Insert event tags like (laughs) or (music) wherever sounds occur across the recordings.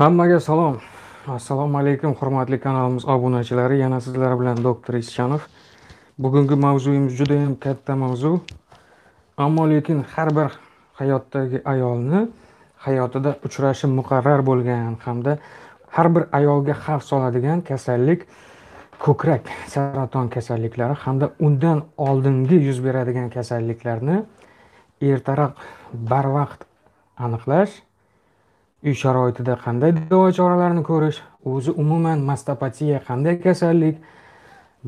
hammaga salom assalomu alaykum hurmatli kanalimiz obunachilari yana sizlar bilan doktor ischanov bugungi mavzuyimiz ham katta mavzu ammo lekin har bir hayotdagi ayolni hayotida uchrashi muqarrar bo'lgan hamda har bir ayolga xavf soladigan kasallik ko'krak saraton kasalliklari hamda undan oldingi yuz beradigan kasalliklarni ertaroq barvaqt aniqlash uy sharoitida qanday davo choralarini ko'rish o'zi umuman mastopatiya qanday kasallik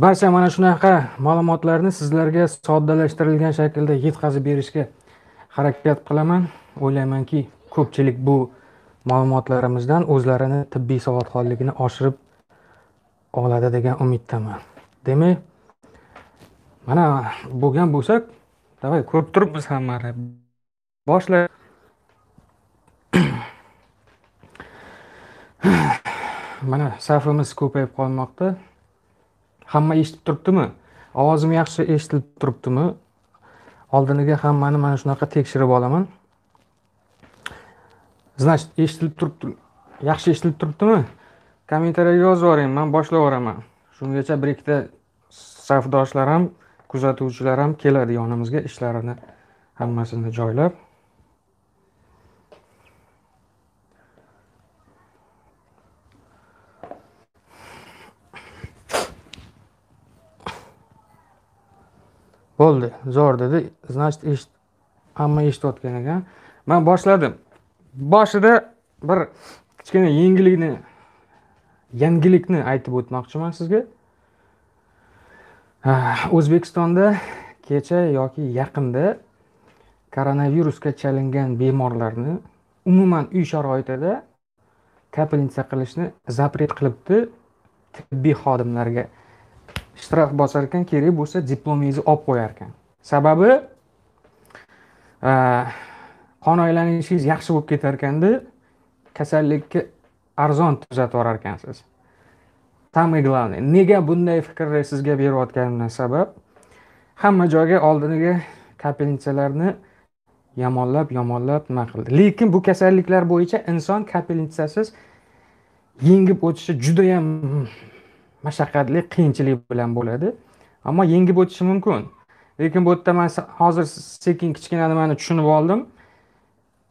barcha mana shunaqa ma'lumotlarni sizlarga soddalashtirilgan shaklda yetkazib berishga harakat qilaman o'ylaymanki ko'pchilik bu ma'lumotlarimizdan o'zlarini tibbiy savodxonligini oshirib oladi degan umiddaman demak mana bo'lgan bo'lsak давай ko'rib turibmiz hammani boshla (clears throat) mana safimiz ko'payib qolmoqda hamma eshitib turibdimi ovozim yaxshi eshitilib turibdimi oldiniga hammani mana shunaqa tekshirib olaman значит eshitilib turibdi yaxshi eshitilib turibdimi kommentariyaga yozib yuboring man boshlab yuboraman shungacha bir ikkita safdoshlar ham kuzatuvchilar ham keladi yonimizga ishlarini hammasini joylab bo'ldi zo'r dedi значит eshit hamma eshitayotgan ekan man boshladim boshida bir kichkina yengillikni yangilikni aytib o'tmoqchiman sizga ah, o'zbekistonda kecha yoki yaqinda koronavirusga chalingan bemorlarni umuman uy sharoitida kapelnitsa qilishni запрет qilibdi tibbiy xodimlarga shtraf bosar ekan kerak bo'lsa diplomingizni olib qo'yar ekan sababi e, qon aylanishingiz yaxshi bo'lib ketar ekanda kasallikka arzon tuzatib yuborar ekansiz самый главный nega bunday fikrni sizga berayotganimdan sabab hamma joyga oldiniga kapelnitsalarni yomonlab yomonlab nima qildi lekin bu kasalliklar bo'yicha inson kapelnitsasiz yengib o'tishi judayam mashaqqatli qiyinchilik bilan bo'ladi ammo yengib o'tishi mumkin lekin bu yerda man hozir sekin kichkina nimani tushunib oldim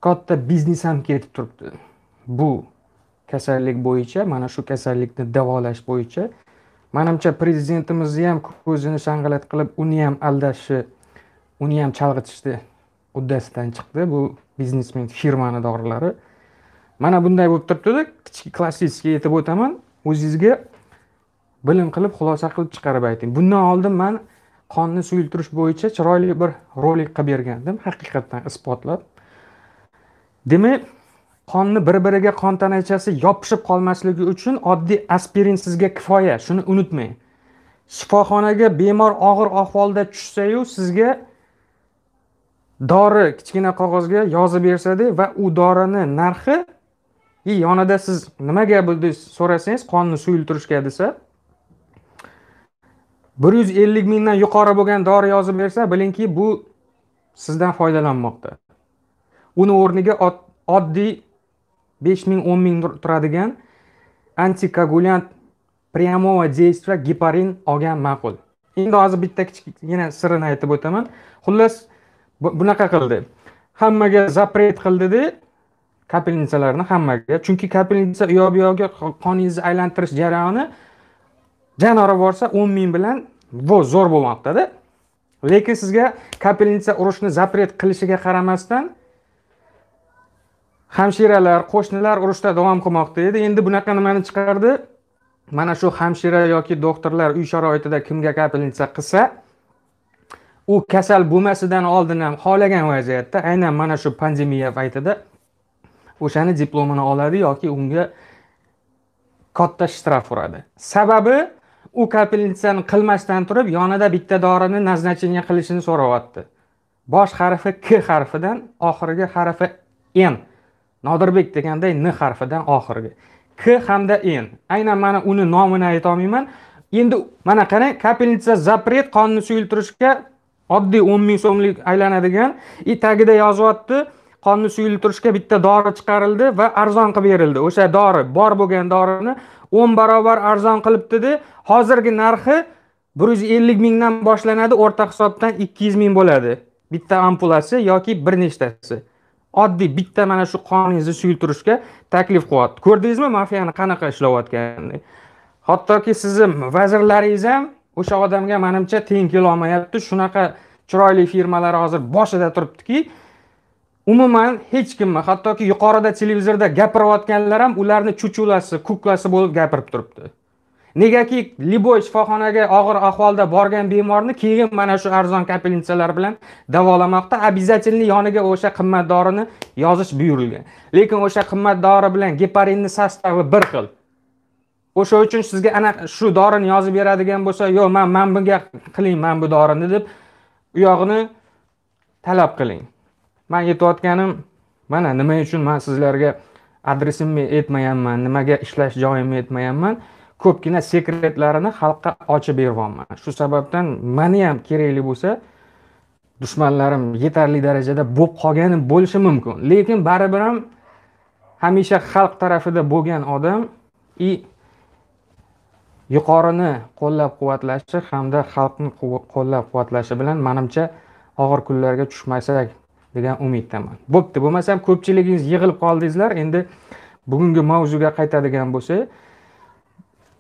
katta biznes ham ketib turibdi bu kasallik bo'yicha mana shu kasallikni davolash bo'yicha manimcha prezidentimizni ham ko'zini shang'alat qilib uni ham aldashi uni ham chalg'itishni uddasidan chiqdi bu biznesmen firmani dorilari mana bunday bo'lib turibdida kichik klassikaga yetib o'taman o'zizga bilim qilib xulosa qilib chiqarib ayting bundan oldin man qonni suyultirish bo'yicha chiroyli bir rolik qilib bergandim haqiqatdan isbotlab demak qonni bir biriga qon tanachasi yopishib qolmasligi uchun oddiy aspirin sizga kifoya shuni unutmang shifoxonaga bemor og'ir ahvolda tushsayu sizga dori kichkina qog'ozga yozib bersada va u dorini narxi и yonida siz nimaga bu deb so'rasangiz qonni suyultirishga desa bir yuz ellik mingdan yuqori bo'lgan dori yozib bersa bilingki bu sizdan foydalanmoqda uni o'rniga oddiy besh ming o'n ming turadigan antikoagulyant прямого действия giparin olgan ma'qul endi hozir bitta kichkina sirini aytib o'taman xullas bunaqa qildi hammaga запрет qildida kapelnitsalarni hammaga chunki kapelnitsa u yoq bu yog'iga qoningizni aylantirish jarayoni janora borsa o'n ming bilan bu zo'r bo'lmoqdada lekin sizga kapelnitsa urushni запрет qilishiga qaramasdan hamshiralar qo'shnilar urushda davom qilmoqda edi endi bunaqa nimani chiqardi mana shu hamshira yoki doktorlar uy sharoitida kimga kapelnitsa qilsa u kasal bo'lmasidan oldin ham xohlagan vaziyatda aynan mana shu pandemiya paytida o'shani diplomini oladi yoki unga katta shtraf uradi sababi u kapelnitsani qilmasdan turib yonida bitta dorini назначение qilishini so'rayapti bosh harfi k harfidan oxirgi harfi n nodirbek deganday n harfidan oxirgi k hamda n aynan mana uni nomini aytolmayman endi mana qarang kapelnitsa запрет qonni suyultirishga oddiy o'n ming so'mlik aylanadigan и tagida yozyapti qonni suyultirishga bitta dori chiqarildi va arzon qilib berildi o'sha dori bor bo'lgan dorini o'n barobar arzon qilibdida hozirgi narxi bir yuz ellik mingdan boshlanadi o'rta hisobdan ikki yuz ming bo'ladi bitta ampulasi yoki bir nechtasi oddiy bitta mana shu qoningizni suyultirishga taklif qilyapti ko'rdingizmi mafiyani qanaqa ishlayotganini hattoki sizni vazirlaringiz ham o'sha odamga manimcha teng kelolmayapti shunaqa chiroyli firmalar hozir boshida turibdiki umuman hech kimni hattoki yuqorida televizorda gapirayotganlar ham ularni chuchulasi kuklasi bo'lib gapirib turibdi negaki любой shifoxonaga og'ir ahvolda borgan bemorni keyin mana shu arzon kapelnitsalar bilan davolamoqda обязательно yoniga o'sha qimmat dorini yozish buyurilgan lekin o'sha qimmat dori bilan geparinni sostavi bir xil o'sha uchun sizga ana shu dorini yozib beradigan bo'lsa yo'q man mana bunga qiling mana bu dorini deb u yog'ini talab qiling man aytayotganim mana nima uchun man sizlarga adresimni aytmaganman nimaga ishlash joyimni aytmaganman ko'pgina sekretlarini xalqqa ochib beryapman shu sababdan mani ham kerakli bo'lsa dushmanlarim yetarli darajada bo'lib qolgani bo'lishi mumkin lekin baribir ham hamisha xalq tarafida bo'lgan odam и yuqorini qo'llab quvvatlashi hamda xalqni qo'llab quvvatlashi bilan manimcha og'ir kunlarga tushmasak degan umiddaman bo'pti bo'lmasam ko'pchiligingiz yig'ilib qoldingizlar endi bugungi mavzuga qaytadigan bo'lsak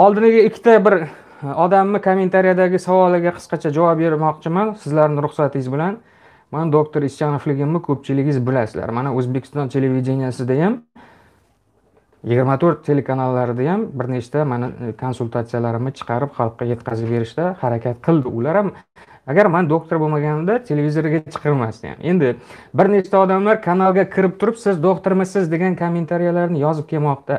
oldiniga ikkita bir e, odamni kommentariyadagi savoliga qisqacha javob bermoqchiman sizlarni ruxsatingiz bilan man doktor isjonovligimni ko'pchiligingiz bilasizlar mana o'zbekiston televideniyasida ham yigirma to'rt telekanallarida ham bir nechta mana e, konsultatsiyalarimni chiqarib xalqqa yetkazib berishda harakat qildi ular ham agar man doktor bo'lmaganimda televizorga chiqarmasdi ham endi bir nechta odamlar kanalga kirib turib siz doktormisiz degan kommentariyalarni yozib kelmoqda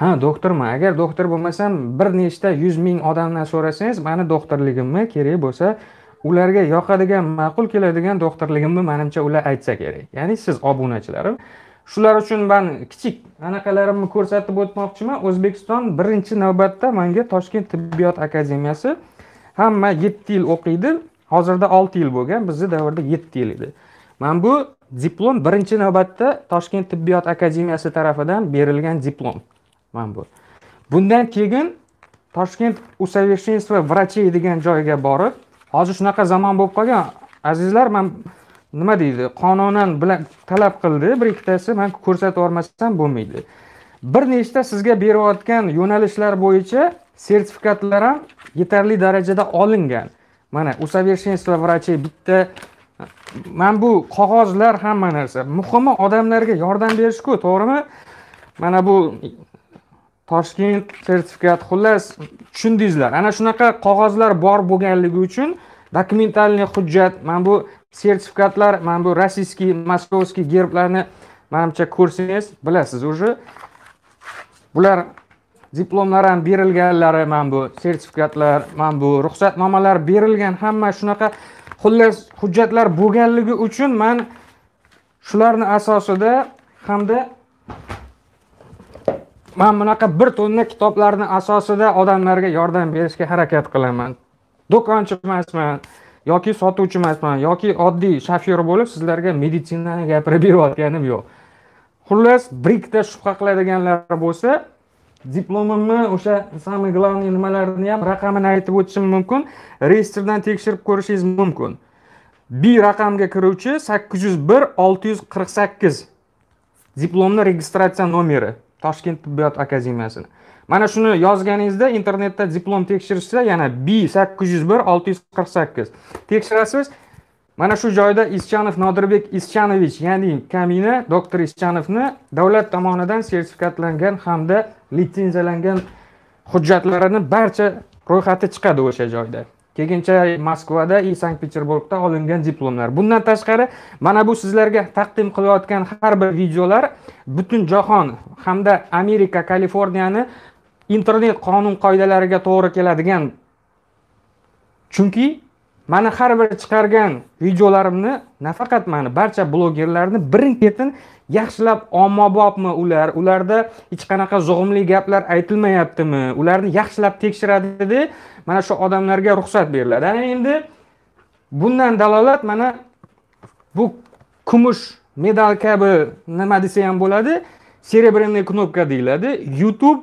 ha doktorman agar doktor bo'lmasam bir nechta yuz ming odamdan so'rasangiz mani doktorligimni kerak bo'lsa ularga yoqadigan ma'qul keladigan doktorligimni manimcha ular aytsa kerak ya'ni siz obunachilarim shular uchun man kichik anaqalarimni ko'rsatib o'tmoqchiman o'zbekiston birinchi navbatda manga toshkent tibbiyot akademiyasi hamma yetti yil o'qiydi hozirda olti yil bo'lgan bizni davrda yetti yil edi mana bu diplom birinchi navbatda toshkent tibbiyot akademiyasi tarafidan berilgan diplom mana bu bundan keyin toshkent усовершенство врачей degan joyga borib hozir shunaqa zamon bo'lib qolgan azizlar man nima deydi qonunan bilan talab qildi bir ikkitasi man ko'rsatib yubormasam bo'lmaydi bir nechta sizga berayotgan yo'nalishlar bo'yicha sertifikatlar ham yetarli darajada olingan mana усовершенство врачей bitta mana bu qog'ozlar hamma narsa muhimi odamlarga yordam berishku to'g'rimi mana bu toshkent sertifikat xullas tushundingizlar ana shunaqa qog'ozlar bor bo'lganligi uchun dokumentalniy hujjat mana bu sertifikatlar mana bu rossiyskiy moskovskiy gerblarni manimcha ko'rsangiz bilasiz уже bular diplomlar ham berilganlari mana bu sertifikatlar mana bu ruxsatnomalar berilgan hamma shunaqa xullas hujjatlar bo'lganligi uchun man shularni asosida hamda man bunaqa bir tonna kitoblarni asosida odamlarga yordam berishga harakat qilaman do'konchi emasman yoki sotuvchi emasman yoki oddiy shofyor bo'lib sizlarga meditsinani gapirib berayotganim yo'q xullas brikda shubha qiladiganlar bo'lsa diplomimni o'sha самый главный nimalarni ham raqamini aytib o'tishim mumkin reyestrdan tekshirib ko'rishingiz mumkin b raqamga kiruvchi sakkiz yuz bir olti yuz qirq sakkiz diplomni registratsiya nomeri toshkent tibbiyot akademiyasini mana shuni yozganingizda internetda diplom tekshirishsa yana b sakkiz yuz bir olti yuz qirq sakkiz tekshirasiz mana shu joyda ischanov nodirbek ischanovich ya'ni kamina doktor ischanovni davlat tomonidan sertifikatlangan hamda litsenziyalangan hujjatlarini barcha ro'yxati chiqadi o'sha joyda keyincha moskvada и sankt peterburgda olingan diplomlar bundan tashqari mana bu sizlarga taqdim qilayotgan har bir videolar butun jahon hamda amerika kaliforniyani internet qonun qoidalariga to'g'ri keladigan chunki mani har bir chiqargan videolarimni nafaqat mani barcha blogerlarni birin ketin yaxshilab ommabopmi ular ularda hech qanaqa zug'umli gaplar aytilmayaptimi ularni yaxshilab tekshiradida mana shu odamlarga ruxsat beriladi ana endi bundan dalolat mana bu kumush medal kabi nima desa ham bo'ladi серебряный кнопка deyiladi youtube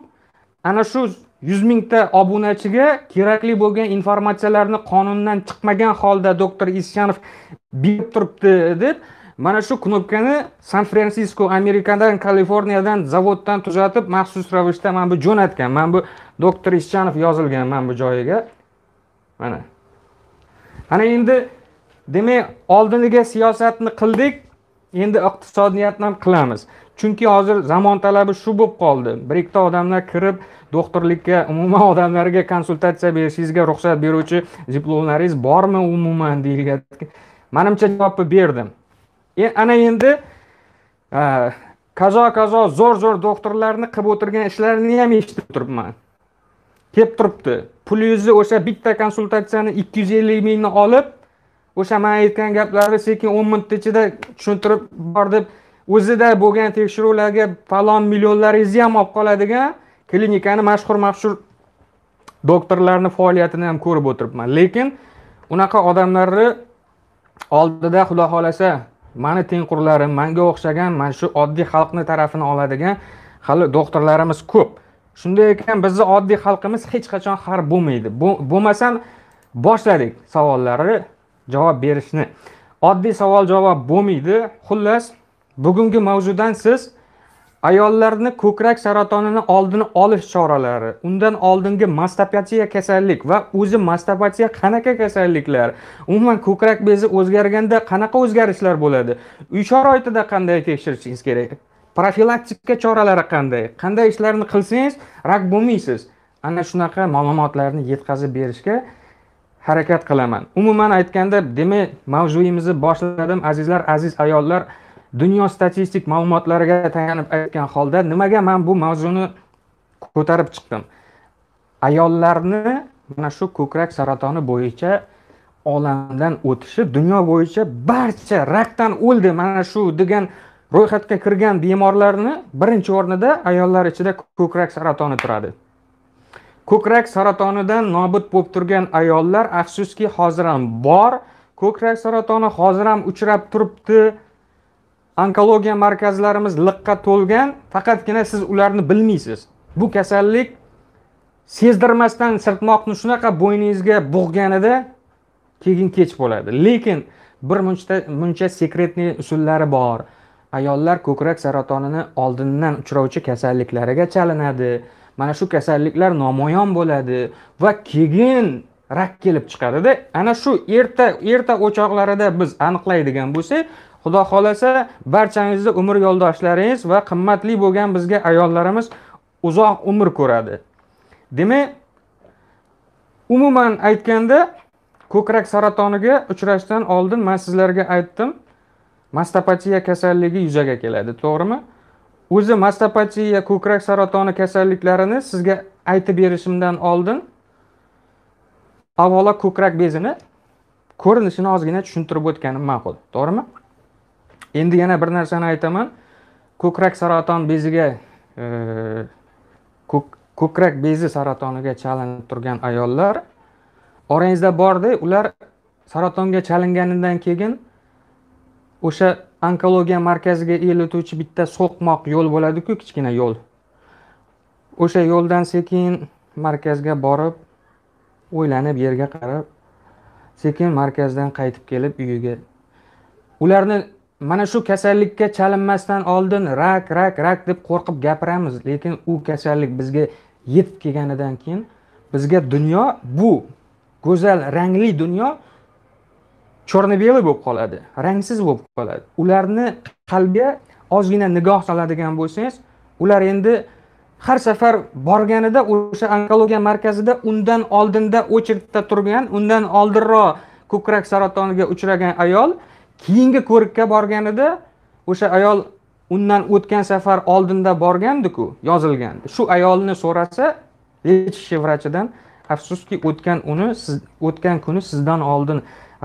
ana shu yuz mingta obunachiga kerakli bo'lgan informatsiyalarni qonundan chiqmagan holda doktor isyanov berib turibdi deb mana shu knopkani san fransisko amerikadan kaliforniyadan zavoddan tuzatib maxsus ravishda mana bu jo'natgan mana bu doktor ischanov yozilgan mana bu joyiga mana ana endi demak oldiniga siyosatni qildik endi iqtisodiyotni ham qilamiz chunki hozir zamon talabi shu bo'lib qoldi bir ikkita odamlar kirib doktorlikka umuman odamlarga konsultatsiya berishingizga ruxsat beruvchi diplomlaringiz bormi umuman deyilgan manimcha javobni berdim e, ana endi e, kazo kazo zo'r zo'r doktorlarni qilib o'tirgan ishlarini ham eshitib turibman kelib turibdi pulingizni o'sha bitta konsultatsiyani ikki yuz ellik mingni olib o'sha man aytgan gaplarni sekin o'n minutni ichida tushuntirib bor deb o'zida bo'lgan tekshiruvlarga falon millionlaringizni ham olib qoladigan klinikani mashhur mashhur doktorlarni faoliyatini ham ko'rib o'tiribman lekin unaqa odamlarni oldida xudo xohlasa mani tengqurlarim manga o'xshagan mana shu oddiy xalqni tarafini oladigan hali doktorlarimiz ko'p shunday ekan bizni oddiy xalqimiz hech qachon xar bo'lmaydi bo'lmasam boshladik savollarni javob berishni oddiy savol javob bo'lmaydi xullas bugungi mavzudan siz ayollarni ko'krak saratonini oldini olish choralari undan oldingi mastopatiya kasallik va o'zi mastopatiya qanaqa kasalliklar umuman ko'krak bezi o'zgarganda qanaqa o'zgarishlar bo'ladi uy sharoitida qanday tekshirishingiz kerak profilaktika choralari qanday qanday ishlarni qilsangiz rak bo'lmaysiz ana shunaqa ma'lumotlarni yetkazib berishga harakat qilaman umuman aytganda demak mavzuyimizni boshladim azizlar aziz ayollar dunyo statistik ma'lumotlariga tayanib aytgan holda nimaga man bu mavzuni ko'tarib chiqdim ayollarni mana shu ko'krak saratoni bo'yicha olamdan o'tishi dunyo bo'yicha barcha rakdan o'ldi mana shu degan ro'yxatga kirgan bemorlarni birinchi o'rnida ayollar ichida ko'krak saratoni turadi ko'krak saratonidan nobud bo'lib turgan ayollar afsuski hozir ham bor ko'krak saratoni hozir ham uchrab turibdi onkologiya markazlarimiz liqqa to'lgan faqatgina siz ularni bilmaysiz bu kasallik sezdirmasdan sirtmoqni shunaqa bo'yningizga bug'ganida keyin kech bo'ladi lekin bir muncha muncha sekretniy usullari bor ayollar ko'krak saratonini oldindan uchrovchi kasalliklariga chalinadi mana shu kasalliklar namoyon bo'ladi va keyin rak kelib chiqadida ana shu erta erta o'choqlarida biz aniqlaydigan bo'lsak xudo xohlasa barchangizni umr yo'ldoshlaringiz va qimmatli bo'lgan bizga ayollarimiz uzoq umr ko'radi demak umuman aytganda ko'krak saratoniga uchrashdan oldin man sizlarga aytdim mastopatiya kasalligi yuzaga keladi to'g'rimi o'zi mastopatiya ko'krak saratoni kasalliklarini sizga aytib berishimdan oldin avvalo ko'krak bezini ko'rinishini ozgina tushuntirib o'tganim ma'qul to'g'rimi endi yana bir narsani aytaman ko'krak saraton beziga e, ko'krak bezi saratoniga chalinib turgan ayollar orangizda borda ular saratonga chalinganidan keyin o'sha onkologiya markaziga yetuvchi bitta so'qmoq yo'l bo'ladiku kichkina yo'l o'sha yo'ldan sekin markazga borib o'ylanib yerga qarab sekin markazdan qaytib kelib uyiga ularni mana shu kasallikka chalinmasdan oldin rak rak rak deb qo'rqib gapiramiz lekin u kasallik bizga yetib kelganidan keyin bizga dunyo bu go'zal rangli dunyo черно белый bo'lib qoladi rangsiz bo'lib qoladi ularni qalbiga ozgina nigoh soladigan bo'lsangiz ular endi har safar borganida o'sha onkologiya markazida undan oldinda очередьda turgan undan oldinroq ko'krak saratoniga uchragan ayol keyingi ko'rikka borganida o'sha ayol undan o'tgan safar oldinda borgandiku yozilgan shu ayolni so'rasa lechishi vrachidan afsuski o'tgan uni siz o'tgan kuni sizdan oldin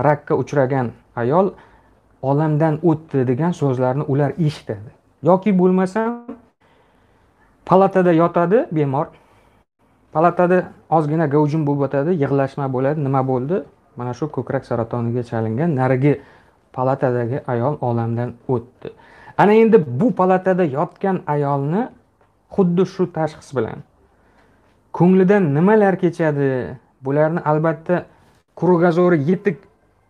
rakka uchragan ayol olamdan o'tdi degan so'zlarni ular eshitadi yoki bo'lmasam palatada yotadi bemor palatada ozgina gavjum bo'lib yotadi yig'lashma bo'ladi nima bo'ldi mana shu ko'krak saratoniga chalingan narigi palatadagi ayol olamdan o'tdi ana endi bu palatada yotgan ayolni xuddi shu tashxis bilan ko'nglidan nimalar kechadi bularni albatta kurgazori yetik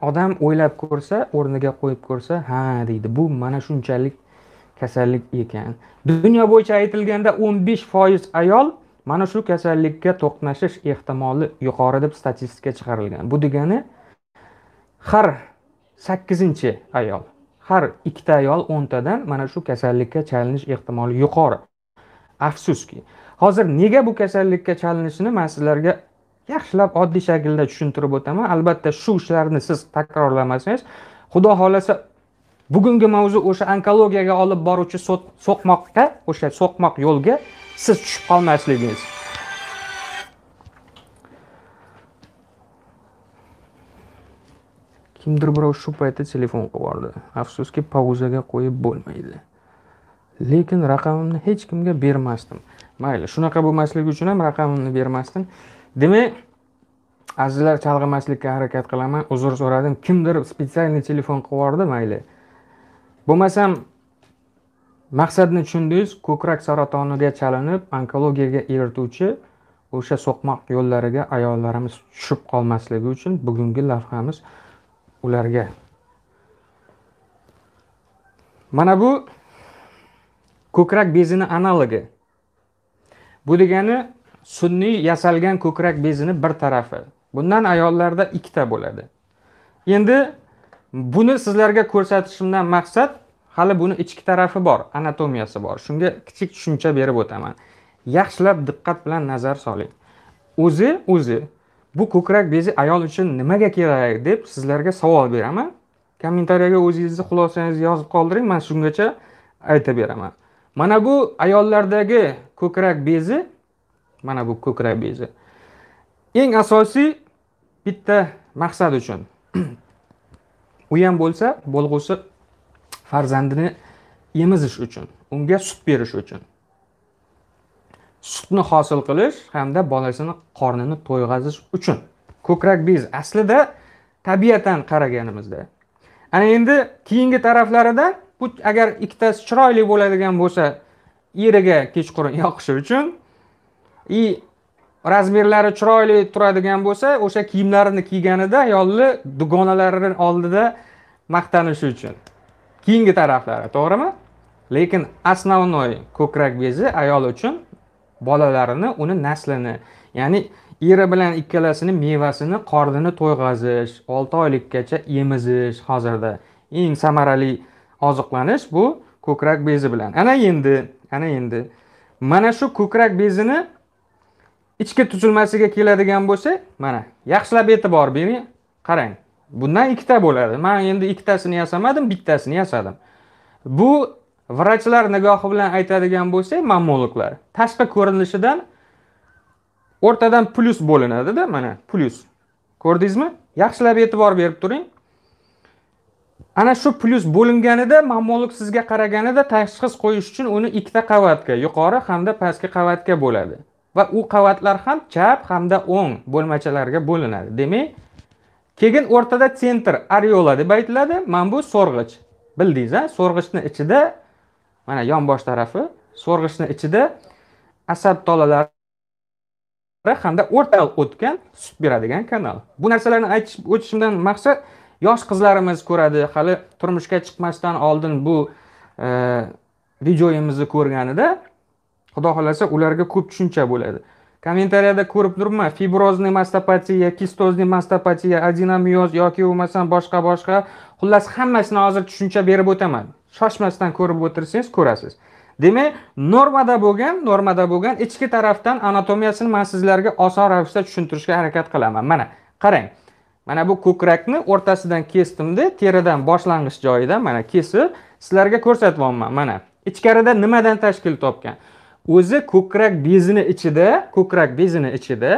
odam o'ylab ko'rsa o'rniga qo'yib ko'rsa ha deydi bu mana shunchalik kasallik ekan dunyo bo'yicha aytilganda 15 foiz ayol mana shu kasallikka to'qnashish ehtimoli yuqori deb statistika chiqarilgan bu degani har sakkizinchi ayol har ikkita ayol o'ntadan mana shu kasallikka chalinish ehtimoli yuqori afsuski hozir nega bu kasallikka chalinishini man sizlarga yaxshilab oddiy shaklda tushuntirib o'taman albatta shu ishlarni siz takrorlamasangiz xudo xohlasa bugungi mavzu o'sha onkologiyaga olib boruvchi so'qmoqqa o'sha so'qmoq yo'lga siz tushib qolmasligingiz kimdir birov shu paytda telefon qilib afsuski pauzaga qo'yib bo'lmaydi lekin raqamimni hech kimga bermasdim mayli shunaqa bo'lmasligi uchun ham raqamimni bermasdim demak azizlar chalg'imaslikka harakat qilaman uzr so'radim kimdir специальный telefon qilib yubordi mayli bo'lmasam maqsadni tushundingiz ko'krak saratoniga chalinib onkologiyaga erituvchi o'sha so'qmoq yo'llariga ayollarimiz tushib qolmasligi uchun bugungi lavhamiz ularga mana bu ko'krak bezini analogi bu degani sun'iy yasalgan ko'krak bezini bir tarafi bundan ayollarda ikkita bo'ladi endi buni sizlarga ko'rsatishimdan maqsad hali buni ichki tarafi bor anatomiyasi bor shunga kichik tushuncha berib o'taman yaxshilab diqqat bilan nazar soling o'zi o'zi bu ko'krak bezi ayol uchun nimaga kerak deb sizlarga savol beraman kommentariyaga o'zingizni xulosangizni yozib qoldiring man shungacha aytib beraman mana bu ayollardagi ko'krak bezi mana bu ko'krak bezi eng asosiy bitta maqsad uchun (clears throat) u ham bo'lsa bo'lg'usi farzandini emizish uchun unga sut berish uchun sutni hosil qilish hamda bolasini qornini to'yg'azish uchun ko'krak bez aslida tabiatan qaraganimizda ana endi keyingi taraflarida bu agar ikkitasi chiroyli bo'ladigan bo'lsa eriga kechqurun yoqishi uchun и razmerlari chiroyli turadigan bo'lsa o'sha kiyimlarini kiyganida ayolni dugonalarini oldida maqtanishi uchun keyingi taraflari to'g'rimi lekin основной ko'krak bezi ayol uchun bolalarini uni naslini ya'ni eri bilan ikkalasini mevasini qornini to'yg'azish olti oylikkacha emizish hozirda eng samarali oziqlanish bu ko'krak bezi bilan ana endi ana endi mana shu ko'krak bezini ichki tuzilmasiga keladigan bo'lsa mana yaxshilab e'tibor bering qarang bundan ikkita bo'ladi man endi ikkitasini yasamadim bittasini yasadim bu vrachlar nigohi bilan aytadigan bo'lsak mammologlar tashqi ko'rinishidan o'rtadan plyus bo'linadida mana plyus ko'rdingizmi yaxshilab e'tibor berib turing ana shu plyus bo'linganida mammolog sizga qaraganida tashxis qo'yish uchun uni ikkita qavatga yuqori hamda pastki qavatga bo'ladi va u qavatlar ham chap hamda o'ng bo'lmachalarga bo'linadi demak keyin o'rtada sentr areola deb aytiladi mana bu so'rg'ich bildingiz a so'rg'ichni ichida mana yon bosh tarafi so'rg'ichni ichida asab tolalari hamda o'rta o'tgan sut beradigan kanal bu narsalarni aytib o'tishimdan maqsad yosh qizlarimiz ko'radi hali turmushga chiqmasdan oldin bu e, videoyimizni ko'rganida xudo xohlasa ularga ko'p tushuncha bo'ladi kommentariyada ko'rib turibman fibrozniy mastopatiya kistozniy mastopatiya adenomiyoz yoki bo'lmasam boshqa boshqa xullas hammasini hozir tushuncha berib o'taman shoshmasdan ko'rib o'tirsangiz ko'rasiz demak normada bo'lgan normada bo'lgan ichki tarafdan anatomiyasini man sizlarga oson ravishda tushuntirishga harakat qilaman mana qarang mana bu ko'krakni o'rtasidan kesdimda teridan boshlang'ich joyidan mana kesib sizlarga ko'rsatyapman mana ichkarida nimadan tashkil topgan o'zi ko'krak bezini ichida ko'krak bezini ichida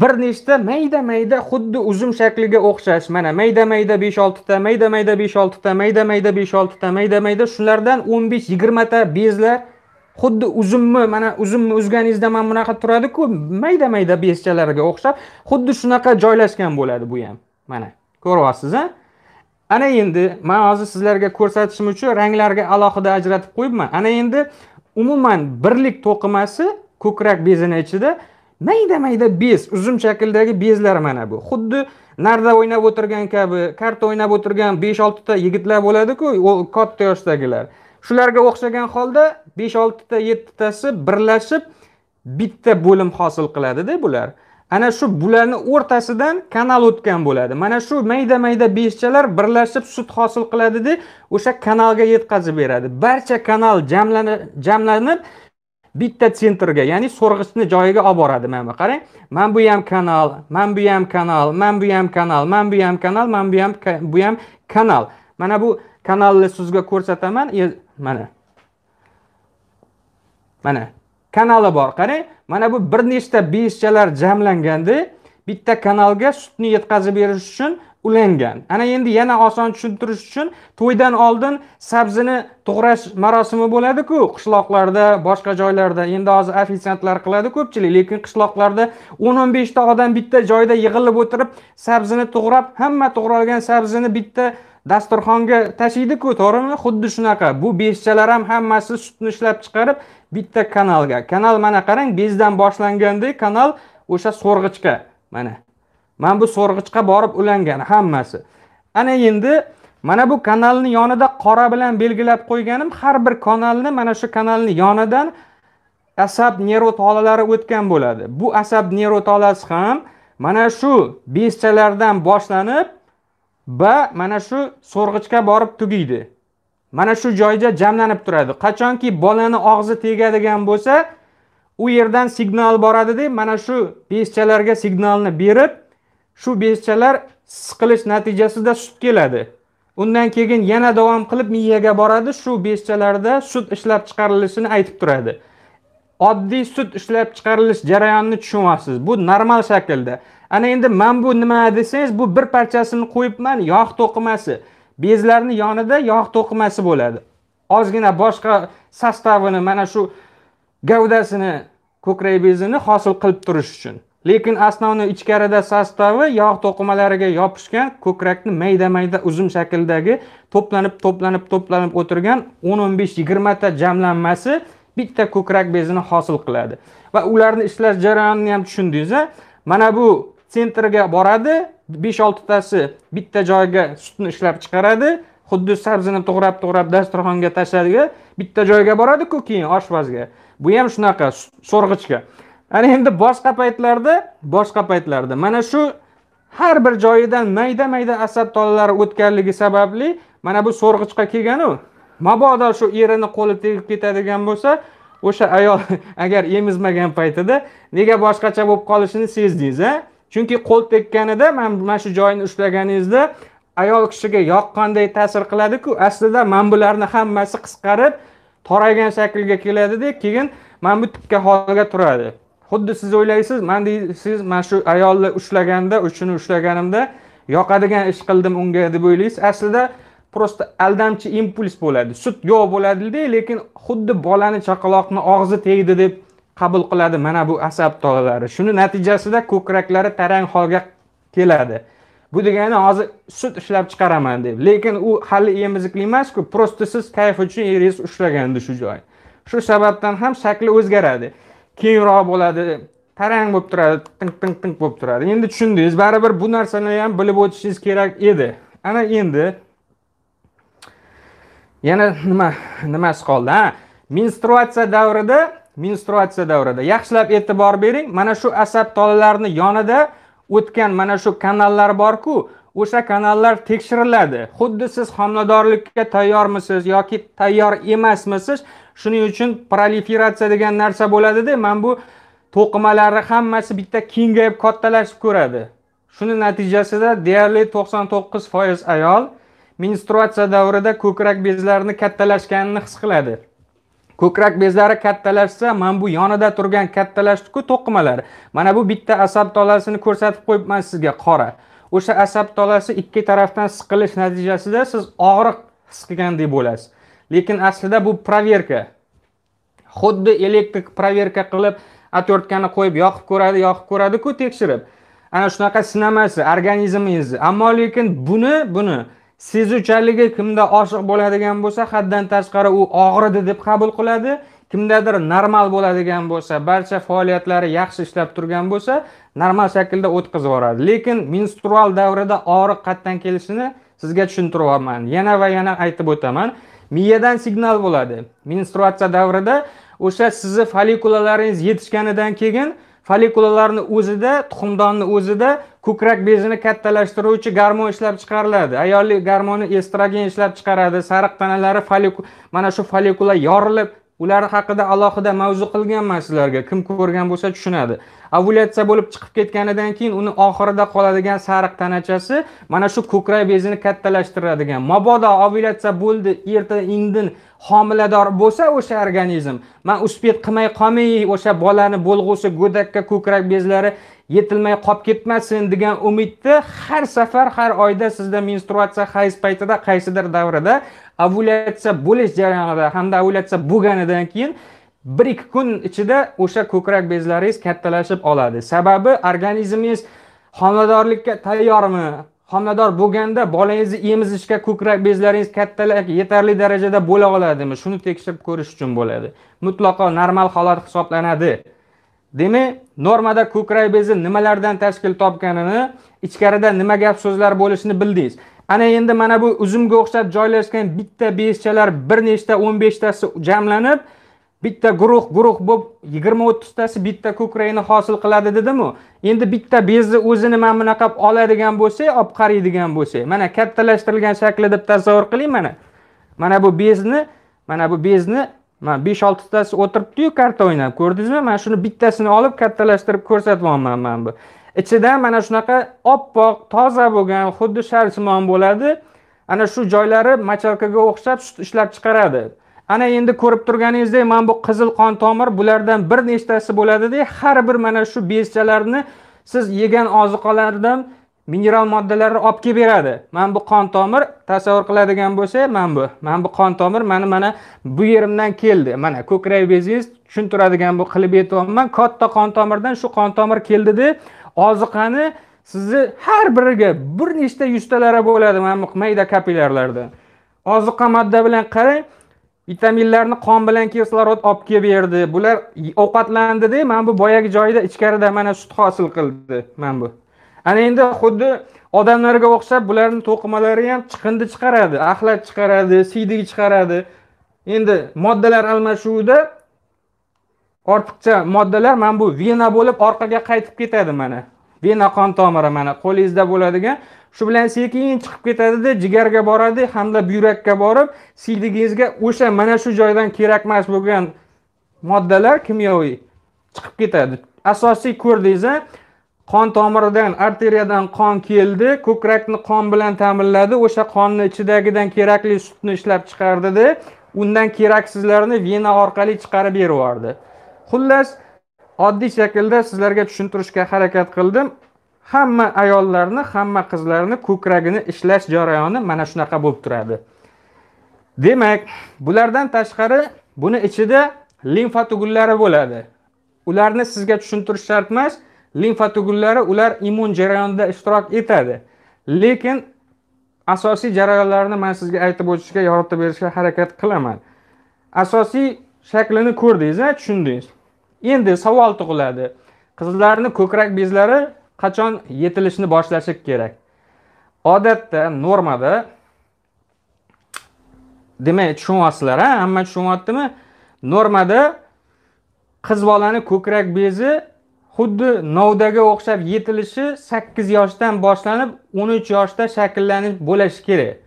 bir nechta mayda mayda xuddi uzum shakliga o'xshash mana mayda mayda besh oltita mayda mayda besh oltita mayda mayda besh oltita mayda mayda shulardan o'n besh yigirmata bezlar xuddi uzumni mana uzumni uzganingizda mana bunaqa turadiku mayda mayda bezchalarga o'xshab xuddi shunaqa joylashgan bo'ladi bu ham mana ko'ryapsiz a ana endi man hozir sizlarga ko'rsatishim uchun ranglarga alohida ajratib qo'yibman ana endi umuman birlik to'qimasi ko'krak bezini ichida mayda mayda bez uzum shakldagi bezlar mana bu xuddi narda o'ynab o'tirgan kabi karta o'ynab o'tirgan besh oltita yigitlar bo'ladiku katta yoshdagilar shularga o'xshagan holda besh oltita yettitasi birlashib bitta bo'lim hosil qiladida bular ana shu bularni o'rtasidan kanal o'tgan bo'ladi mana shu mayda mayda bezchalar birlashib sut hosil qiladida o'sha kanalga yetkazib beradi barcha kanal jamlanib bitta sentrga ya'ni so'rg'ichni joyiga olib boradi mana bu qarang mana bu ham kanal mana bu ham kanal mana bu ham kanal mana bu ham kanal mana bu ham bu ham kanal mana bu kanalni sizga ko'rsataman mana mana kanali bor qarang mana bu bir nechta beshchalar jamlanganda bitta kanalga sutni yetkazib berish uchun ulangan ana endi yana oson tushuntirish uchun to'ydan oldin sabzini to'g'rash marosimi bo'ladi-ku qishloqlarda boshqa joylarda endi hozir ofitsiantlar qiladi ko'pchilik lekin qishloqlarda 10-15 beshta odam bitta joyda yig'ilib o'tirib sabzini to'g'rab hamma to'g'ralgan sabzini bitta dasturxonga tashiydi-ku, to'g'rimi? Xuddi shunaqa. Bu beshchalar ham hammasi sutni ishlab chiqarib bitta kanalga. Kanal mana qarang, bezdan boshlangandek kanal o'sha so'rg'ichga. Mana mana bu so'rg'ichga borib ulangan hammasi ana endi mana bu kanalni yonida qora bilan belgilab qo'yganim har bir kanalni mana shu kanalni yonidan asab tolalari o'tgan bo'ladi bu asab tolasi ham mana shu beschalardan boshlanib va mana shu so'rg'ichga borib tugaydi mana shu joyda jamlanib turadi qachonki bolani og'zi tegadigan bo'lsa u yerdan signal boradida mana shu beschalarga signalni berib shu bezchalar siqilish natijasida sut keladi undan keyin yana davom qilib miyaga boradi shu bezchalarda sut ishlab chiqarilishini aytib turadi oddiy sut ishlab chiqarilish jarayonini tushunyapsiz bu normal shaklda ana endi mana bu nima desangiz bu bir parchasini qo'yibman yog' to'qimasi bezlarni yonida yog' to'qimasi bo'ladi ozgina boshqa sostavini mana shu gavdasini ko'krak bezini hosil qilib turish uchun lekin asnovni ichkarida sostavi yog' to'qimalariga yopishgan ko'krakni mayda mayda uzum shaklidagi to'planib to'planib to'planib o'tirgan o'n o'n besh yigirmata jamlanmasi bitta ko'krak bezini hosil qiladi va ularni ishlash jarayonini ham tushundingiz a mana bu sentrga boradi besh oltitasi bitta joyga sutni ishlab chiqaradi xuddi sabzini to'g'rab to'g'rab dasturxonga tashladi bitta joyga boradiku keyin oshpazga bu ham shunaqa so'rg'ichga ana endi boshqa paytlarda boshqa paytlarda mana shu har bir joyidan mayda mayda asab tolalari o'tganligi sababli mana bu so'rg'ichga kelganu mabodo shu erini qo'li tegib ketadigan bo'lsa o'sha ayol (laughs) agar emizmagan paytida nega boshqacha bo'lib qolishini sezdingiz a chunki qo'l tekkanida mana shu joyini ushlaganingizda ayol kishiga yoqqanday ta'sir qiladiku aslida mana bularni hammasi qisqarib toraygan shaklga keladida keyin mana bu tikka holga turadi xuddi siz o'ylaysiz man deysiz mana shu ayolni ushlaganda uchini ushlaganimda yoqadigan ish qildim unga deb o'ylaysiz aslida просто aldamchi impuls bo'ladi sut yo'q bo'ladida lekin xuddi bolani chaqaloqni og'zi tegdi deb qabul qiladi mana bu asab tolalari shuni natijasida ko'kraklari tarang holga keladi bu degani hozir sut ishlab chiqaraman deb lekin u hali emizikli emasku просто siz kayf uchun eringiz ushlagandi shu joy shu sababdan ham shakli o'zgaradi kengroq bo'ladi tarang bo'lib turadi tink tink tink bo'lib turadi endi tushundingiz baribir bu narsalarni ham bilib o'tishingiz kerak edi ana endi yana nima nimasi qoldi ha menstruatsiya davrida menstruatsiya davrida yaxshilab e'tibor bering mana shu asab tolalarini yonida o'tgan mana shu kanallar borku o'sha kanallar tekshiriladi xuddi siz homiladorlikka tayyormisiz yoki tayyor emasmisiz shuning uchun proliferatsiya degan narsa bo'ladida mana bu to'qimalari hammasi bitta kengayib kattalashib ko'radi shuni natijasida deyarli to'qson to'qqiz foiz ayol menstruatsiya davrida ko'krak bezlarini kattalashganini his qiladi ko'krak bezlari kattalashsa mana bu yonida turgan kattalashdiku to'qimalar mana bu bitta asab tolasini ko'rsatib qo'yibman sizga qora o'sha asab tolasi ikki tarafdan siqilish natijasida siz og'riq his qilgandek bo'lasiz lekin aslida bu proverka xuddi elektrik proverka qilib otvertkani qo'yib yoqib ko'radi yoqib ko'radiku tekshirib ana shunaqa sinamasi organizmingizni ammo lekin buni buni sezuvchanligi kimda oshiq bo'ladigan bo'lsa haddan tashqari u og'ridi deb qabul qiladi kimdadir normal bo'ladigan bo'lsa barcha faoliyatlari yaxshi ishlab turgan bo'lsa normal shaklda o'tkazib yuboradi lekin menstrual davrida og'riq qayerdan kelishini sizga tushuntiryapman yana va yana aytib o'taman miyadan signal bo'ladi menstruatsiya davrida o'sha sizni folikulalaringiz yetishganidan keyin folikulalarni o'zida tuxumdonni o'zida ko'krak bezini kattalashtiruvchi gormon ishlab chiqariladi ayollik gormoni estrogen ishlab chiqaradi sariq tanalari mana shu folikula yorilib ular haqida alohida mavzu qilganman sizlarga kim ko'rgan bo'lsa tushunadi ovulyatsiya bo'lib chiqib ketganidan keyin uni oxirida qoladigan sariq tanachasi mana shu ko'krak bezini kattalashtiradigan mabodo ovulyatsiya bo'ldi erta indin homilador bo'lsa o'sha organizm man uspet qilmay qolmay o'sha bolani bo'lg'usi go'dakka ko'krak bezlari yetilmay qolib ketmasin degan umidda har safar har oyda sizda menstruatsiya hayz paytida qaysidir davrida ovulyatsiya bo'lish jarayonida hamda ovulyatsiya bo'lganidan keyin bir ikki kun ichida o'sha ko'krak bezlaringiz kattalashib oladi sababi organizmingiz homiladorlikka tayyormi homilador bo'lganda bolangizni emizishga ko'krak bezlaringiz kattalar yetarli darajada bo'la oladimi shuni tekshirib ko'rish uchun bo'ladi mutlaqo normal holat hisoblanadi demak normada ko'krak bezi nimalardan tashkil topganini ichkarida nima gap so'zlar bo'lishini bildingiz ana endi mana bu uzumga o'xshab joylashgan bitta beshchalar bir nechta o'n beshtasi jamlanib bitta guruh guruh bo'lib yigirma o'ttiztasi bitta ko'krakni hosil qiladi dedimu endi bitta bezni o'zini mana bunaqa oladigan bo'lsak olib qaraydigan bo'lsak mana kattalashtirilgan shakli deb tasavvur qiling mana mana bu bezni mana bu bezni man besh oltitasi o'tiribdiyu karta o'ynab ko'rdingizmi mana shuni bittasini olib kattalashtirib ko'rsatyapman men bu ichidan mana shunaqa oppoq toza bo'lgan xuddi sharsimon bo'ladi ana shu joylari machalkaga o'xshab sut ishlab chiqaradi ana endi ko'rib turganingizdek mana bu qizil qon tomir bulardan bir nechtasi bo'ladida har bir mana shu bezchalarni siz yegan oziqalardan mineral moddalarni olib kelib beradi mana bu qon tomir tasavvur qiladigan bo'lsa mana bu mana bu qon tomir mani mana bu yerimdan keldi mana ko'krak bezingiz tushuntiradigan bu qilib aytyapman katta qon tomirdan shu qon tomir keldida oziqani sizni har biriga bir nechta yuztalari bo'ladi mana bu mayda kapillarlarda oziqa modda bilan qarang vitaminlarni qon bilan kislorod olib kelib berdi bular ovqatlandida mana bu boyagi joyida ichkarida mana sut hosil qildi mana bu ana endi xuddi odamlarga o'xshab bularni to'qimalari ham chiqindi chiqaradi axlat chiqaradi siydik chiqaradi endi moddalar almashuvida ortiqcha moddalar mana bu vena bo'lib orqaga qaytib ketadi mana vena qon tomiri mana qo'lingizda bo'ladigan shu bilan sekin chiqib ketadida jigarga boradi hamda buyrakka borib siydigingizga o'sha mana shu joydan kerakmas bo'lgan moddalar kimyoviy chiqib ketadi asosiy ko'rdingiz qon tomiridan arteriyadan qon keldi ko'krakni qon bilan ta'minladi o'sha qonni ichidagidan kerakli sutni ishlab chiqardida undan keraksizlarini vena orqali chiqarib yubordi xullas oddiy shaklda sizlarga tushuntirishga harakat qildim hamma ayollarni hamma qizlarni ko'kragini ishlash jarayoni mana shunaqa bo'lib turadi demak bulardan tashqari buni ichida limfa tugunlari bo'ladi ularni sizga tushuntirish shart emas limfa tugunlari ular immun jarayonida ishtirok etadi lekin asosiy jarayonlarni man sizga aytib o'tishga yoritib berishga harakat qilaman asosiy shaklini ko'rdingiz tushundingiz endi savol tug'iladi qizlarni ko'krak bezlari qachon yetilishni boshlashi kerak odatda normada demak tushunyapsizlar a hamma tushunyaptimi normada qiz bolani ko'krak bezi xuddi novdaga o'xshab yetilishi sakkiz yoshdan boshlanib o'n uch yoshda shakllanib bo'lishi kerak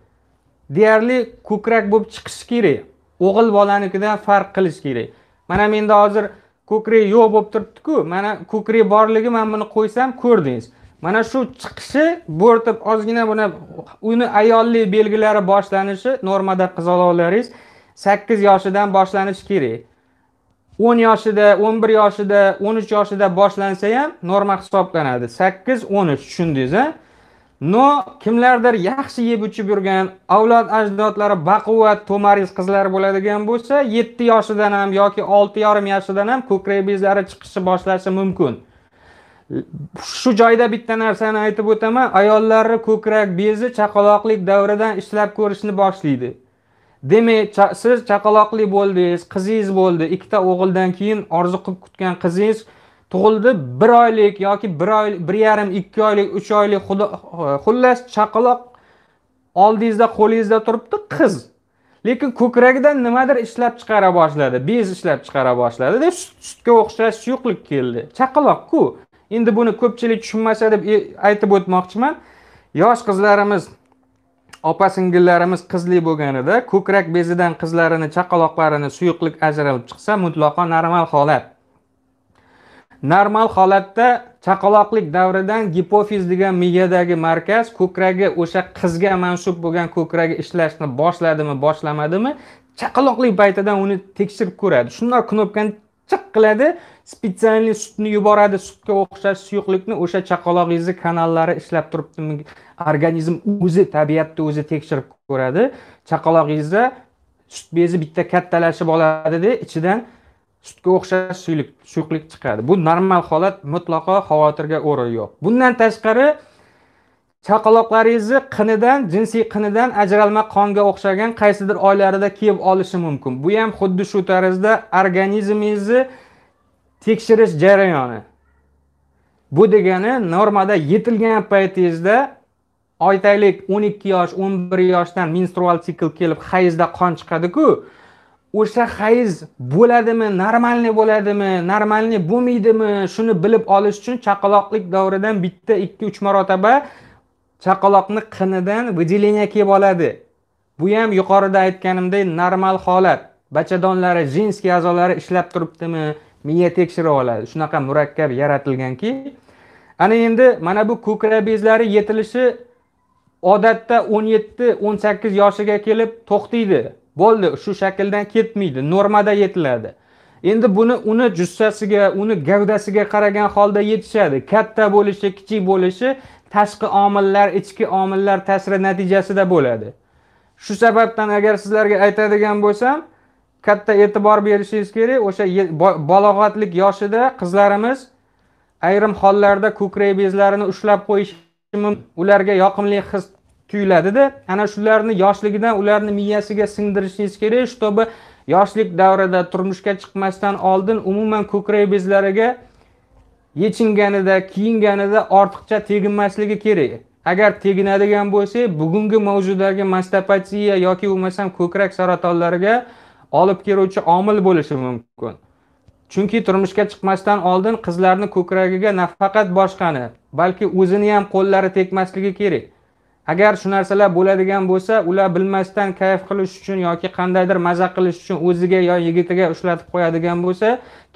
deyarli ko'krak bo'lib chiqishi kerak o'g'il bolanikidan farq qilish kerak mana menda hozir ko'krak yo'q bo'lib turibdiku mana ko'krak borligi man buni qo'ysam ko'rdingiz mana shu chiqishi bo'rtib ozgina buni uni ayollik belgilari boshlanishi normada qizaloqlaringiz sakkiz yoshidan boshlanishi kerak o'n yoshida o'n bir yoshida o'n uch yoshida boshlansa ham norma hisoblanadi sakkiz o'n uch tushundingiz a no kimlardir yaxshi yeb ichib yurgan avlod ajdodlari baquvvat to'mariz qizlar bo'ladigan bo'lsa yetti yoshidan ham yoki olti yarim yoshidan ham ko'krak bezlari chiqishni boshlashi mumkin shu joyda bitta narsani aytib o'taman ayollarni ko'krak bezi chaqaloqlik davridan ishlab ko'rishni boshlaydi demak cha siz chaqaloqli bo'ldingiz qizingiz bo'ldi ikkita o'g'ildan keyin orzu qilib kutgan qizingiz tug'ildi bir oylik yoki bir oy bir yarim ikki oylik uch oylik xullas chaqaloq oldingizda qo'lingizda turibdi qiz lekin ko'kragidan nimadir ishlab chiqara boshladi bez ishlab chiqara boshladi deb sutga o'xshash suyuqlik keldi chaqaloqku endi buni ko'pchilik tushunmasa deb e, aytib o'tmoqchiman yosh qizlarimiz opa singillarimiz qizli bo'lganida ko'krak bezidan qizlarini chaqaloqlarini suyuqlik ajralib chiqsa mutlaqo normal holat normal holatda chaqaloqlik davridan gipofiz degan miyadagi markaz ko'kragi o'sha qizga mansub bo'lgan ko'kragi ishlashni boshladimi boshlamadimi chaqaloqlik paytidan uni tekshirib ko'radi shundoq knopkani chiq qiladi спеtsiальный sutni yuboradi sutga o'xshash suyuqlikni o'sha chaqaloqingizni kanallari ishlab turibdi organizm o'zi tabiatni o'zi tekshirib ko'radi chaqaloqingizda sut bezi bitta kattalashib oladida ichidan sutga o'xshash suyuqlik suyuqlik chiqadi bu normal holat mutlaqo xavotirga o'rin yo'q bundan tashqari chaqaloqlaringizni qinidan jinsiy qinidan ajralma qonga o'xshagan qaysidir oylarida kiyib olishi mumkin bu ham xuddi shu tarzda organizmingizni tekshirish jarayoni bu degani normada yetilgan paytingizda aytaylik o'n ikki yosh o'n bir yoshdan menstrual sikl kelib hayzda qon chiqadiku o'sha hayz bo'ladimi normalniy bo'ladimi normalniy bo'lmaydimi shuni bilib olish uchun chaqaloqlik davridan bitta ikki uch marotaba chaqaloqni qinidan выделение kelib oladi bu ham yuqorida aytganimdek normal holat bachadonlari jenskiy a'zolari ishlab turibdimi miya tekshirib oladi shunaqa murakkab yaratilganki ana endi mana bu ko'krak bezlari yetilishi odatda o'n yetti o'n sakkiz yoshiga kelib to'xtaydi bo'ldi shu shakldan ketmaydi normada yetiladi endi buni uni jussasiga uni gavdasiga qaragan holda yetishadi katta bo'lishi kichik bo'lishi tashqi omillar ichki omillar ta'siri natijasida bo'ladi shu sababdan agar sizlarga aytadigan bo'lsam katta e'tibor berishingiz kerak o'sha balog'atlik yoshida qizlarimiz ayrim hollarda ko'krak bezlarini ushlab qo'yishi mumkin ularga yoqimli his tuyuladida ana shularni yoshligidan ularni miyasiga singdirishingiz kerak чтобы yoshlik davrida turmushga chiqmasdan oldin umuman ko'krak bezlariga yechinganida kiyinganida ortiqcha teginmasligi kerak agar teginadigan bo'lsa bugungi mavjuddagi mastopatiya yoki bo'lmasam ko'krak saratonlariga olib keluvchi omil bo'lishi mumkin chunki turmushga chiqmasdan oldin qizlarni ko'kragiga nafaqat boshqani balki o'zini ham qo'llari tegmasligi kerak agar shu narsalar bo'ladigan bo'lsa ular bilmasdan kayf qilish uchun yoki qandaydir maza qilish uchun o'ziga yo yigitiga ushlatib qo'yadigan bo'lsa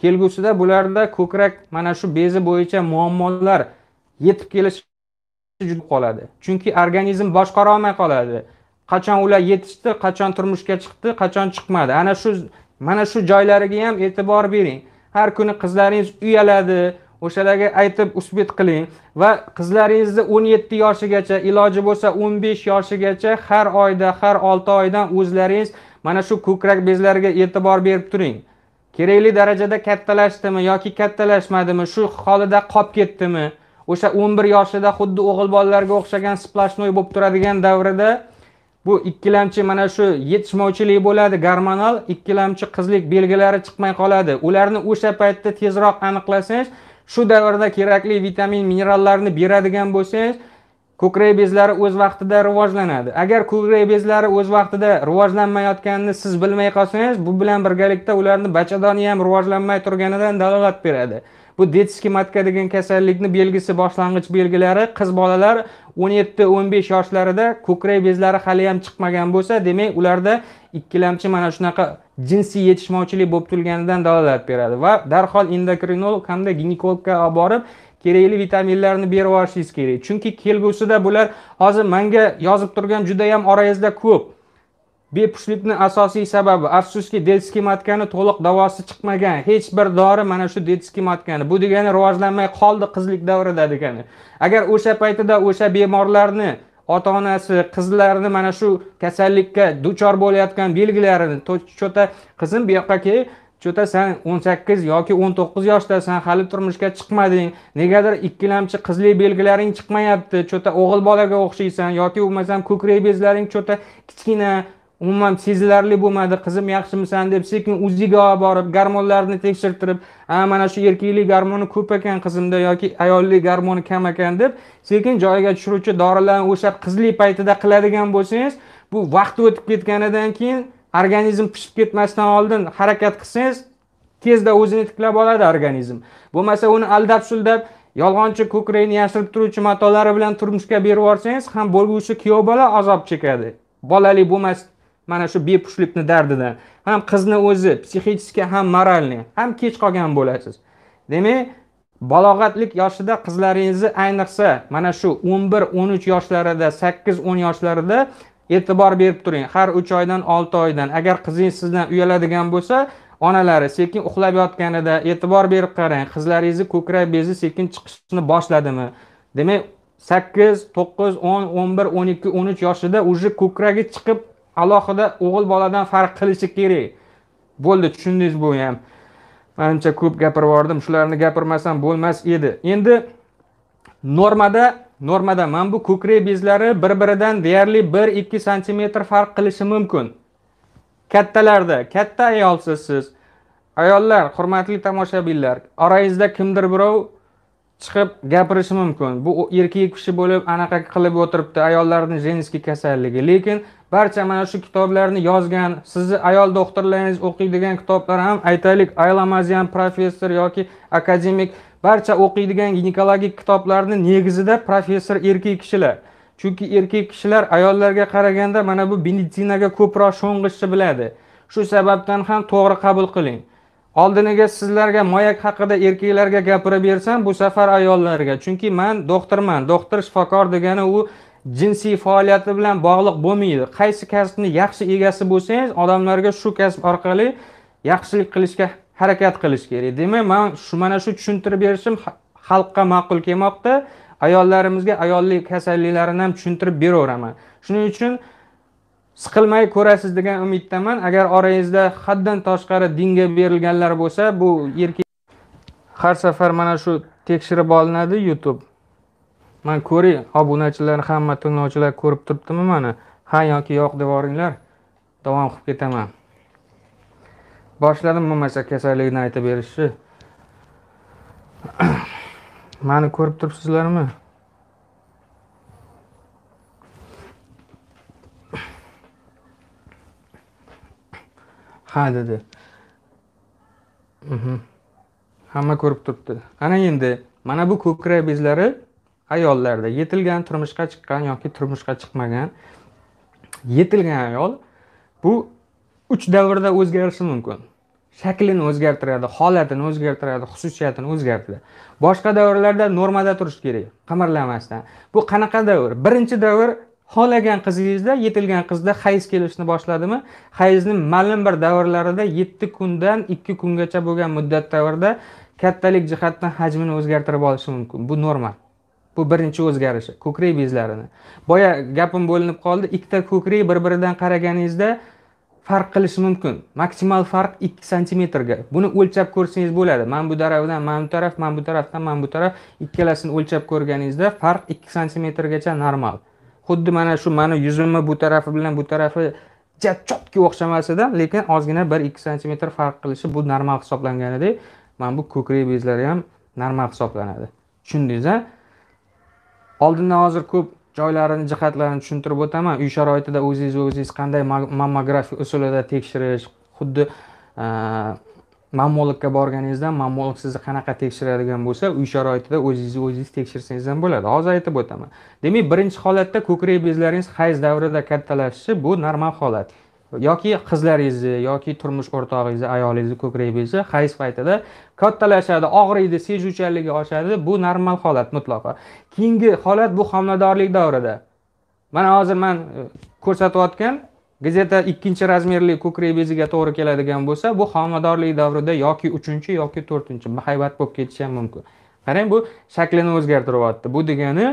kelgusida bularda ko'krak mana shu bezi bo'yicha muammolar yetib kelishi qoladi chunki organizm boshqara olmay qoladi qachon ular yetishdi qachon turmushga chiqdi qachon chiqmadi ana shu mana shu joylariga ham e'tibor bering har kuni qizlaringiz uyaladi o'shalarga aytib usbit qiling va qizlaringizni o'n yetti yoshigacha iloji bo'lsa o'n besh yoshigacha har oyda har olti oydan o'zlaringiz mana shu ko'krak bezlariga e'tibor berib turing kerakli darajada kattalashdimi yoki kattalashmadimi shu holida qolib ketdimi o'sha o'n bir yoshida xuddi o'g'il bolalarga o'xshagan splashnoy bo'lib turadigan davrida bu ikkilamchi mana shu yetishmovchilik bo'ladi gormonal ikkilamchi qizlik belgilari chiqmay qoladi ularni o'sha paytda tezroq aniqlasangiz shu davrda kerakli vitamin minerallarni beradigan bo'lsangiz ko'krak bezlari o'z vaqtida rivojlanadi agar ko'krak bezlari o'z vaqtida rivojlanmayotganini siz bilmay qolsangiz bu bilan birgalikda ularni bachadoni ham rivojlanmay turganidan dalolat beradi bu детский matka degan kasallikni belgisi boshlang'ich belgilari qiz bolalar o'n yetti o'n besh yoshlarida ko'krak bezlari haliyam chiqmagan bo'lsa demak ularda ikkilamchi mana shunaqa jinsiy yetishmovchilik bo'lib turganidan dalolat beradi va darhol endokrinolog hamda ginekologga olib borib kerakli vitaminlarni berib yuborishingiz kerak chunki kelgusida bular hozir manga yozib turgan judayam orangizda ko'p bepushtlikni asosiy sababi afsuski detskiy matkani to'liq davosi chiqmagan hech bir dori mana shu detskiy matkani bu degani rivojlanmay qoldi qizlik davrida degani agar o'sha paytida o'sha bemorlarni ota onasi qizlarini mana shu kasallikka duchor bo'layotgan belgilarini cho'ta qizim bu yoqqa kel cho'ta san o'n sakkiz yoki o'n to'qqiz yoshdasan hali turmushga chiqmading negadir ikkilamchi qizlik belgilaring chiqmayapti cho'ta o'g'il bolaga o'xshaysan yoki bo'lmasam ko'krak bezlaring cho'ta kichkina umuman sezilarli bo'lmadi qizim yaxshimisan deb sekin o'ziga olib borib garmonlarni tekshirtirib a mana shu erkaklik garmoni ko'p ekan qizimda yoki ayollik garmoni kam ekan deb sekin joyiga tushiruvchi dorilarni o'sha qizlik paytida qiladigan bo'lsangiz bu vaqt o'tib ketganidan keyin organizm pishib ketmasdan oldin harakat qilsangiz tezda o'zini tiklab oladi organizm bo'lmasa uni aldab suldab yolg'onchi ko'kragini yashirib turuvchi matolari bilan turmushga berib yuborsangiz ham bo'lg'usi kuyov bola azob chekadi bolali bo'lmas mana shu bepushtlikni dardidan ham qizni o'zi psixicheski ham moralniy ham kech qolgan bo'lasiz demak balog'atlik yoshida qizlaringizni ayniqsa mana shu o'n bir o'n uch yoshlarida sakkiz o'n yoshlarida e'tibor berib turing har uch oydan olti oydan agar qizingiz sizdan uyaladigan bo'lsa onalari sekin uxlab yotganida e'tibor berib qarang qizlaringizni ko'krak bezi sekin chiqishni boshladimi demak sakkiz to'qqiz o'n o'n bir o'n ikki o'n uch yoshida уже ko'kragi chiqib alohida o'g'il boladan farq qilishi kerak bo'ldi tushundingiz bu ham manimcha ko'p gapirib yubordim shularni gapirmasam bo'lmas edi endi normada normada mana bu ko'krak bezlari bir biridan deyarli bir ikki santimetr farq qilishi mumkin kattalarda katta ayolsiz siz ayollar hurmatli tomoshabinlar orangizda kimdir birov chiqib gapirishi mumkin bu erkak kishi bo'lib anaqa qilib o'tiribdi ayollarni jenskiy kasalligi lekin barcha mana shu kitoblarni yozgan sizni ayol doktorlaringiz o'qiydigan kitoblar ham aytaylik aylamazyan professor yoki akademik barcha o'qiydigan ginekologik kitoblarni negizida professor erkak kishilar chunki erkak kishilar ayollarga qaraganda mana bu meditsinaga ko'proq sho'ng'ishni biladi shu sababdan ham to'g'ri qabul qiling oldiniga sizlarga moyak haqida erkaklarga gapirib bersam bu safar ayollarga chunki man doktorman doktor shifokor degani u jinsiy faoliyati bilan bog'liq bo'lmaydi qaysi kasbni yaxshi egasi bo'lsangiz odamlarga shu kasb orqali yaxshilik qilishga harakat qilish kerak demak man shu mana shu tushuntirib berishim xalqqa ma'qul kelmoqda ayollarimizga ayollik kasalliklarini ham tushuntirib beraveraman shuning uchun siqilmay ko'rasiz degan umiddaman agar orangizda haddan tashqari dinga berilganlar bo'lsa bu erkak har safar mana shu tekshirib olinadi youtube man ko'ring obunachilar hamma tinglovchilar ko'rib turibdimi mani ha yoki yo'q deb devoringlar davom qilib ketaman boshladim bo'lmasa kasalligini aytib berishni (clears throat) mani ko'rib turibsizlarmi (clears throat) ha dedi mhm. hamma ko'rib turibdi ana endi mana bu ko'krak bezlari ayollarda yetilgan turmushga chiqqan yoki turmushga chiqmagan yetilgan ayol bu uch davrda o'zgarishi mumkin shaklini o'zgartiradi holatini o'zgartiradi xususiyatini o'zgartiradi boshqa davrlarda normada turishi kerak qimirlamasdan bu qanaqa davr birinchi davr xohlagan qizingizda yetilgan qizda hayz kelishni boshladimi hayzni ma'lum bir davrlarida yetti kundan ikki kungacha bo'lgan muddat davrida kattalik jihatdan hajmini o'zgartirib olishi mumkin bu normal bu birinchi o'zgarishi ko'krak bezlarini boya gapim bo'linib qoldi ikkita ko'krak bir biridan qaraganingizda farq qilishi mumkin maksimal farq ikki santimetrga buni o'lchab ko'rsangiz bo'ladi mana bu tarafdan mana bu taraf mana bu tarafdan mana bu taraf ikkalasini o'lchab ko'rganingizda farq ikki santimetrgacha normal xuddi mana shu mani yuzimni bu tarafi bilan bu tarafi chotga o'xshamasada lekin ozgina bir ikki santimetr farq qilishi bu normal hisoblanganidek mana bu ko'krak bezlari ham normal hisoblanadi tushundingiz a oldindan hozir ko'p joylarini jihatlarini tushuntirib o'taman uy sharoitida o'zingiz o'zingiz qanday mammografiya usulida tekshirish xuddi e, mammologga borganingizda mammolog sizni qanaqa tekshiradigan bo'lsa uy sharoitida o'zingizni o'zingiz tekshirsangiz ham bo'ladi hozir aytib o'taman demak birinchi holatda ko'krak bezlaringiz hayz davrida kattalashishi bu normal holat yoki qizlaringizni yoki turmush o'rtog'ingizni ayolingizni ko'krak bezi hayz paytida kattalashadi og'riydi sezuvchanligi oshadi bu normal holat mutlaqo keyingi holat bu homiladorlik davrida mana hozir man e, ko'rsatayotgan gazeta ikkinchi razmerli ko'krak beziga to'g'ri keladigan bo'lsa bu homiladorlik davrida yoki uchinchi yoki to'rtinchi bahaybat bo'lib ketishi ham mumkin qarang bu shaklini o'zgartiryapti bu degani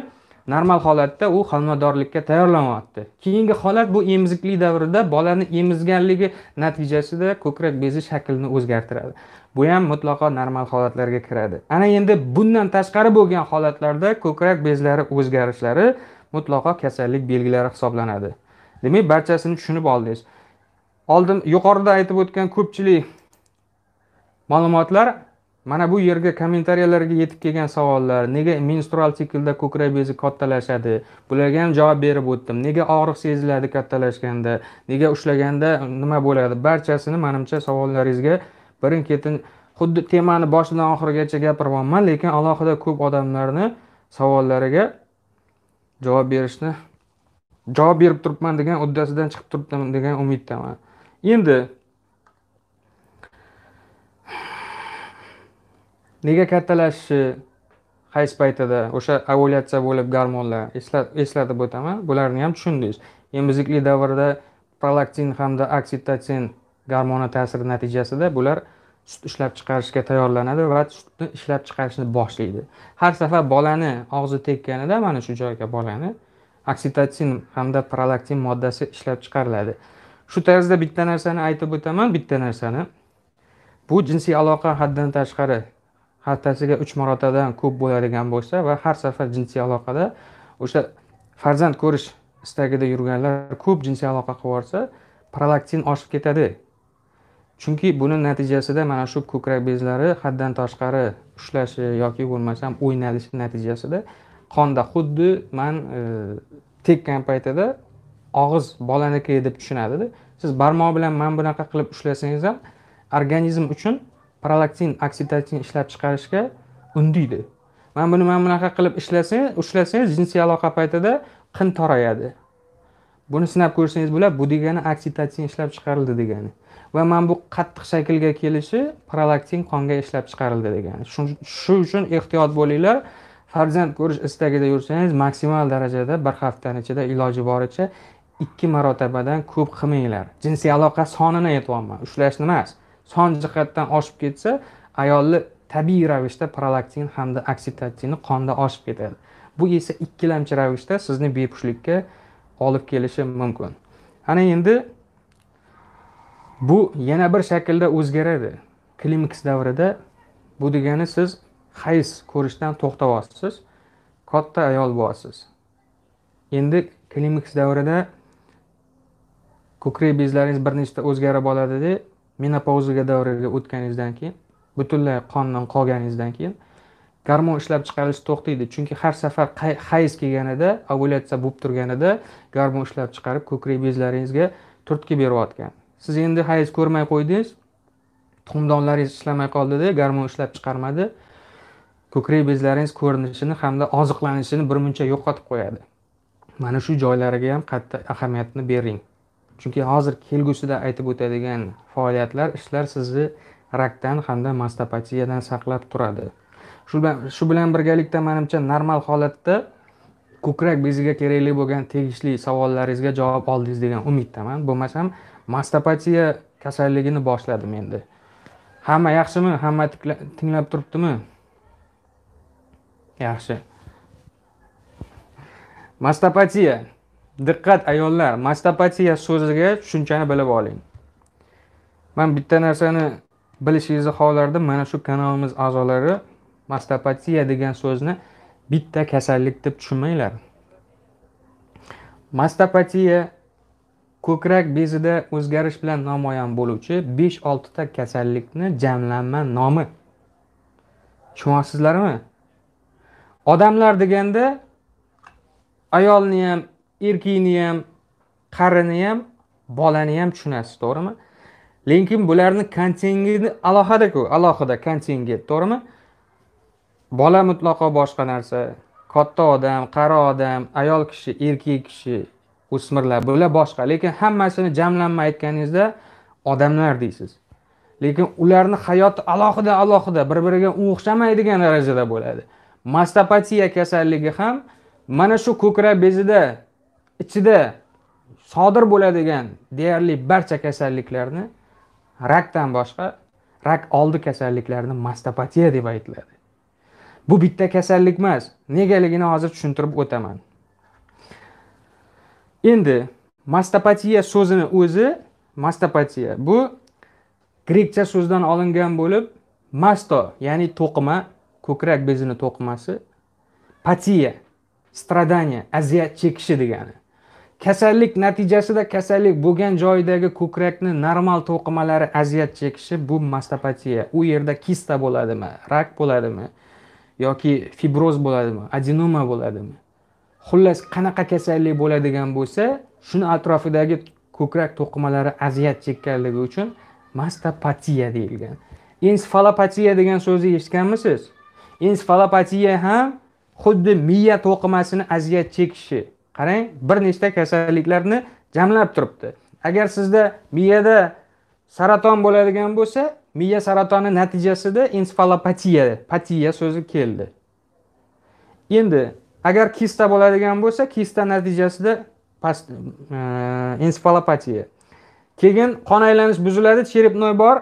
normal holatda u homiladorlikka tayyorlanyapti keyingi holat bu emizikli davrida bolani emizganligi natijasida ko'krak bezi shaklini o'zgartiradi bu ham mutlaqo normal holatlarga kiradi ana endi bundan tashqari bo'lgan holatlarda ko'krak bezlari o'zgarishlari mutlaqo kasallik belgilari hisoblanadi demak barchasini tushunib oldingiz oldin yuqorida aytib o'tgan ko'pchilik ma'lumotlar mana bu yerga kommentariyalarga yetib kelgan savollar nega menstrual siklda ko'krak bezi kattalashadi bularga ham javob berib o'tdim nega og'riq seziladi kattalashganda nega ushlaganda nima bo'ladi barchasini manimcha savollaringizga birin ketin xuddi temani boshidan oxirigacha gapiryapman lekin alohida ko'p odamlarni savollariga javob berishni javob berib turibman degan uddasidan chiqib turibman degan umiddaman endi nega kattalashishi qaysi paytida o'sha ovulyatsiya bo'lib garmonlar eslatib o'taman bularni ham tushundingiz emizikli davrda prolaktin hamda oksitatsin garmoni ta'siri natijasida bular sut ishlab chiqarishga tayyorlanadi va sutni ishlab chiqarishni boshlaydi har safar bolani og'zi tekkanida mana shu joyga bolani oksitatsin hamda prolaktin moddasi ishlab chiqariladi shu tarzda bitta narsani aytib o'taman bitta narsani bu jinsiy aloqa haddan tashqari haftasiga uch marotadan ko'p bo'ladigan bo'lsa va har safar jinsiy aloqada o'sha farzand ko'rish istagida yurganlar ko'p jinsiy aloqa qilib yuborsa prolaktin oshib ketadi chunki buni natijasida mana shu ko'krak bezlari haddan tashqari ushlashi yoki bo'lmasam o'ynalishi natijasida qonda xuddi man e, tekkan paytida og'iz bolaniki deb tushunadida siz barmoq bilan mana bunaqa qilib ushlasangiz ham organizm uchun prolaktin oksidatin ishlab chiqarishga undaydi mana buni mana bunaqa qilib ishlasangiz ushlasangiz jinsiy aloqa paytida qin torayadi buni sinab ko'rsangiz bo'ladi bu degani oksitotin ishlab chiqarildi degani va mana bu qattiq shaklga kelishi prolaktin qonga ishlab chiqarildi degani shu uchun ehtiyot bo'linglar farzand ko'rish istagida yursangiz maksimal darajada bir haftani ichida iloji boricha ikki marotabadan ko'p qilmanglar jinsiy aloqa sonini aytyapman ushlashni emas son jihatdan oshib ketsa ayolni tabiiy ravishda prolaktin hamda oksitatinni qonda oshib ketadi bu esa ikkilamchi ravishda sizni bepushlikka olib kelishi mumkin ana endi bu yana bir shaklda o'zgaradi klimaks davrida bu degani siz hayz ko'rishdan to'xtayapsiz katta ayol bo'lasiz endi klimaks davrida ko'krak bezlaringiz bir nechta o'zgarib oladida menopauzaga davriga o'tganingizdan keyin butunlay qondan qolganingizdan keyin gormon ishlab chiqarilishi to'xtaydi chunki har safar hayz kelganida ovulyatsiya bo'lib turganida gormon ishlab chiqarib ko'krak bezlaringizga turtki berayotgan siz endi hayz ko'rmay qo'ydingiz tuxumdonlaringiz ishlamay qoldida gormon ishlab chiqarmadi ko'krak bezlaringiz ko'rinishini hamda oziqlanishini birmuncha yo'qotib qo'yadi mana shu joylariga ham qattiq ahamiyatni bering chunki hozir kelgusida aytib o'tadigan faoliyatlar ishlar sizni rakdan hamda mastopatiyadan saqlab turadi shu bilan birgalikda manimcha normal holatda ko'krak beziga kerakli bo'lgan tegishli savollaringizga javob oldingiz degan umiddaman bo'lmasam mastopatiya kasalligini boshladim endi hamma yaxshimi hamma tinglab turibdimi yaxshi mastopatiya diqqat ayollar mastopatiya so'ziga tushunchani bilib oling man bitta narsani bilishingizni xohlardim mana shu kanalimiz a'zolari mastopatiya degan so'zni bitta kasallik deb tushunmanglar mastopatiya ko'krak bezida o'zgarish bilan namoyon bo'luvchi besh oltita kasallikni jamlanma nomi tushunyapsizlarmi odamlar deganda ayolni ham erkakni ham qarini ham bolani ham tushunasiz to'g'rimi lekin bularni kontengini alohida ku alohida kontingent to'g'rimi bola mutlaqo boshqa narsa katta odam qari odam ayol kishi erkak kishi o'smirlar bular boshqa lekin hammasini jamlanma aytganingizda odamlar deysiz lekin ularni hayoti alohida alohida bir biriga o'xshamaydigan darajada bo'ladi mastopatiya kasalligi ham mana shu ko'krak bezida ichida sodir bo'ladigan deyarli barcha kasalliklarni rakdan boshqa rak oldi kasalliklarini mastopatiya deb aytiladi bu bitta kasallik emas negaligini hozir tushuntirib o'taman endi mastopatiya so'zini o'zi mastopatiya bu grekcha so'zdan olingan bo'lib masto ya'ni to'qima ko'krak bezini to'qimasi patiya страдания aziyat chekishi degani kasallik natijasida kasallik bo'lgan joydagi ko'krakni normal to'qimalari aziyat chekishi bu mastopatiya u yerda kista bo'ladimi rak bo'ladimi yoki fibroz bo'ladimi adenoma bo'ladimi xullas qanaqa kasallik bo'ladigan bo'lsa shuni atrofidagi ko'krak to'qimalari aziyat chekkanligi uchun mastopatiya deyilgan ensfalopatiya degan so'zni eshitganmisiz ensfalopatiya ham xuddi miya to'qimasini aziyat chekishi qarang bir nechta kasalliklarni jamlab turibdi agar sizda miyada saraton bo'ladigan bo'lsa miya saratoni natijasida ensefalopatiya patiya so'zi keldi endi agar kista bo'ladigan bo'lsa kista natijasida past e, keyin qon aylanish buziladi черепной bor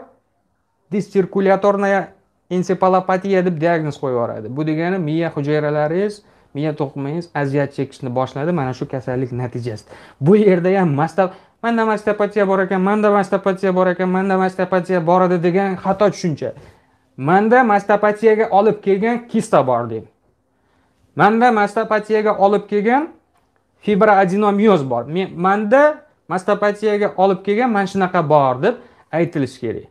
diskirkulyatorная ensefalopatiya deb diagnoz qo'yib yuboradi bu degani miya hujayralaringiz miya to'qimangiz aziyat chekishni boshladi mana shu kasallik natijasida bu yerda ham mastab manda mastopatiya bor ekan manda mastopatiya bor ekan manda mastopatiya bor edi degan xato tushuncha manda mastopatiyaga olib kelgan kista bor deng manda mastopatiyaga olib kelgan fibroadinomiyoz bor manda mastopatiyaga olib kelgan mana shunaqa bor deb aytilishi kerak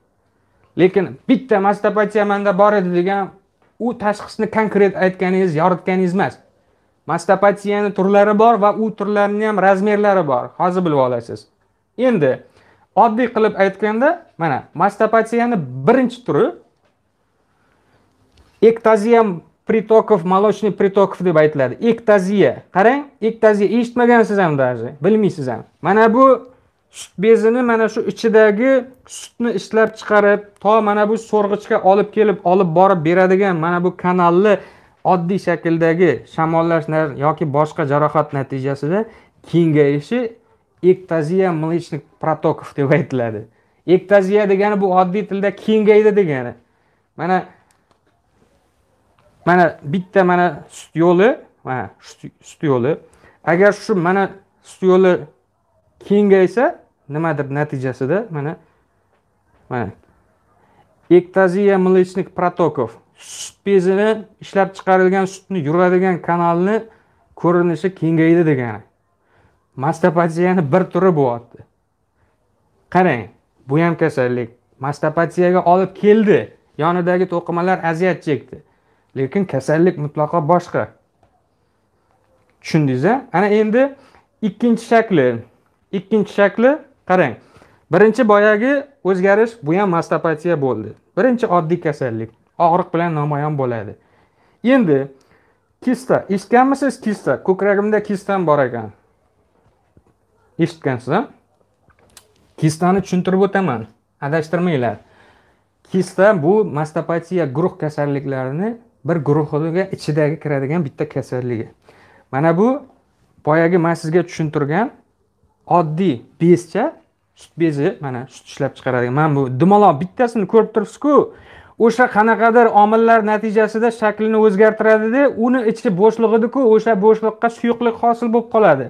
lekin bitta mastopatiya manda bor edi degan u tashxisni konkret aytganingiz yoritganingiz emas mastopatiyani turlari bor va u turlarni ham razmerlari bor hozir bilib olasiz endi oddiy qilib aytganda mana mastopatiyani birinchi turi ektaziya pritokov молочный притоков deb aytiladi ektaziya qarang ektaziya eshitmagansiz ham даже bilmaysiz ham mana bu sut bezini mana shu ichidagi sutni ishlab chiqarib to mana bu so'rg'ichga olib kelib olib borib beradigan mana bu kanalni oddiy shakldagi shamollash yoki boshqa jarohat natijasida kengayishi ektaziya mlichnik протоков deb aytiladi ektaziya degani bu oddiy tilda kengaydi degani mana mana bitta mana sut yo'li mana sut yo'li agar shu mana sut yo'li kengaysa nimadir natijasida mana mana ektaziya mlichnik протоков sut bezini ishlab chiqarilgan sutni yuradigan kanalni ko'rinishi kengaydi degani mastopatiyani bir turi bo'lyapti qarang bu ham kasallik mastopatiyaga olib keldi yonidagi to'qimalar aziyat chekdi lekin kasallik mutlaqo boshqa tushundingiz a ana endi ikkinchi shakli ikkinchi shakli qarang birinchi boyagi o'zgarish bu ham mastopatiya bo'ldi birinchi oddiy kasallik og'riq bilan namoyon bo'ladi endi kista eshitganmisiz kista ko'kragimda kistam bor ekan eshitgansiz a kistani tushuntirib o'taman adashtirmanglar kista bu mastopatiya guruh kasalliklarini bir guruhiga ichidagi kiradigan bitta kasalligi mana bu boyagi man sizga tushuntirgan oddiy bezcha sut bezi mana sut ishlab chiqaradigan mana bu dumaloq bittasini ko'rib turibsizku o'sha qanaqadir omillar natijasida shaklini o'zgartiradida uni ichi bo'shliq ediku o'sha bo'shliqqa suyuqlik hosil bo'lib qoladi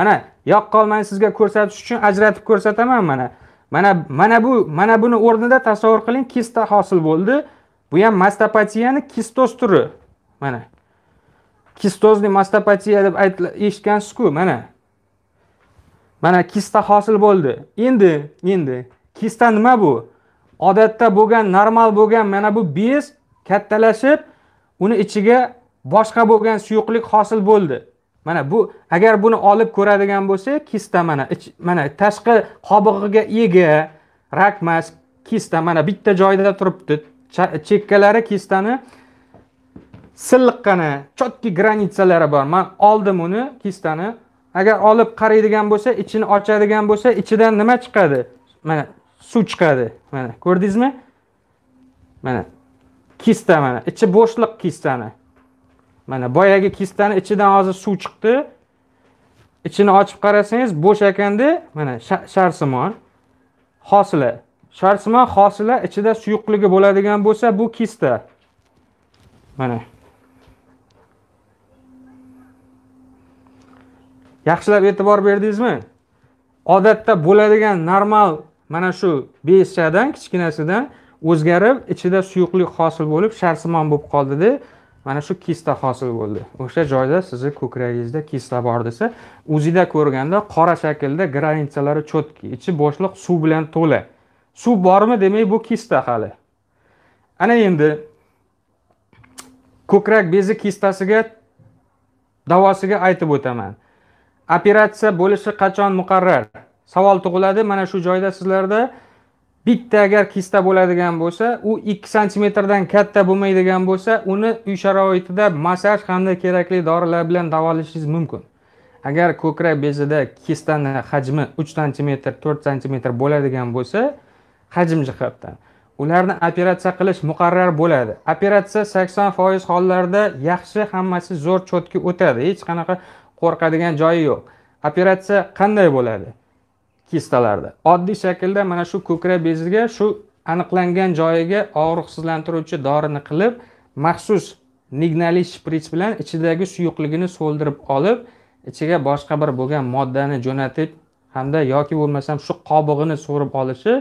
mana yaqqol man sizga ko'rsatish uchun ajratib ko'rsataman mana mana mana bu mana buni o'rnida tasavvur qiling kista hosil bo'ldi bu ham mastopatiyani kistoz turi mana kistozli mastopatiya deb eshitgansizku mana mana kista hosil bo'ldi endi endi kista nima bu odatda bo'lgan normal bo'lgan mana bu bez kattalashib uni ichiga boshqa bo'lgan suyuqlik hosil bo'ldi mana bu agar buni olib ko'radigan bo'lsak kista mana mana tashqi qobig'iga ega rak emas kista mana bitta joyda turibdi chekkalari kistani silliqqina chotki granitsalari bor man oldim uni kistani agar olib qaraydigan bo'lsa ichini ochadigan bo'lsa ichidan nima chiqadi mana suv chiqadi mana ko'rdingizmi mana kista mana ichi bo'shliq kistani mana boyagi kistani ichidan hozir suv chiqdi ichini ochib qarasangiz bo'sh ekanda mana sharsimon hosila sharsimon hosila ichida suyuqligi bo'ladigan bo'lsa bu kista mana yaxshilab e'tibor berdingizmi odatda bo'ladigan normal mana shu beshchadan kichkinasidan o'zgarib ichida suyuqlik hosil bo'lib sharsimon bo'lib qoldida mana shu kista hosil bo'ldi o'sha joyda sizni ko'kragingizda kista bor desa o'zida ko'rganda qora shaklda granitsalari cho'tki ichi bo'shliq suv bilan to'la suv bormi demak bu kista hali ana endi ko'krak bezi kistasiga davosiga aytib o'taman operatsiya bo'lishi qachon muqarrar savol tug'iladi mana shu joyda sizlarda bitta agar kista bo'ladigan bo'lsa u ikki santimetrdan katta bo'lmaydigan bo'lsa uni uy sharoitida massaj hamda kerakli dorilar bilan davolashingiz mumkin agar ko'krak bezida kistani hajmi uch santimetr to'rt santimetr bo'ladigan bo'lsa hajm jihatdan ularni operatsiya qilish muqarrar bo'ladi operatsiya sakson foiz hollarda yaxshi hammasi zo'r cho'tka o'tadi hech qanaqa qo'rqadigan joyi yo'q operatsiya qanday bo'ladi kistalarda oddiy shaklda mana shu ko'krak beziga shu aniqlangan joyiga og'riqsizlantiruvchi dorini qilib maxsus nignali shprits bilan ichidagi suyuqligini so'ldirib olib ichiga boshqa bir bo'lgan moddani jo'natib hamda yoki bo'lmasam shu qobig'ini so'rib olishi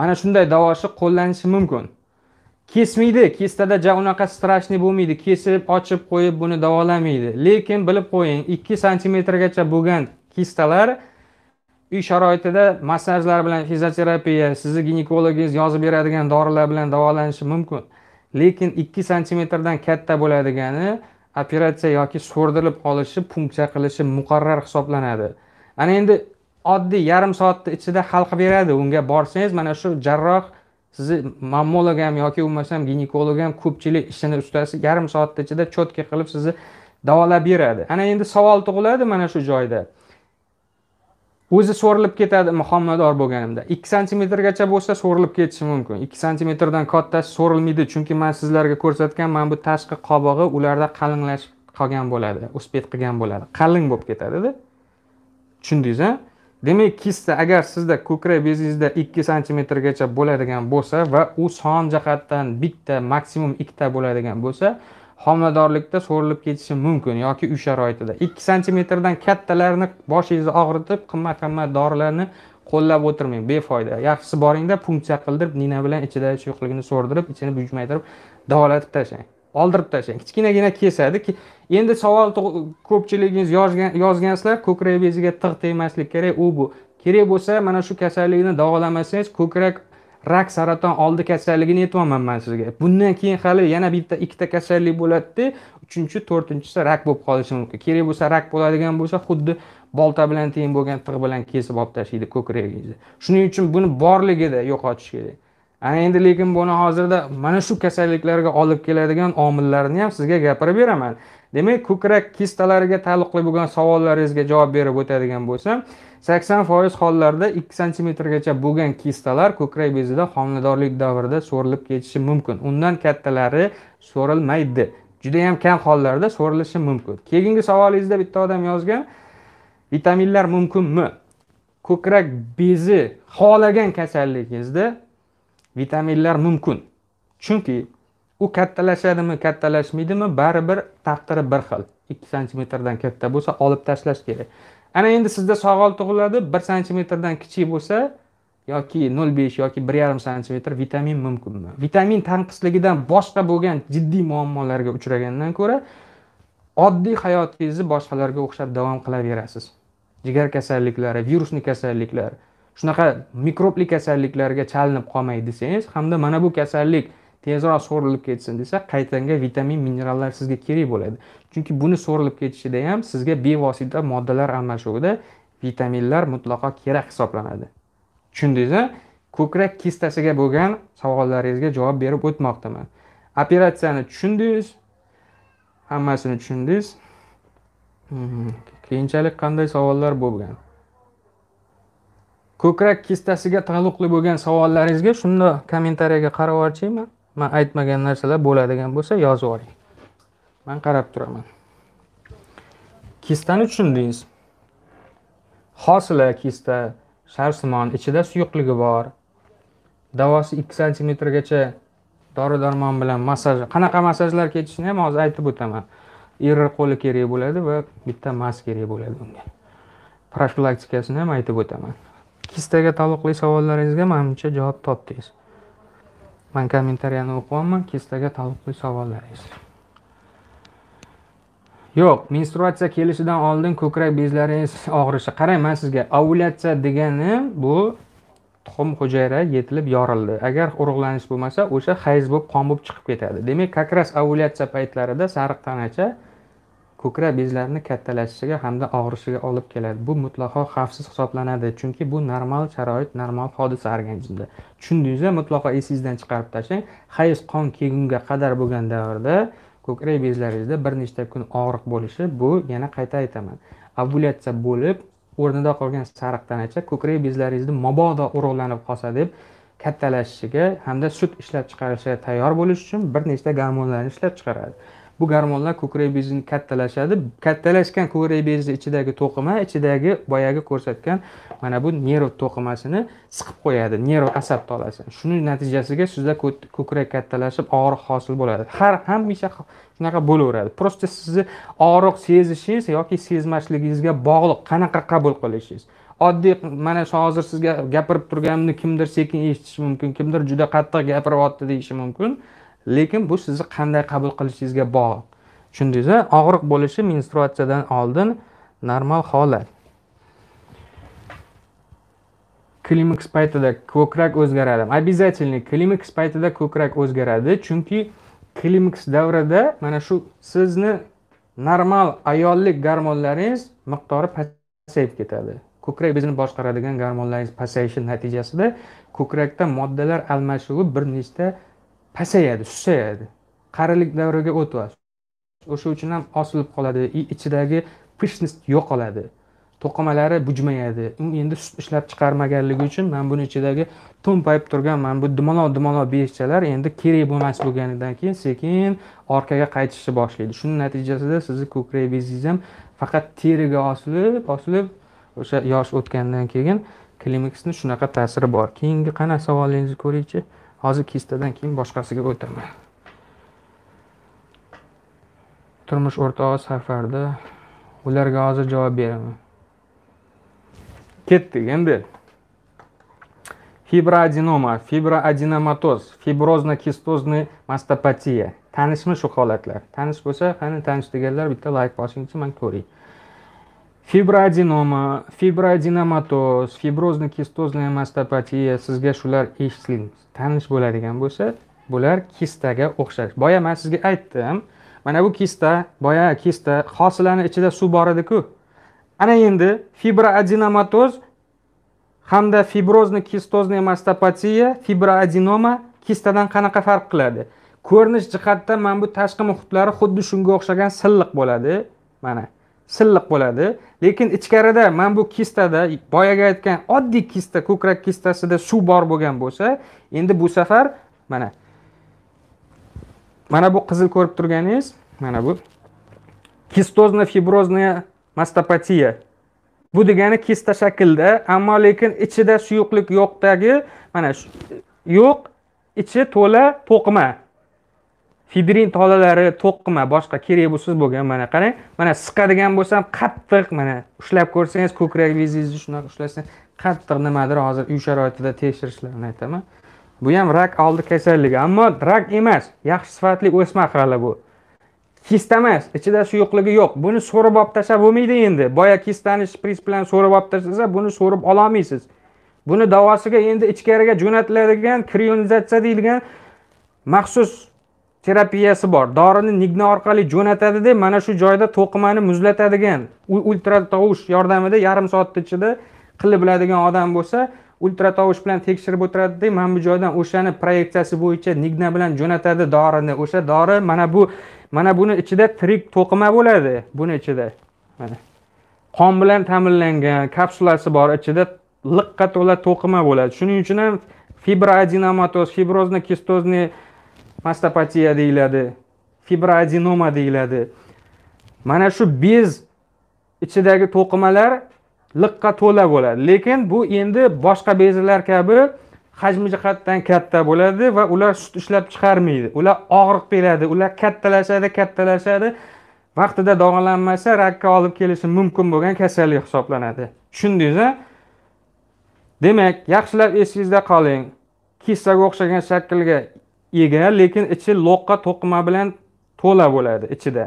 mana shunday davoshi qo'llanishi mumkin kesmaydi kistada ja unaqa страшный bo'lmaydi kesib ochib qo'yib buni davolamaydi lekin bilib qo'ying ikki santimetrgacha bo'lgan kistalar uy sharoitida massajlar bilan fizioterapiya sizni ginekologingiz yozib beradigan dorilar bilan davolanishi mumkin lekin ikki santimetrdan katta bo'ladigani operatsiya yoki so'rdirib qolishi punkcha qilishi muqarrar hisoblanadi ana endi oddiy yarim soatni ichida qilib beradi unga borsangiz mana shu jarroh sizni mammolog ham yoki bo'lmasam ginekolog ham ko'pchilik ishini ustasi yarim soatni ichida четкий qilib sizni davolab beradi ana endi savol tug'iladi mana shu joyda o'zi so'rilib ketadi homilador bo'lganimda ikki santimetrgacha bo'lsa so'rilib ketishi mumkin ikki santimetrdan kattasi so'rilmaydi chunki man sizlarga ko'rsatgan mana bu tashqi qobig'i ularda qalinlashib qolgan bo'ladi uspet qilgan bo'ladi qalin bo'lib ketadida tushundingiz a demak kista agar sizda ko'krak bezingizda ikki santimetrgacha bo'ladigan bo'lsa va u son jihatdan bitta maksimum ikkita bo'ladigan bo'lsa homiladorlikda so'rilib ketishi mumkin yoki uy sharoitida ikki santimetrdan kattalarni boshingizni og'ritib qimmat qimmat dorilarni qo'llab o'tirmang befoyda yaxshisi boringda punksiya qildirib nina bilan ichidagi suyuqligini so'rdirib ichini bujmaytirib davolatib tashlang oldirib tashlang kichkinagina kesadi endi savol ko'pchiligingiz yozgan yozgansizlar ko'krak beziga tig' tegmaslik kerak u bu kerak bo'lsa mana shu kasallikni davolamasangiz ko'krak rak saraton oldi kasalligini aytyapman man sizga bundan keyin hali yana bitta ikkita kasallik bo'ladida uchinchi to'rtinchisi rak bo'lib qolishi mumkin kerak bo'lsa rak bo'ladigan bo'lsa xuddi bolta bilan teng bo'lgan tig' bilan kesib olib tashlaydi ko'kragingizni shuning uchun buni borligida yo'qotish kerak ana endi lekin buni hozirda mana shu kasalliklarga olib keladigan omillarni ham sizga gapirib beraman demak ko'krak kistalariga taalluqli bo'lgan savollaringizga javob berib o'tadigan bo'lsam sakson foiz hollarda ikki santimetrgacha bo'lgan kistalar ko'krak bezida homiladorlik davrida so'rilib ketishi mumkin undan kattalari so'rilmaydi judayam kam hollarda so'rilishi mumkin keyingi savolingizda bitta odam yozgan vitaminlar mumkinmi ko'krak bezi xohlagan kasalligingizda vitaminlar mumkin chunki u kattalashadimi kattalashmaydimi baribir taqdiri bir xil ikki santimetrdan katta bo'lsa olib tashlash kerak ana endi sizda sog'ol tug'iladi bir santimetrdan kichik bo'lsa yoki nol besh yoki bir yarim santimetr vitamin mumkinmi vitamin tanqisligidan boshqa bo'lgan jiddiy muammolarga uchragandan ko'ra oddiy hayotingizni boshqalarga o'xshab davom qilaverasiz jigar kasalliklari virusli kasalliklar shunaqa mikrobli kasalliklarga chalinib qolmay desangiz hamda mana bu kasallik tezroq so'rilib ketsin desa qaytanga vitamin minerallar sizga kerak bo'ladi chunki buni so'rilib ketishida ham sizga bevosita moddalar almashuvida vitaminlar mutlaqo kerak hisoblanadi tushundingizmi ko'krak kistasiga bo'lgan savollaringizga javob berib o'tmoqdaman operatsiyani tushundingiz hammasini tushundingiz hmm, keyinchalik qanday savollar bo'lgan ko'krak kistasiga taalluqli bo'lgan savollaringizga shunda kommentariyaga qarab yuborchiman man aytmagan narsalar bo'ladigan bo'lsa yozib yuboring man qarab turaman kistani tushundingiz hosila kista sharsimon ichida suyuqligi bor davosi ikki santimetrgacha dori darmon bilan massaj qanaqa massajlar ketishini ham hozir aytib o'taman irr qo'li kerak bo'ladi va bitta mas kerak bo'ladi unga profilaktikasini ham aytib o'taman kistaga taalluqli savollaringizga manimcha javob topdingiz man kommentariyani o'qiyapman kistaga taalluqli savollaringiz yo'q menstruatsiya kelishidan oldin ko'krak bezlaringiz og'rishi qarang man sizga ovulyatsiya degani bu tuxum hujayra yetilib yorildi agar urug'lanish bo'lmasa o'sha hayz bo'lib qon bo'lib chiqib ketadi demak как раз ovulyatsiya paytlarida sariq tanacha ko'krak bezlarini kattalashishiga hamda og'rishiga olib keladi bu mutlaqo xavfsiz hisoblanadi chunki bu normal sharoit normal hodisa organizmda tushundingizmi mutlaqo esingizdan chiqarib tashlang hayz qon kelgunga qadar bo'lgan davrda ko'krak bezlaringizda bir nechta kun og'riq bo'lishi bu yana qayta aytaman ovulyatsiya bo'lib o'rnida qolgan sariq tanacha ko'krak bezlaringizni mabodo urug'lanib qolsa deb kattalashishiga hamda sut ishlab chiqarishga tayyor bo'lish uchun bir nechta gormonlarni ishlab chiqaradi bu garmonlar ko'krak bezini kattalashadi kattalashgan ko'krak bezi ichidagi to'qima ichidagi boyagi ko'rsatgan mana bu nerv to'qimasini siqib qo'yadi nerv asab tolasini shuni natijasiga sizda ko'krak kattalashib og'riq hosil bo'ladi har hamisha shunaqa bo'laveradi просто sizni og'riq sezishingiz yoki sezmasligingizga bog'liq qanaqa qabul qilishingiz oddiy mana shu hozir sizga gapirib turganimni kimdir sekin eshitishi mumkin kimdir juda qattiq gapiryapti deyishi mumkin lekin bu sizni qanday qabul qilishingizga bog'liq tushundingizmi og'riq bo'lishi menstruatsiyadan oldin normal holat klimaks paytida ko'krak o'zgaradi обязательно klimaks paytida ko'krak o'zgaradi chunki klimaks davrida mana shu sizni normal ayollik gormonlaringiz miqdori pasayib ketadi ko'krak bizni boshqaradigan gormonlaringiz pasayishi natijasida ko'krakda moddalar almashuvi bir nechta pasayadi susayadi qarilik davriga o'tyapti o'sha uchun ham osilib qoladi ichidagi пышность yo'qoladi to'qimalari bujmayadi u endi sut ishlab chiqarmaganligi uchun mana buni ichidagi to'mpayib turgan mana bu dumaloq dumaloq beshchalar endi kerak bo'lmas bo'lganidan keyin sekin orqaga qaytishni boshlaydi shuni natijasida sizni bezingiz ham faqat teriga osilib osilib o'sha yosh o'tgandan keyin klimaksni shunaqa ta'siri bor keyingi qana savolingizni ko'raychi hozir kistadan keyin boshqasiga o'taman turmush o'rtog'i safarda ularga hozir javob beraman ketdik endi fibroadinoma fibroadinamatoz fibrozno kistozniy mastopatiya tanishmi shu holatlar tanish bo'lsa qani tanish deganlar bitta layk bosing man ko'ray fibroadenoma fibroadenomatoz fibrozni kistozная mastopatiya sizga shular eshitilib tanish bo'ladigan bo'lsa bular kistaga o'xshash boya man sizga aytdim mana bu kista boya kista hosilani ichida suv bor ediku ana endi fibroadenomatoz hamda fibrozni kistozная mastopatiya fibroadenoma kistadan qanaqa farq qiladi ko'rinish jihatdan mana bu tashqi muhitlari xuddi shunga o'xshagan silliq bo'ladi mana silliq bo'ladi lekin ichkarida mana bu kistada boyagi aytgan oddiy kista ko'krak kistasida suv bor bo'lgan bo'lsa endi bu safar mana mana bu qizil ko'rib turganingiz mana bu kistozno fibrozная mastopatiya bu degani kista shaklda ammo lekin ichida suyuqlik yo'qdagi mana yo'q ichi to'la to'qima fidrin tolalari to'qima boshqa kerak bo'lsa bo'lgan mana qarang mana siqadigan bo'lsam qattiq mana ushlab ko'rsangiz ko'kragingizni shunaqa ushlasa qattiq nimadir hozir uy sharoitida tekshirishlarini aytaman bu ham rak oldi kasalligi ammo rak emas yaxshi sifatli o'sma hali bu kista emas ichida suyuqligi yo'q buni so'rib olib tashlab bo'lmaydi endi boya kistani shpris bilan so'rib olib tashlasa buni so'rib ololmaysiz buni davosiga endi ichkariga jo'natiladigan kriyonizatsiya deyilgan maxsus terapiyasi bor dorini nigna orqali jo'natadi mana shu joyda to'qimani muzlatadigan ultra tovush yordamida yarim soatni ichida qilib biladigan odam bo'lsa ultra tovush bilan tekshirib o'tiradida mana bu joydan o'shani proyeksiyasi bo'yicha nigna bilan jo'natadi dorini o'sha dori mana bu mana buni ichida tirik to'qima bo'ladi buni ichida mana qon bilan ta'minlangan kapsulasi bor ichida liqqa to'la to'qima bo'ladi shuning uchun ham fibroadinomatoz fibrozni kistozniy mastopatiya deyiladi fibroadenoma deyiladi mana shu bez ichidagi to'qimalar liqqa to'la bo'ladi lekin bu endi boshqa bezlar kabi hajmi jihatdan katta bo'ladi va ular sut ishlab chiqarmaydi ular og'riq beradi ular kattalashadi kattalashadi vaqtida davolanmasa rakka olib kelishi mumkin bo'lgan kasallik hisoblanadi tushundingiz demak yaxshilab esingizda qoling kissaga o'xshagan shaklga ega lekin ichi loqqa to'qima bilan to'la bo'ladi ichida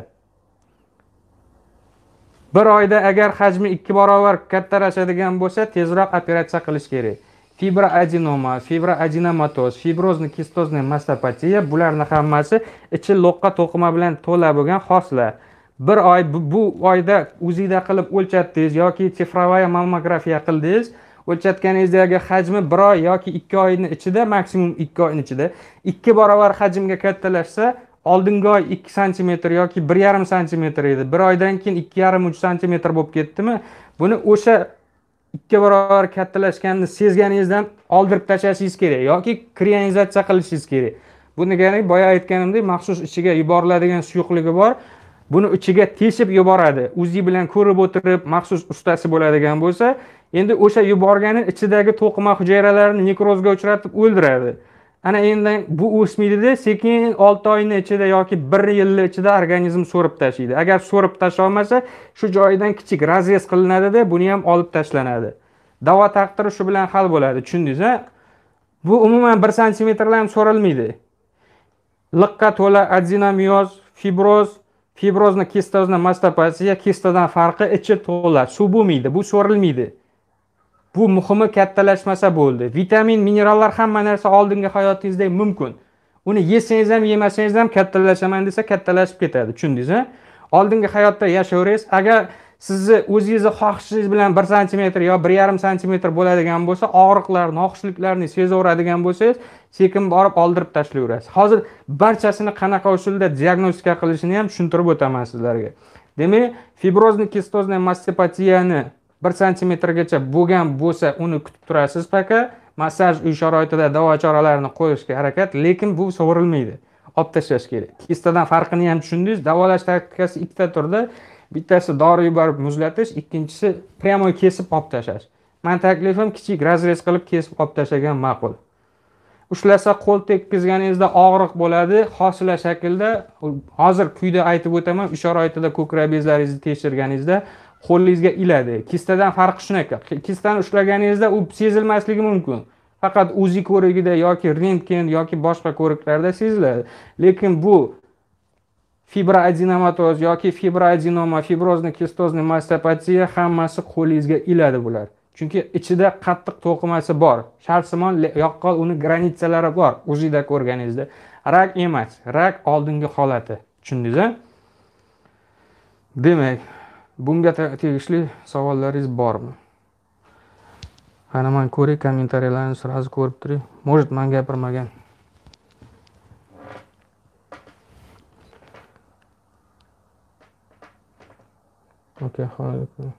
bir oyda agar hajmi ikki barobar kattalashadigan bo'lsa tezroq operatsiya qilish kerak fibroadenoma fibroadenomatoz fibrozni kistozni mastopatiya bularni hammasi ichi loqqa to'qima bilan to'la bo'lgan xoslar bir oy bu, bu oyda o'zingizda qilib o'lchatdingiz yoki цифровая mammografiya qildingiz o'lchatganingizdagi hajmi bir oy yoki ikki oyni ichida maksimum ikki oyni ichida ikki barobar hajmga kattalashsa oldingi oy ikki santimetr yoki bir yarim santimetr edi bir oydan keyin ikki yarim uch santimetr bo'lib ketdimi buni o'sha ikki barobar kattalashganini sezganingizdan oldirib tashlashingiz kerak yoki krionizatsiya qilishingiz kerak bu degani boya aytganimdek maxsus ichiga yuboriladigan suyuqligi bor buni ichiga teshib yuboradi uzi bilan ko'rib o'tirib maxsus ustasi bo'ladigan bo'lsa endi o'sha yuborgani ichidagi to'qima hujayralarni nekrozga uchratib o'ldiradi ana endi bu o'smaydida sekin olti oyni ichida yoki bir yilni ichida organizm so'rib tashlaydi agar so'rib tashlolmasa shu joyidan kichik razrez qilinadida buni ham olib tashlanadi davo taqdiri shu bilan hal bo'ladi tushundingiz a bu umuman bir santimetrlar ham so'ralmaydi liqqa to'la adzenomiyoz fibroz fibrozni kistozna mastopatiya kistodan farqi ichi to'la suv bo'lmaydi bu so'rilmaydi bu muhimi kattalashmasa bo'ldi vitamin minerallar hamma narsa oldingi hayotingizda mumkin uni yesangiz ham yemasangiz ham kattalashaman desa kattalashib ketadi tushundingizmi oldingi hayotda yashayverangiz agar sizni o'zingizni xohishingiz bilan bir santimetr yo bir yarim santimetr bo'ladigan bo'lsa og'riqlarni noxushliklarni sezaveradigan bo'lsangiz sekin borib oldirib tashlayverasiz hozir barchasini qanaqa usulda diagnostika qilishini ham tushuntirib o'taman sizlarga demak fibrozni kistozni mastopatiyani bir santimetrgacha bo'lgan bo'lsa uni kutib turasiz paka massaj uy sharoitida davo choralarini qo'yishga harakat lekin bu sovurilmaydi olib tashlash kerak kistadan farqini ham tushundingiz davolash taktikasi ikkita turda bittasi dori yuborib muzlatish ikkinchisi прямой kesib olib tashlash mani taklifim kichik razrez qilib kesib olib tashlagan ma'qul ushlasa qo'l tekkizganingizda og'riq bo'ladi hosila shaklda hozir quyida aytib o'taman uy sharoitida ko'krak bezlaringizni tekshirganingizda qo'lingizga iladi kistadan farqi shunaqa kistani ushlaganingizda u sezilmasligi mumkin faqat uzi ko'rigida yoki rentgen yoki boshqa ko'riklarda seziladi lekin bu fibroadenomatoz yoki fibroadinoma fibrozni kistozni mastopatiya hammasi qo'lingizga iladi bular chunki ichida qattiq to'qimasi bor sharsimon yaqqol uni granitsalari bor uzida ko'rganingizda rak emas rak oldingi holati tushundingiz demak bunga tegishli savollaringiz bormi qani man ko'ray kommentariyalarni сразу ko'rib turing может man gapirmagan okay, holik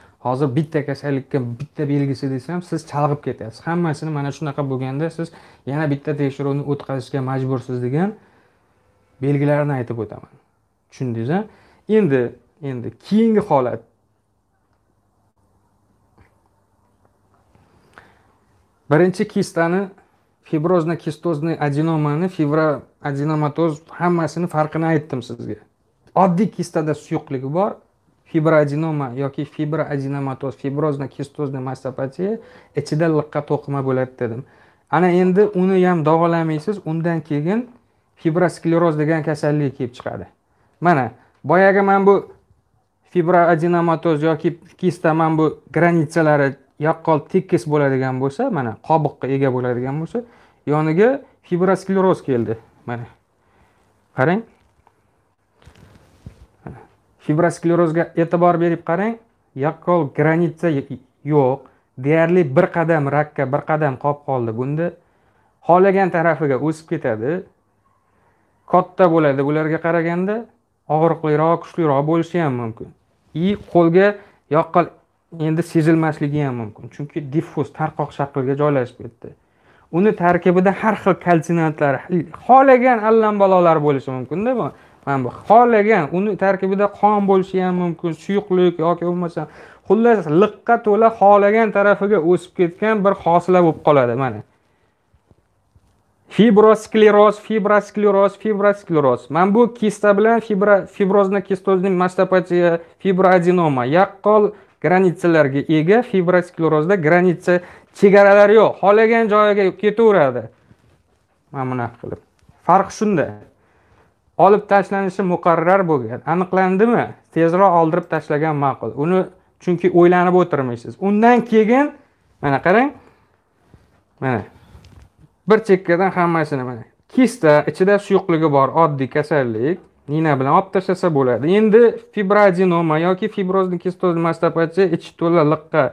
hozir bitta kasallikka bitta belgisi desam siz chalg'ib ketyapsiz hammasini mana shunaqa bo'lganda siz yana bitta tekshiruvni o'tkazishga majbursiz degan belgilarni aytib o'taman tushundingiz a endi endi keyingi holat birinchi kistani fibrozno kistozniy adenomani fibra adenomatoz hammasini farqini aytdim sizga oddiy kistada suyuqlik bor fibroadinoma yoki fibroadenomatoz fibrozno kistozniy mastopatiya ichida liqqa to'qima bo'ladi dedim ana endi uni ham davolamaysiz undan keyin fibroskleroz degan kasallik kelib chiqadi mana boyagi mana bu fibroadenomatoz yoki kista mana bu granitsalari yaqqol tekis bo'ladigan bo'lsa mana qobiqqa ega bo'ladigan bo'lsa yoniga fibroskleroz keldi mana qarang fibrosklerozga e'tibor berib qarang yaqqol granitsa yo'q deyarli bir qadam rakka bir qadam qolib qoldi bunda xohlagan tarafiga o'sib ketadi katta bo'ladi ularga qaraganda og'riqliroq kuchliroq bo'lishi ham mumkin и qo'lga yaqqol endi sezilmasligi ham mumkin chunki diffuz tarqoq shaklga joylashib ketdi uni tarkibida har xil kalsinantlar xohlagan allambalolar bo'lishi mumkinda xohlagan uni tarkibida qon bo'lishi ham mumkin suyuqlik yoki bo'lmasa xullas liqqa to'la xohlagan tarafiga o'sib ketgan bir hosila bo'lib qoladi mana fibroskleroz fibroskleroz fibroskleroz mana bu kista bilan fibra fibrozna kistozning mastopatiya fibroadenoma yaqqol granitsalarga ega fibrosklerozda granitsa chegaralari yo'q xohlagan joyiga ketaveradi mana bunaqa qilib farqi shunda olib tashlanishi muqarrar bo'lgan aniqlandimi tezroq oldirib tashlagan ma'qul uni chunki o'ylanib o'tirmaysiz undan keyin mana qarang mana bir chekkadan hammasini mana kista ichida suyuqligi bor oddiy kasallik nina bilan olib tashlasa bo'ladi endi fibradinoma yoki fibrozni kistoz mastopachi ichi to'la liqqa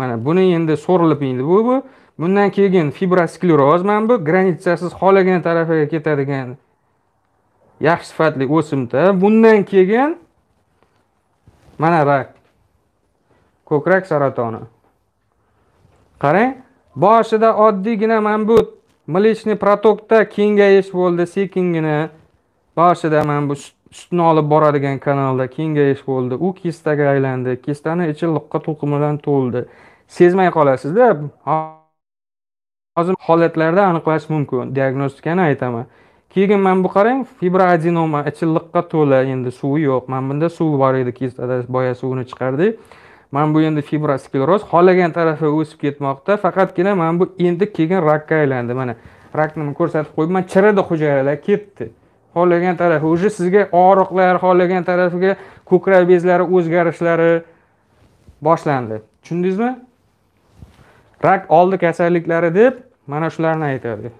mana buni endi so'rilib endi bu bu bundan keyin fibroskleroz mana bu granitsasiz xohlagan tarafiga ketadigan yaxshi sifatli o'simta bundan keyin mana rak ko'krak saratoni qarang boshida oddiygina mana bu mlечный протокda kengayish bo'ldi sekingina boshida mana bu sutni olib boradigan kanalda kengayish bo'ldi u kistaga aylandi kistani ichi liqqa to'qimi bilan to'ldi sezmay qolasizda hozir holatlarda aniqlash mumkin diagnostikani aytaman keyin mana bu qarang fibroadenoma ichilliqqa to'la endi suvi yo'q mana bunda suv bor edi kistada boya suvini chiqardik mana bu endi fibroskleroz xohlagan tarafi o'sib ketmoqda faqatgina mana bu endi keyin rakka aylandi mana rakni ko'rsatib qo'yibman chiridi hujayralar ketdi xohlagan tarafi уже sizga og'riqlar xohlagan tarafiga ko'krak bezlari o'zgarishlari boshlandi tushundingizmi rak oldi kasalliklari deb mana shularni aytadi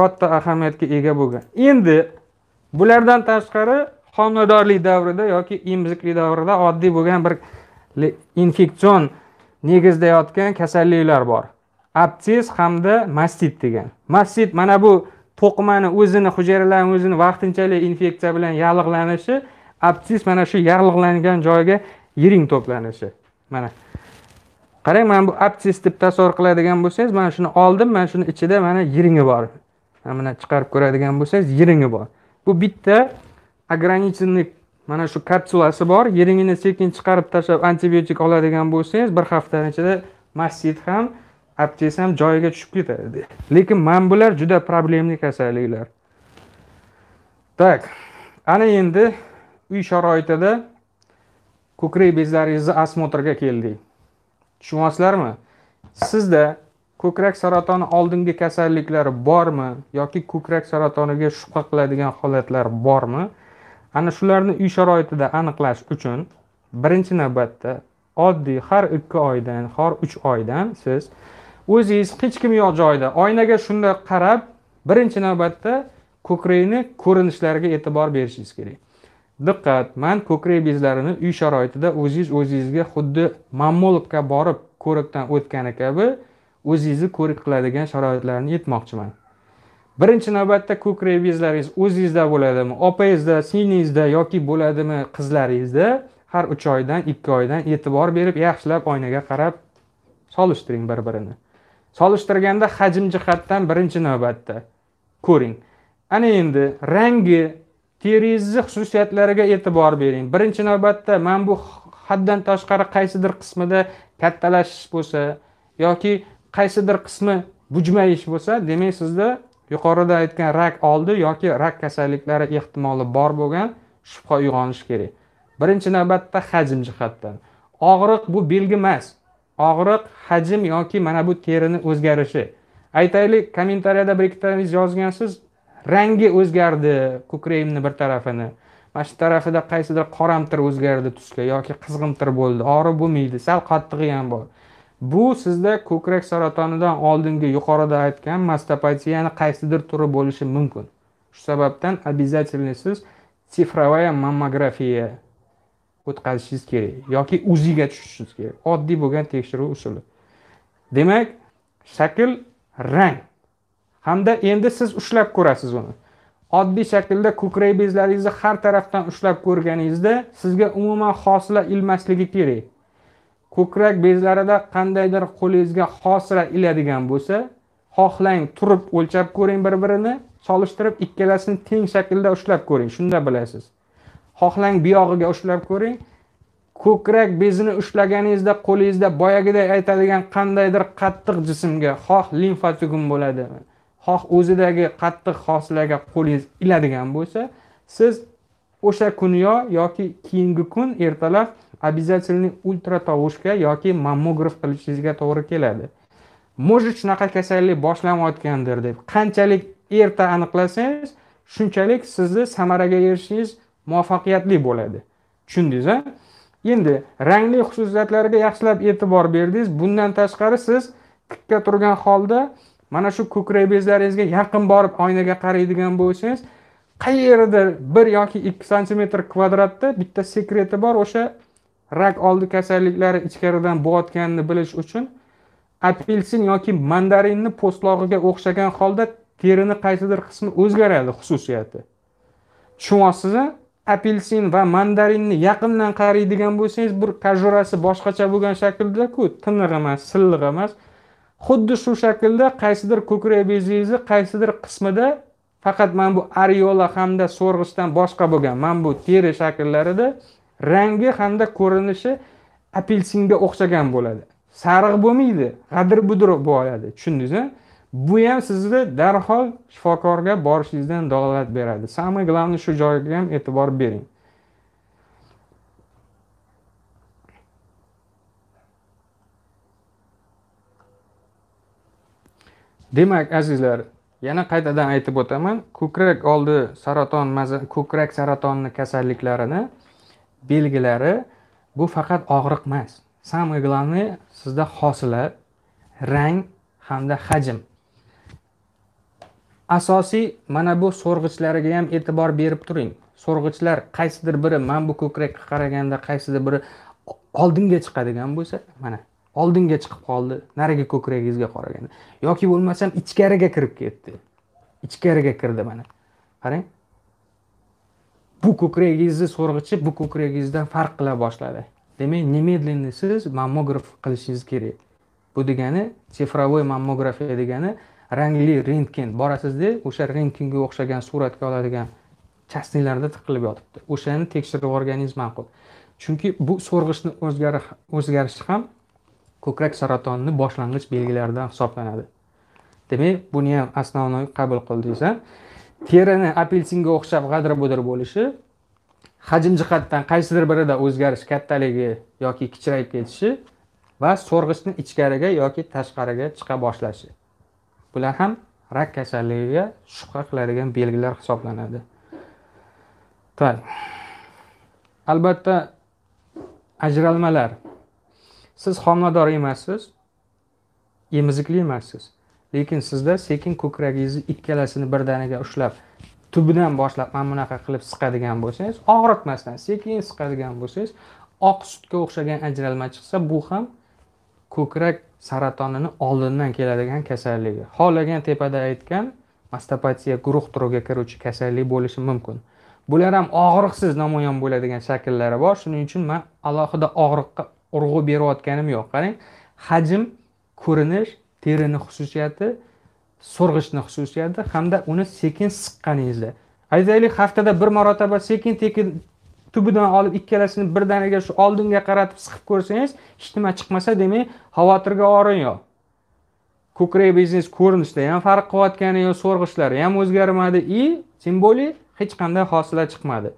katta ahamiyatga ega bo'lgan endi bulardan tashqari homiladorlik davrida yoki imzikli davrida oddiy bo'lgan bir infeksion negizda yotgan kasalliklar bor absess hamda mastit degan mastit mana bu to'qmani o'zini hujayralarni o'zini vaqtinchalik infeksiya bilan yallig'lanishi absess mana shu yallig'langan joyga yiring to'planishi mana qarang mana bu absess deb tasavvur qiladigan bo'lsangiz mana shuni oldim mana shuni ichida mana yiringi bor mana chiqarib ko'radigan bo'lsangiz yiringi bor bu bitta ограниченный mana shu kapsulasi bor yiringini sekin chiqarib tashlab antibiotik oladigan bo'lsangiz bir haftani ichida mastit ham aptes ham joyiga tushib ketadi lekin mana bular juda problemli kasalliklar так ana endi uy sharoitida ko'krak bezlaringizni осмотрga keldik tushunyapsizlarmi sizda ko'krak saratoni oldingi kasalliklari bormi yoki ko'krak saratoniga shubha qiladigan holatlar bormi ana shularni uy sharoitida aniqlash uchun birinchi navbatda oddiy har ikki oydan har uch oydan siz o'zingiz hech kim yo'q joyda oynaga shunday qarab birinchi navbatda ko'krakni ko'rinishlariga e'tibor berishingiz kerak diqqat man ko'krak bezlarini uy sharoitida o'zingiz o'zingizga xuddi mammologga borib ko'rikdan o'tgani kabi o'zingizni ko'rik qiladigan sharoitlarni yetmoqchiman birinchi navbatda ko'krak bezlaringiz o'zingizda bo'ladimi opangizda singlingizda yoki bo'ladimi qizlaringizda har uch oydan ikki oydan e'tibor berib yaxshilab oynaga qarab solishtiring bir birini solishtirganda hajm jihatdan birinchi navbatda ko'ring ana endi rangi teringizni xususiyatlariga e'tibor bering birinchi navbatda mana bu haddan tashqari qaysidir qismida kattalashish bo'lsa yoki qaysidir qismi bujmayish bo'lsa demak sizda yuqorida aytgan rak oldi yoki rak kasalliklari ehtimoli bor bo'lgan shubha uyg'onishi kerak birinchi navbatda hajm jihatdan og'riq bu belgi emas og'riq hajm yoki mana bu terini o'zgarishi aytaylik kommentariyada bir ikkitangiz yozgansiz rangi o'zgardi ko'kragimni bir tarafini mana shu tarafida qaysidir qoramtir o'zgardi tusga yoki qizg'imtir bo'ldi og'riq bo'lmaydi sal qattig'i ham bor bu sizda ko'krak saratonidan oldingi yuqorida aytgan mastopatiyani qaysidir turi bo'lishi mumkin shu sababdan обязательно siz sifrovая mammografiya o'tkazishingiz kerak yoki uziga tushishingiz kerak oddiy bo'lgan tekshiruv usuli demak shakl rang hamda endi siz ushlab ko'rasiz uni oddiy shaklda ko'krak bezlaringizni har tarafdan ushlab ko'rganingizda sizga umuman hosila ilmasligi kerak ko'krak bezlarida qandaydir qo'lingizga xosira iladigan bo'lsa xohlang turib o'lchab ko'ring bir birini solishtirib ikkalasini teng shaklda ushlab ko'ring shunda bilasiz xohlang buyog'iga ushlab ko'ring ko'krak bezini ushlaganingizda qo'lingizda boyagiday aytadigan qandaydir qattiq jismga xoh limfa tugun bo'ladi xoh o'zidagi qattiq hosilaga qo'lingiz iladigan bo'lsa siz o'sha kunyo yoki keyingi kun ertalab обязательный ultratovushga yoki mammograf qilishingizga to'g'ri keladi может shunaqa kasallik boshlanayotgandir deb qanchalik erta aniqlasangiz shunchalik sizni samaraga erishishingiz muvaffaqiyatli bo'ladi tushundingiz a endi rangli xususiyatlariga yaxshilab e'tibor berdingiz bundan tashqari siz tikka turgan holda mana shu ko'krak bezlaringizga yaqin borib oynaga qaraydigan bo'lsangiz qayeridir bir yoki ikki santimetr kvadratda bitta sekreti bor o'sha rak oldi kasalliklari ichkaridan bo'yotganini bilish uchun apelsin yoki mandarinni po'stlog'iga o'xshagan holda terini qaysidir qismi o'zgaradi xususiyati tushunyapsizmi apelsin va mandarinni yaqindan qaraydigan bo'lsangiz bir kajurasi boshqacha bo'lgan shakldaku tiniq emas silliq emas xuddi shu shaklda qaysidir ko'krak bezingizni qaysidir qismida faqat mana bu areola hamda so'rg'ichdan boshqa bo'lgan mana bu teri shakllarida rangi hamda ko'rinishi apelsinga o'xshagan bo'ladi sariq bo'lmaydi g'adir budir bo'ladi tushundingizmi bu ham sizni darhol shifokorga borishingizdan dalolat beradi самый главный shu joyga ham e'tibor bering demak azizlar yana qaytadan aytib o'taman ko'krak oldi saraton ko'krak saratoni kasalliklarini belgilari bu faqat og'riq emas самый главный sizda hosila rang hamda hajm asosiy mana bu so'rg'ichlariga ham e'tibor berib turing so'rg'ichlar qaysidir biri mana bu ko'krakka qaraganda qaysidir biri oldinga chiqadigan bo'lsa mana oldinga chiqib qoldi narigi ko'kragingizga qaraganda yoki bo'lmasam ichkariga kirib ketdi ichkariga kirdi mana qarang bu ko'kragingizni so'rg'ichi bu ko'kragingizdan farq qila boshladi demak немедленный siz mammograf qilishingiz kerak bu degani chifrovoy mammografiya degani rangli rentgen borasizda o'sha rentgenga o'xshagan suratga oladigan частныйlarda tiqilib yotibdi o'shani tekshirib yuborganingiz ma'qul chunki bu so'rg'ichni o'zgarishi ham ko'krak saratonini boshlang'ich belgilaridan hisoblanadi demak buni ham основной qabul qildingiz terini apelsinga o'xshab g'adir budir bo'lishi hajm jihatdan qaysidir birida o'zgarish kattaligi yoki kichrayib ketishi va so'rg'ichni ichkariga yoki tashqariga chiqa boshlashi bular ham rak kasalligiga shubha qiladigan belgilar hisoblanadi так albatta ajralmalar siz homilador emassiz emizikli emassiz lekin sizda sekin ko'kragingizni ikkalasini birdaniga ushlab tubidan boshlab mana bunaqa qilib siqadigan bo'lsangiz og'ritmasdan sekin siqadigan bo'lsangiz oq sutga o'xshagan ajralma chiqsa bu ham ko'krak saratonini oldindan keladigan kasalligi xohlagan tepada aytgan mastopatiya guruh turiga kiruvchi kasallik bo'lishi mumkin bular ham og'riqsiz namoyon bo'ladigan shakllari bor shuning uchun man alohida og'riqqa urg'u berayotganim yo'q qarang hajm ko'rinish terini xususiyati so'rg'ichni xususiyati hamda uni sekin siqqaningizda aytaylik haftada bir marotaba sekin tekin tubidan olib ikkalasini birdaniga shu oldinga qaratib siqib ko'rsangiz hech nima chiqmasa demak xavotirga o'rin yo'q ko'krak biznes ko'rinishida ham farq qilayotgani yo'q so'rg'ichlari ham o'zgarmadi и тем более hech qanday hosila chiqmadi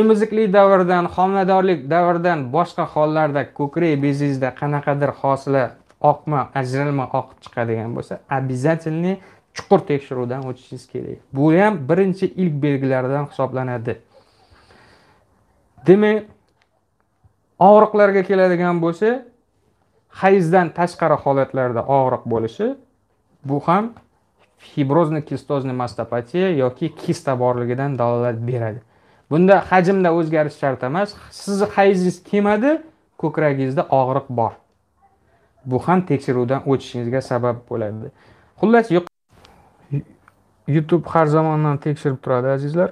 emiziklik davridan homiladorlik davridan boshqa hollarda ko'krak bezingizda qanaqadir hosila oqma ajralma oqib chiqadigan bo'lsa обязательно chuqur tekshiruvdan o'tishingiz kerak bu ham birinchi ilk belgilaridan hisoblanadi demak og'riqlarga keladigan bo'lsa hayzdan tashqari holatlarda og'riq bo'lishi bu ham fibrozni kistozni mastopatiya yoki kista borligidan dalolat beradi bunda hajmda o'zgarish shart emas sizni hayzingiz kemadi ko'kragingizda og'riq bor bu ham tekshiruvdan o'tishingizga sabab bo'ladi xullas youtube har zamondan tekshirib turadi azizlar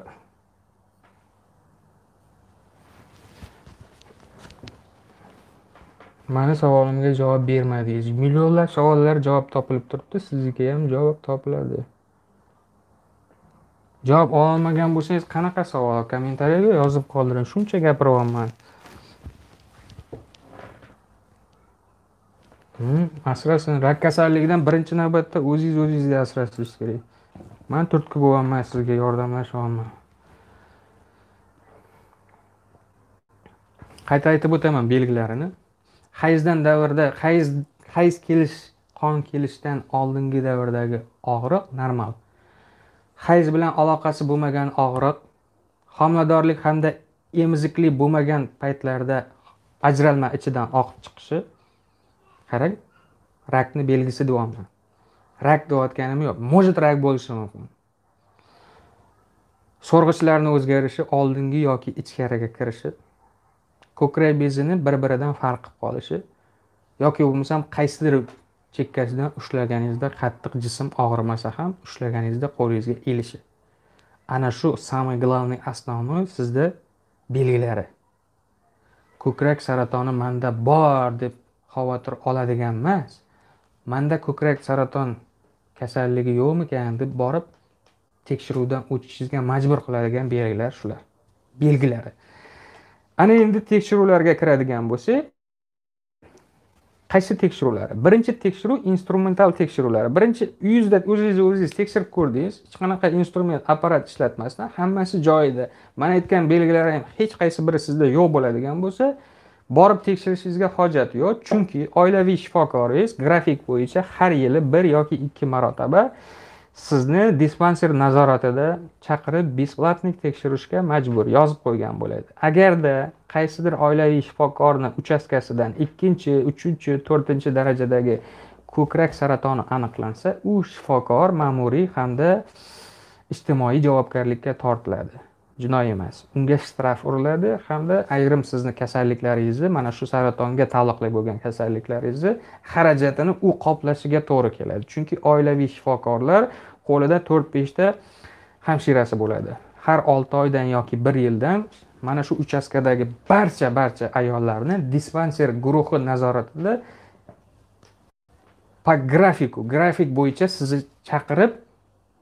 mani savolimga javob bermadingiz millionlab savollar javob topilib turibdi sizniki ham javob topiladi javob ololmagan bo'lsangiz qanaqa savol kommentariyaga yozib qoldiring shuncha gapiryapman asrasin rak kasalligidan birinchi navbatda o'zingiz o'zingizga asrashingiz kerak man turtki bo'lolmay sizga yordamlasha qayta aytib o'taman belgilarini hayzdan davrda hayz hayz kelish qon kelishdan oldingi davrdagi og'riq normal hayz bilan aloqasi bo'lmagan og'riq homiladorlik hamda emizikli bo'lmagan paytlarda ajralma ichidan oqib chiqishi qarang rakni belgisi deyapman rak deyayotganim yo'q может rak bo'lishi mumkin so'rg'ichlarni o'zgarishi oldingi yoki ichkariga kirishi ko'krak bezini bir biridan farq qilib qolishi yoki bo'lmasam qaysidir chekkasidan ushlaganingizda qattiq jism og'rimasa ham ushlaganingizda qo'lingizga ilishi ana shu самый главный основной sizda belgilari ko'krak saratoni manda bor deb xavotir oladigan emas manda ko'krak saraton kasalligi yo'qmikan deb borib tekshiruvdan o'tishingizga majbur qiladigan belgilar shular belgilari ana endi tekshiruvlarga kiradigan bo'lsak qaysi tekshiruvlari birinchi tekshiruv instrumental tekshiruvlari birinchi yuzda o'zingizni o'zingiz tekshirib ko'rdingiz hech qanaqa instrument apparat ishlatmasdan hammasi joyida man aytgan belgilar ham hech qaysi biri sizda yo'q bo'ladigan bo'lsa borib tekshirishingizga hojat yo'q chunki oilaviy shifokoringiz grafik bo'yicha har yili bir yoki ikki marotaba sizni dispanser nazoratida chaqirib besklatnik tekshirishga majbur yozib qo'ygan bo'ladi agarda qaysidir oilaviy shifokorni uchastkasidan ikkinchi uchinchi to'rtinchi darajadagi ko'krak saratoni aniqlansa u shifokor ma'muriy hamda ijtimoiy javobgarlikka tortiladi jinoiy emas unga shtraf uriladi hamda ayrim sizni kasalliklaringizni mana shu saratonga taalluqli bo'lgan kasalliklaringizni xarajatini u qoplashiga to'g'ri keladi chunki oilaviy shifokorlar qo'lida to'rt beshta hamshirasi bo'ladi har olti oydan yoki bir yildan mana shu uchastkadagi barcha barcha ayollarni dispanser guruhi nazoratida по графику grafik bo'yicha sizni chaqirib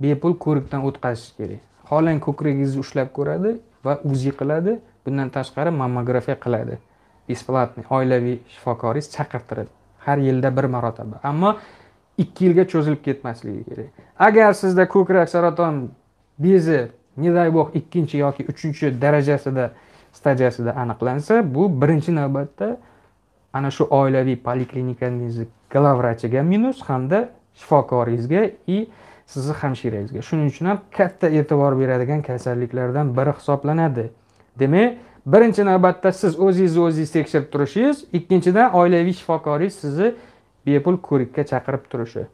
bepul ko'rikdan o'tkazish kerak xohlang ko'kragingizni ushlab ko'radi va uzi qiladi bundan tashqari mammografiya qiladi бесплатный oilaviy shifokoringiz chaqirtiradi har yilda bir marotaba ammo ikki yilga cho'zilib ketmasligi kerak agar sizda ko'krak saraton bezi не дай бог ikkinchi yoki uchinchi darajasida stadiyasida aniqlansa bu birinchi navbatda ana shu oilaviy poliklinikangizni главврачiga minus hamda shifokoringizga и sizni hamshirangizga shuning uchun ham katta e'tibor beradigan kasalliklardan biri hisoblanadi demak birinchi navbatda siz o'zingizni o'zingiz tekshirib turishingiz ikkinchidan oilaviy shifokoringiz sizni bepul ko'rikka chaqirib turishi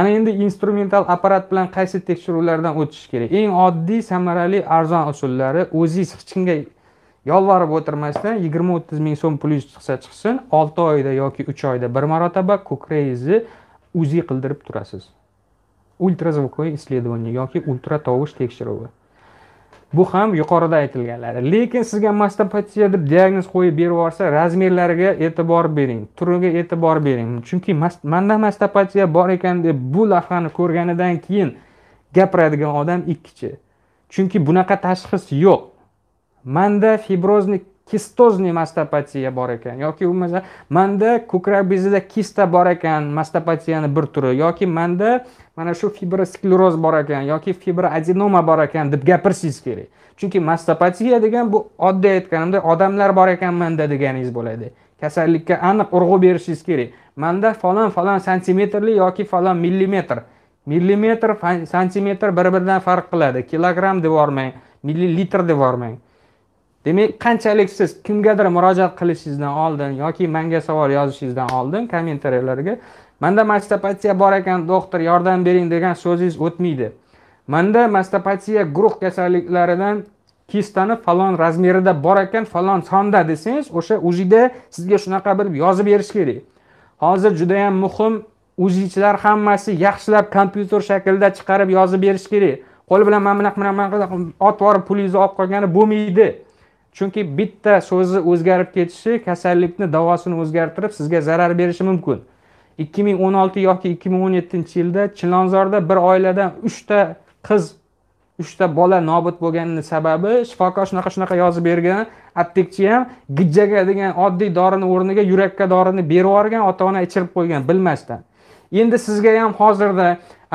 ana endi instrumental apparat bilan qaysi tekshiruvlardan o'tish kerak eng oddiy samarali arzon usullari o'zingiz hech kimga yolvorib o'tirmasdan yigirma o'ttiz ming so'm pulingiz chiqsa chiqsin olti oyda yoki uch oyda bir marotaba ko'kragingizni uzi qildirib turasiz ultrazvukli исследование yoki ultra tovush tekshiruvi bu ham yuqorida aytilganlari lekin sizga mastopatiya deb diagnoz qo'yib berib yuborsa razmerlariga e'tibor bering turiga e'tibor bering chunki manda mastopatiya bor ekan deb bu lavhani ko'rganidan keyin gapiradigan odam ikkichi chunki bunaqa tashxis yo'q manda fibrozni kistozni mastopatiya bor ekan yoki bo'lmasa manda ko'krak bezida kista bor ekan mastopatiyani bir turi yoki manda mana shu fibroskleroz bor ekan yoki fibroadenoma bor ekan deb gapirishingiz kerak chunki mastopatiya degan bu oddiy aytganimda odamlar bor ekan manda deganingiz bo'ladi kasallikka aniq urg'u berishingiz kerak manda falon falon santimetrli yoki falon millimetr millimetr santimetr bir biridan farq qiladi kilogramm deb yubormang millilitr deb yubormang demak qanchalik siz kimgadir murojaat qilishingizdan oldin yoki menga savol yozishingizdan oldin kommentariyalarga manda mastopatiya bor ekan doktor yordam bering degan so'zingiz o'tmaydi manda mastopatiya guruh kasalliklaridan kistani falon razmerida bor ekan falon sonda desangiz o'sha uzida sizga shunaqa bir yozib berish kerak hozir juda yam muhim uzichilar hammasi yaxshilab kompyuter shaklida chiqarib yozib berish kerak qo'li bilan mana bunaqa mana bunaqa otib yuborib pulingizni olib qolgani bo'lmaydi chunki bitta so'zni o'zgarib ketishi kasallikni davosini o'zgartirib sizga zarar berishi mumkin ikki ming o'n olti yoki ikki ming o'n yettinchi yilda chilonzorda bir oiladan uchta qiz uchta bola nobud bo'lganini sababi shifokor shunaqa shunaqa yozib bergan aptekchi ham gijjaga degan oddiy dorini o'rniga yurakka dorini berib yuborgan ota ona ichirib qo'ygan bilmasdan endi sizga ham hozirda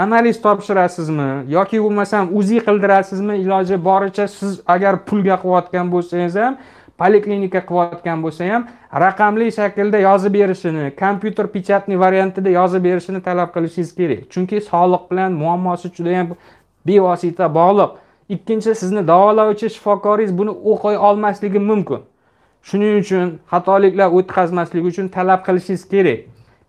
analiz topshirasizmi yoki bo'lmasam uzi qildirasizmi iloji boricha siz agar pulga qilayotgan bo'lsangiz ham poliklinika qilayotgan bo'lsa ham raqamli shaklda yozib berishini kompyuter печатный variantida yozib berishini talab qilishingiz kerak chunki sog'liq bilan muammosi judayam bevosita bog'liq ikkinchi sizni davolovchi shifokoringiz buni o'qiy olmasligi mumkin shuning uchun xatoliklar o'tkazmaslik uchun talab qilishingiz kerak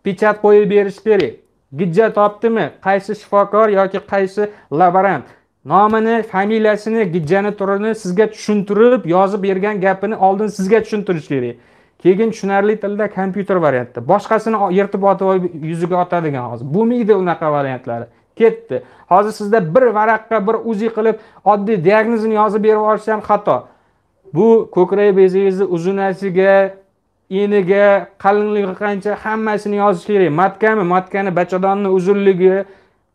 pechat qo'yib berish kerak gijja topdimi qaysi shifokor yoki qaysi laborant nomini familiyasini gijjani turini sizga tushuntirib yozib bergan gapini oldin sizga tushuntirish kerak keyin tushunarli tilda kompyuter variantda boshqasini yirtib otib yuziga otadigan hozir bo'lmaydi unaqa variantlari ketdi hozir sizda bir varaqqa bir uzi qilib oddiy diagnozini yozib berib yuborish ham xato bu ko'krak bezingizni uzunasiga eniga qalinligi qancha hammasini yozish kerak matkami matkani bachadonni uzunligi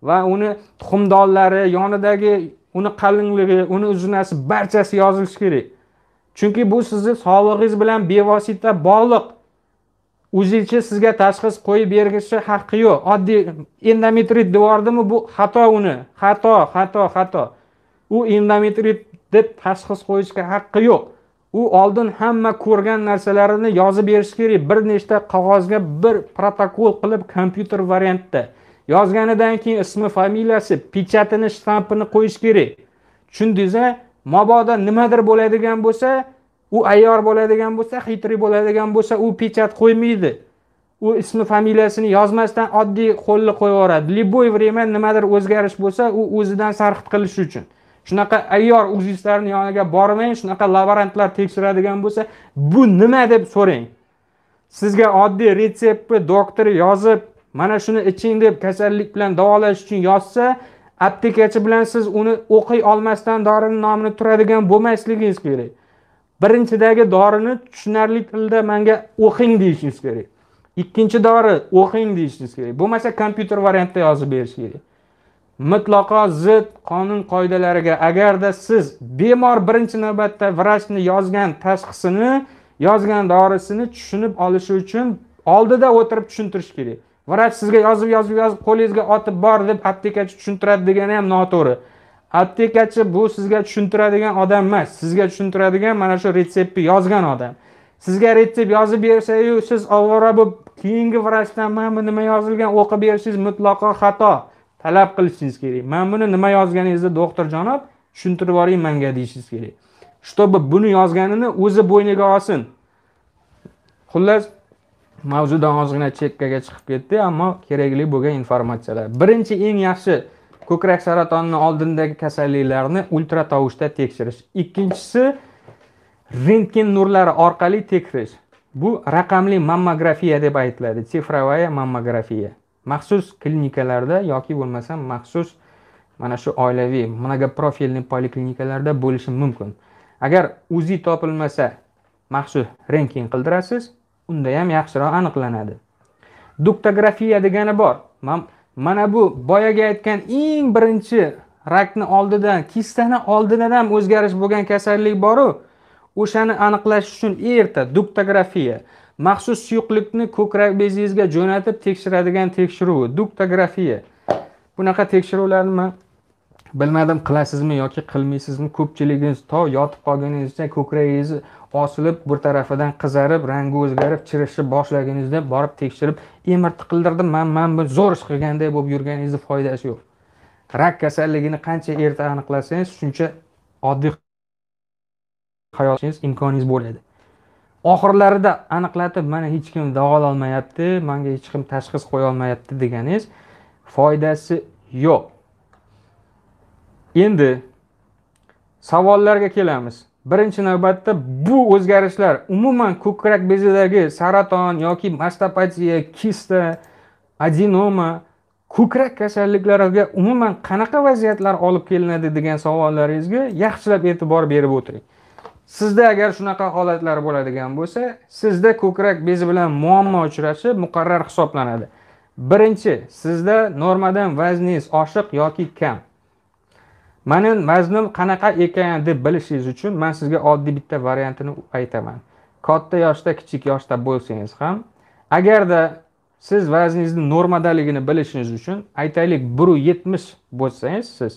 va uni tuxumdonlari yonidagi uni qalinligi uni uzunasi barchasi yozilishi kerak chunki bu sizni sog'lig'ingiz bilan bevosita bog'liq o'zicha sizga tashxis qo'yib berishni haqqi yo'q oddiy endometrit devordimi bu xato uni xato xato xato u endometrit deb tashxis qo'yishga haqqi yo'q u oldin hamma ko'rgan narsalarini yozib berishi kerak bir nechta qog'ozga bir protokol qilib kompyuter variantda yozganidan keyin ismi familiyasi pechatini shtampini qo'yish kerak tushundingiz mabodo nimadir bo'ladigan bo'lsa u ayyor bo'ladigan bo'lsa xitri bo'ladigan bo'lsa u pechat qo'ymaydi u ismi familiyasini yozmasdan oddiy qo'lni qo'yib yuboradi любое время nimadir o'zgarish bo'lsa u o'zidan sarxit qilish uchun shunaqa ayyor uzislarni yoniga bormang shunaqa laborantlar tekshiradigan bo'lsa bu nima deb so'rang sizga oddiy retseptni doktor yozib mana shuni iching deb kasallik bilan davolash uchun yozsa aptekachi bilan siz uni o'qiy olmasdan dorini nomini turadigan bo'lmasligingiz kerak birinchidagi dorini tushunarli tilda manga o'qing deyishingiz kerak ikkinchi dori o'qing deyishingiz kerak bo'lmasa kompyuter variantda yozib berish kerak mutlaqo zid qonun qoidalariga agarda siz bemor birinchi navbatda vrachni yozgan tashxisini yozgan dorisini tushunib olishi uchun oldida o'tirib tushuntirish kerak vrach sizga yozib yozib yozib qo'lingizga otib bor deb aptekachi tushuntiradi degani ham noto'g'ri aptekachi bu sizga tushuntiradigan odam emas sizga tushuntiradigan mana shu retseptni yozgan odam sizga retsept yozib bersayu siz ovora bo'lib keyingi vrachdan mana bu nima yozilgan o'qib berishingiz mutlaqo xato talab qilishingiz kerak mana buni nima yozganingizni doktor janob tushuntirib yuboring manga deyishingiz kerak чтобы buni yozganini o'zi bo'yniga olsin xullas mavzudan ozgina chekkaga chiqib ketdi ammo kerakli bo'lgan informatsiyalar birinchi eng yaxshi ko'krak saratonini oldindagi kasalliklarni ultra tovushda tekshirish ikkinchisi rentgen nurlari orqali tekshirish bu raqamli mammografiya deb aytiladi sifrovая mammografiya maxsus klinikalarda yoki bo'lmasam maxsus mana shu oilaviy многопрофильный poliklinikalarda bo'lishi mumkin agar uzi topilmasa maxsus rentgen qildirasiz unda ham yaxshiroq aniqlanadi duktografiya degani bor mana bu boyagi aytgan eng birinchi rakni oldidan kistani oldidan ham o'zgarish bo'lgan kasallik boru o'shani aniqlash uchun erta duktografiya maxsus suyuqlikni ko'krak bezingizga jo'natib tekshiradigan tekshiruv duktografiya bunaqa tekshiruvlarni man bilmadim qilasizmi yoki qilmaysizmi ko'pchiligingiz to yotib qolganingizda ko'kragingiz osilib bir tarafidan qizarib rangi o'zgarib chirishni boshlaganingizda borib tekshirib emir tiqildirdim man man bu zo'r ish qilganday bo'lib yurganingizni foydasi yo'q rak kasalligini qancha erta aniqlasangiz shuncha oddiy hayotingiz imkoningiz bo'ladi oxirlarida aniqlatib mana hech kim davololmayapti manga hech kim tashxis qo'yolmayapti deganingiz foydasi yo'q endi savollarga kelamiz birinchi navbatda bu o'zgarishlar umuman ko'krak bezidagi saraton yoki mastopatiya kista adenoma ko'krak kasalliklariga umuman qanaqa vaziyatlar olib kelinadi degan savollaringizga yaxshilab e'tibor berib o'tiring sizda agar shunaqa holatlar bo'ladigan bo'lsa sizda ko'krak bezi bilan muammo uchrashi muqarrar hisoblanadi birinchi sizda normadan vazningiz oshiq yoki kam mana mazmun qanaqa ekan deb bilishingiz uchun man sizga oddiy bitta variantini aytaman katta yoshda kichik yoshda bo'lsangiz ham agarda siz vazningizni normadaligini bilishingiz uchun aytaylik bir yetmish bo'lsangiz siz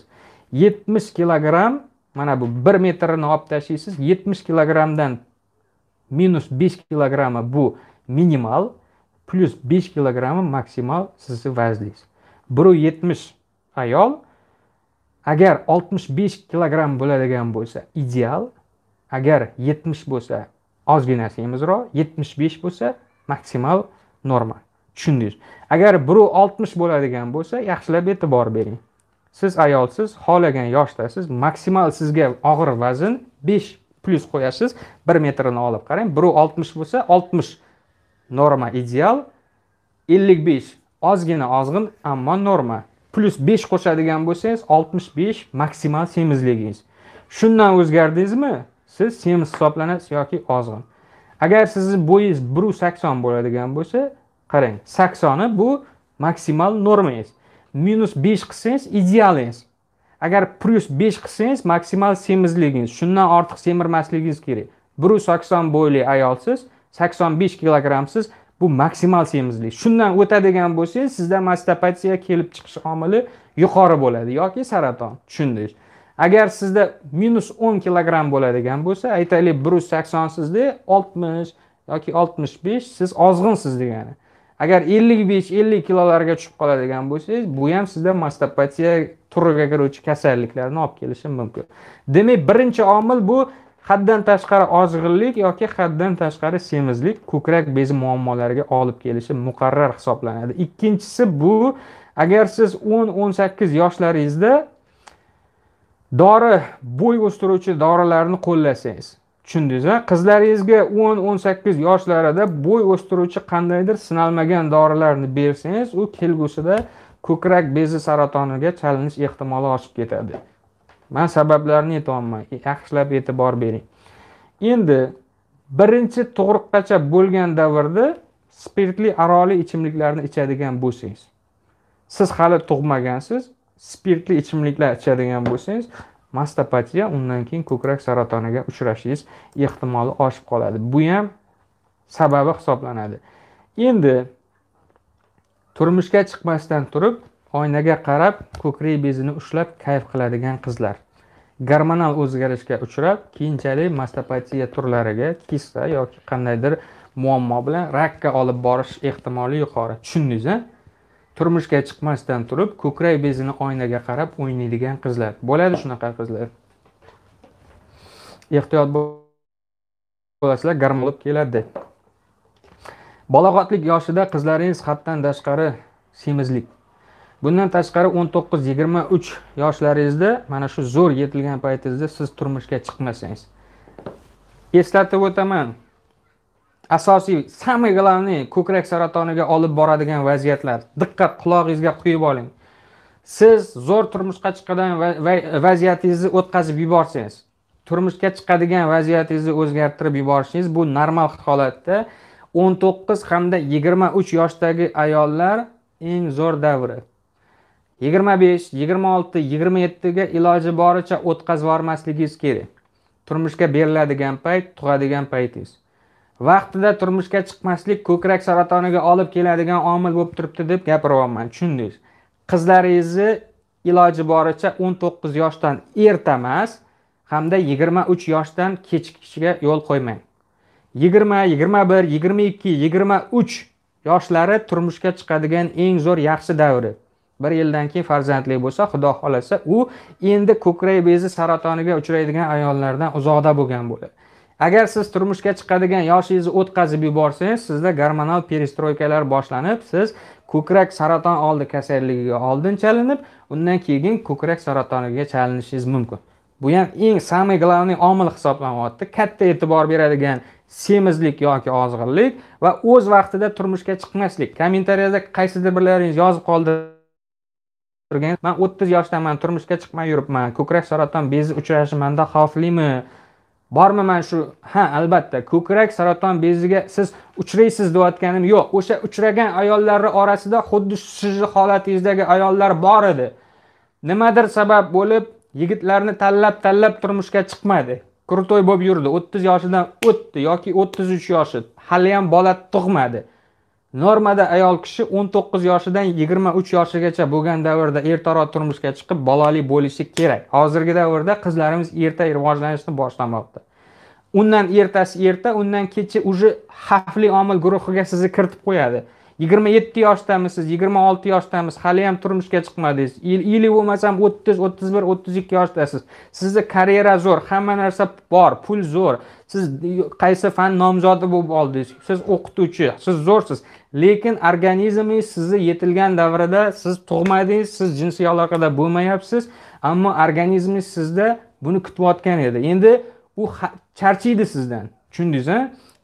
yetmish kilogramm mana bu bir metrini olib tashlaysiz yetmish kilogrammdan minus besh kilogrammi bu minimal plyus besh kilogrammi maksimal sizni vazningiz bir yetmish ayol agar 65 kilogramm bo'ladigan bo'lsa ideal agar 70 bo'lsa ozgina semizroq 75 bo'lsa maksimal norma tushundingiz agar birov 60 bo'ladigan bo'lsa yaxshilab e'tibor bering siz ayolsiz xohlagan yoshdasiz maksimal sizga og'ir vazn 5 plyus qo'yasiz 1 metrini olib qarang birov 60 bo'lsa 60 norma ideal 55 ozgina ozg'in ammo norma plus 5 qo'shadigan bo'lsangiz 65 maksimal semizligingiz shundan o'zgardingizmi siz semiz hisoblanasiz yoki ozg'in agar sizni bo'yingiz bir sakson bo'ladigan bo'lsa qarang saksoni bu maksimal normangiz minus besh qilsangiz idealingiz agar plyus besh qilsangiz maksimal semizligingiz shundan ortiq semirmasligingiz kerak bir sakson bo'yli ayolsiz sakson besh kilogrammsiz bu maksimal semizlik shundan o'tadigan bo'lsangiz sizda mastopatiya kelib chiqish omili yuqori bo'ladi yoki saraton tushundingiz agar sizda minus o'n kilogramm bo'ladigan bo'lsa aytaylik bir yuz sakson sizda oltmish yoki oltmish besh siz ozg'insiz degani agar ellik besh ellik kilolarga tushib qoladigan bo'lsangiz bu ham sizda mastopatiya turiga kiruvchi kasalliklarni olib kelishi mumkin demak birinchi omil bu haddan tashqari ozg'inlik yoki haddan tashqari semizlik ko'krak bezi muammolariga olib kelishi muqarrar hisoblanadi ikkinchisi bu agar siz 10-18 yoshlaringizda dori bo'y o'stiruvchi dorilarni qo'llasangiz tushundingizmi qizlaringizga 10-18 yoshlarida bo'y o'stiruvchi qandaydir sinalmagan dorilarni bersangiz u kelgusida ko'krak bezi saratoniga chalinish ehtimoli oshib ketadi man sabablarini aytyapman e, yaxshilab e'tibor bering endi birinchi tug'ruqqacha bo'lgan davrda spirtli aroli ichimliklarni ichadigan bo'lsangiz siz hali tug'magansiz spirtli ichimliklar ichadigan bo'lsangiz mastopatiya undan keyin ko'krak saratoniga uchrashingiz ehtimoli oshib qoladi bu ham sababi hisoblanadi endi turmushga chiqmasdan turib oynaga qarab ko'krak bezini ushlab kayf qiladigan qizlar gormonal o'zgarishga uchrab keyinchalik mastopatiya turlariga kista yoki qandaydir muammo bilan rakka olib borish ehtimoli yuqori tushundingiz a turmushga chiqmasdan turib ko'krak bezini oynaga qarab o'ynaydigan qizlar bo'ladi shunaqa qizlar ehtiyot bo'lasizlar gormon bo'lib keladi balog'atlik yoshida qizlaringiz haddan tashqari semizlik bundan tashqari o'n to'qqiz yigirma uch yoshlaringizda mana shu zo'r yetilgan paytingizda siz turmushga chiqmasangiz eslatib o'taman asosiy самый главный ko'krak saratoniga olib boradigan vaziyatlar diqqat qulog'ingizga quyib oling siz zo'r turmushga chiqadigan vaziyatingizni o'tkazib yuborsangiz turmushga chiqadigan vaziyatingizni o'zgartirib yuborishingiz bu normal holatda o'n to'qqiz hamda yigirma uch yoshdagi ayollar eng zo'r davri yigirma besh yigirma olti yigirma yettiga iloji boricha o'tkazib yubormasligingiz kerak turmushga beriladigan payt tug'adigan paytingiz vaqtida turmushga chiqmaslik ko'krak saratoniga olib keladigan omil bo'lib turibdi deb gapiryapman tushundingiz qizlaringizni iloji boricha o'n to'qqiz yoshdan erta emas hamda yigirma uch yoshdan kechikishga yo'l qo'ymang yigirma yigirma bir yigirma ikki yigirma uch yoshlari turmushga chiqadigan eng zo'r yaxshi davri bir yildan keyin farzandli bo'lsa xudo xohlasa u endi ko'krak bezi saratoniga uchraydigan ayollardan uzoqda bo'lgan bo'ladi agar siz turmushga chiqadigan yoshingizni o'tkazib yuborsangiz sizda gormonal perestroykalar boshlanib siz ko'krak saraton oldi kasalligiga oldin chalinib undan keyin ko'krak saratoniga chalinishingiz mumkin bu ham eng самый главный omil hisoblanyapti katta e'tibor beradigan semizlik yoki ozg'inlik va o'z vaqtida turmushga chiqmaslik kommentariyada qaysidir birlaringiz yozib qoldirdi turgan man o'ttiz yoshdaman turmushga chiqmay yuribman ko'krak saraton bezi uchrashi manda xavflimi bormi man shu ha albatta ko'krak saraton beziga siz uchraysiz deyotganim yo'q o'sha uchragan ayollarni orasida xuddi sizni holatingizdagi ayollar bor edi nimadir sabab bo'lib yigitlarni tanlab tanlab turmushga chiqmadi kurtoy bo'lib yurdi o'ttiz yoshidan o'tdi yoki o'ttiz uch yoshi haliyam bola tug'madi normada ayol kishi 19 yoshidan 23 yoshigacha bo'lgan davrda ertaroq turmushga chiqib bolali bo'lishi kerak hozirgi davrda qizlarimiz erta rivojlanishni boshlamoqda undan ertasi erta undan kechi уже xavfli omil guruhiga sizni kiritib qo'yadi yigirma yetti yoshdamisiz yigirma olti yoshdamisiz hali ham turmushga chiqmadingiz ellik bo'lmasam o'ttiz o'ttiz bir o'ttiz ikki yoshdasiz sizni karyera zo'r hamma narsa bor pul zo'r siz qaysi fan nomzodi bo'lib oldingiz siz o'qituvchi siz zo'rsiz lekin organizmingiz sizni yetilgan davrida siz tug'madingiz siz jinsiy aloqada bo'lmayapsiz ammo organizmingiz sizda buni kutayotgan edi endi u charchaydi sizdan tushundingiz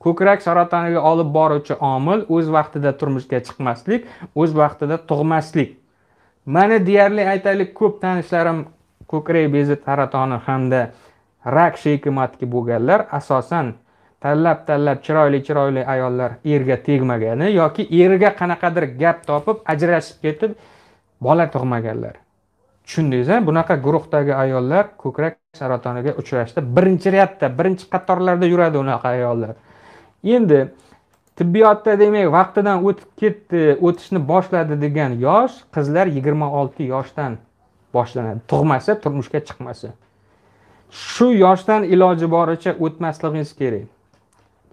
ko'krak saratoniga olib boruvchi omil o'z vaqtida turmushga chiqmaslik o'z vaqtida tug'maslik mana deyarli aytaylik ko'p tanishlarim ko'krak bezi saratoni hamda rak sheykimatki bo'lganlar asosan tanlab tanlab chiroyli chiroyli ayollar erga tegmagani yoki eriga qanaqadir gap topib ajrashib ketib bola tug'maganlar a bunaqa guruhdagi ayollar ko'krak saratoniga uchrashdi birinchi riyatda birinchi qatorlarda yuradi unaqa ayollar endi tibbiyotda demak vaqtidan o'tib ketdi o'tishni boshladi degan yosh qizlar yigirma olti yoshdan boshlanadi tug'masa turmushga chiqmasa shu yoshdan iloji boricha o'tmasligingiz kerak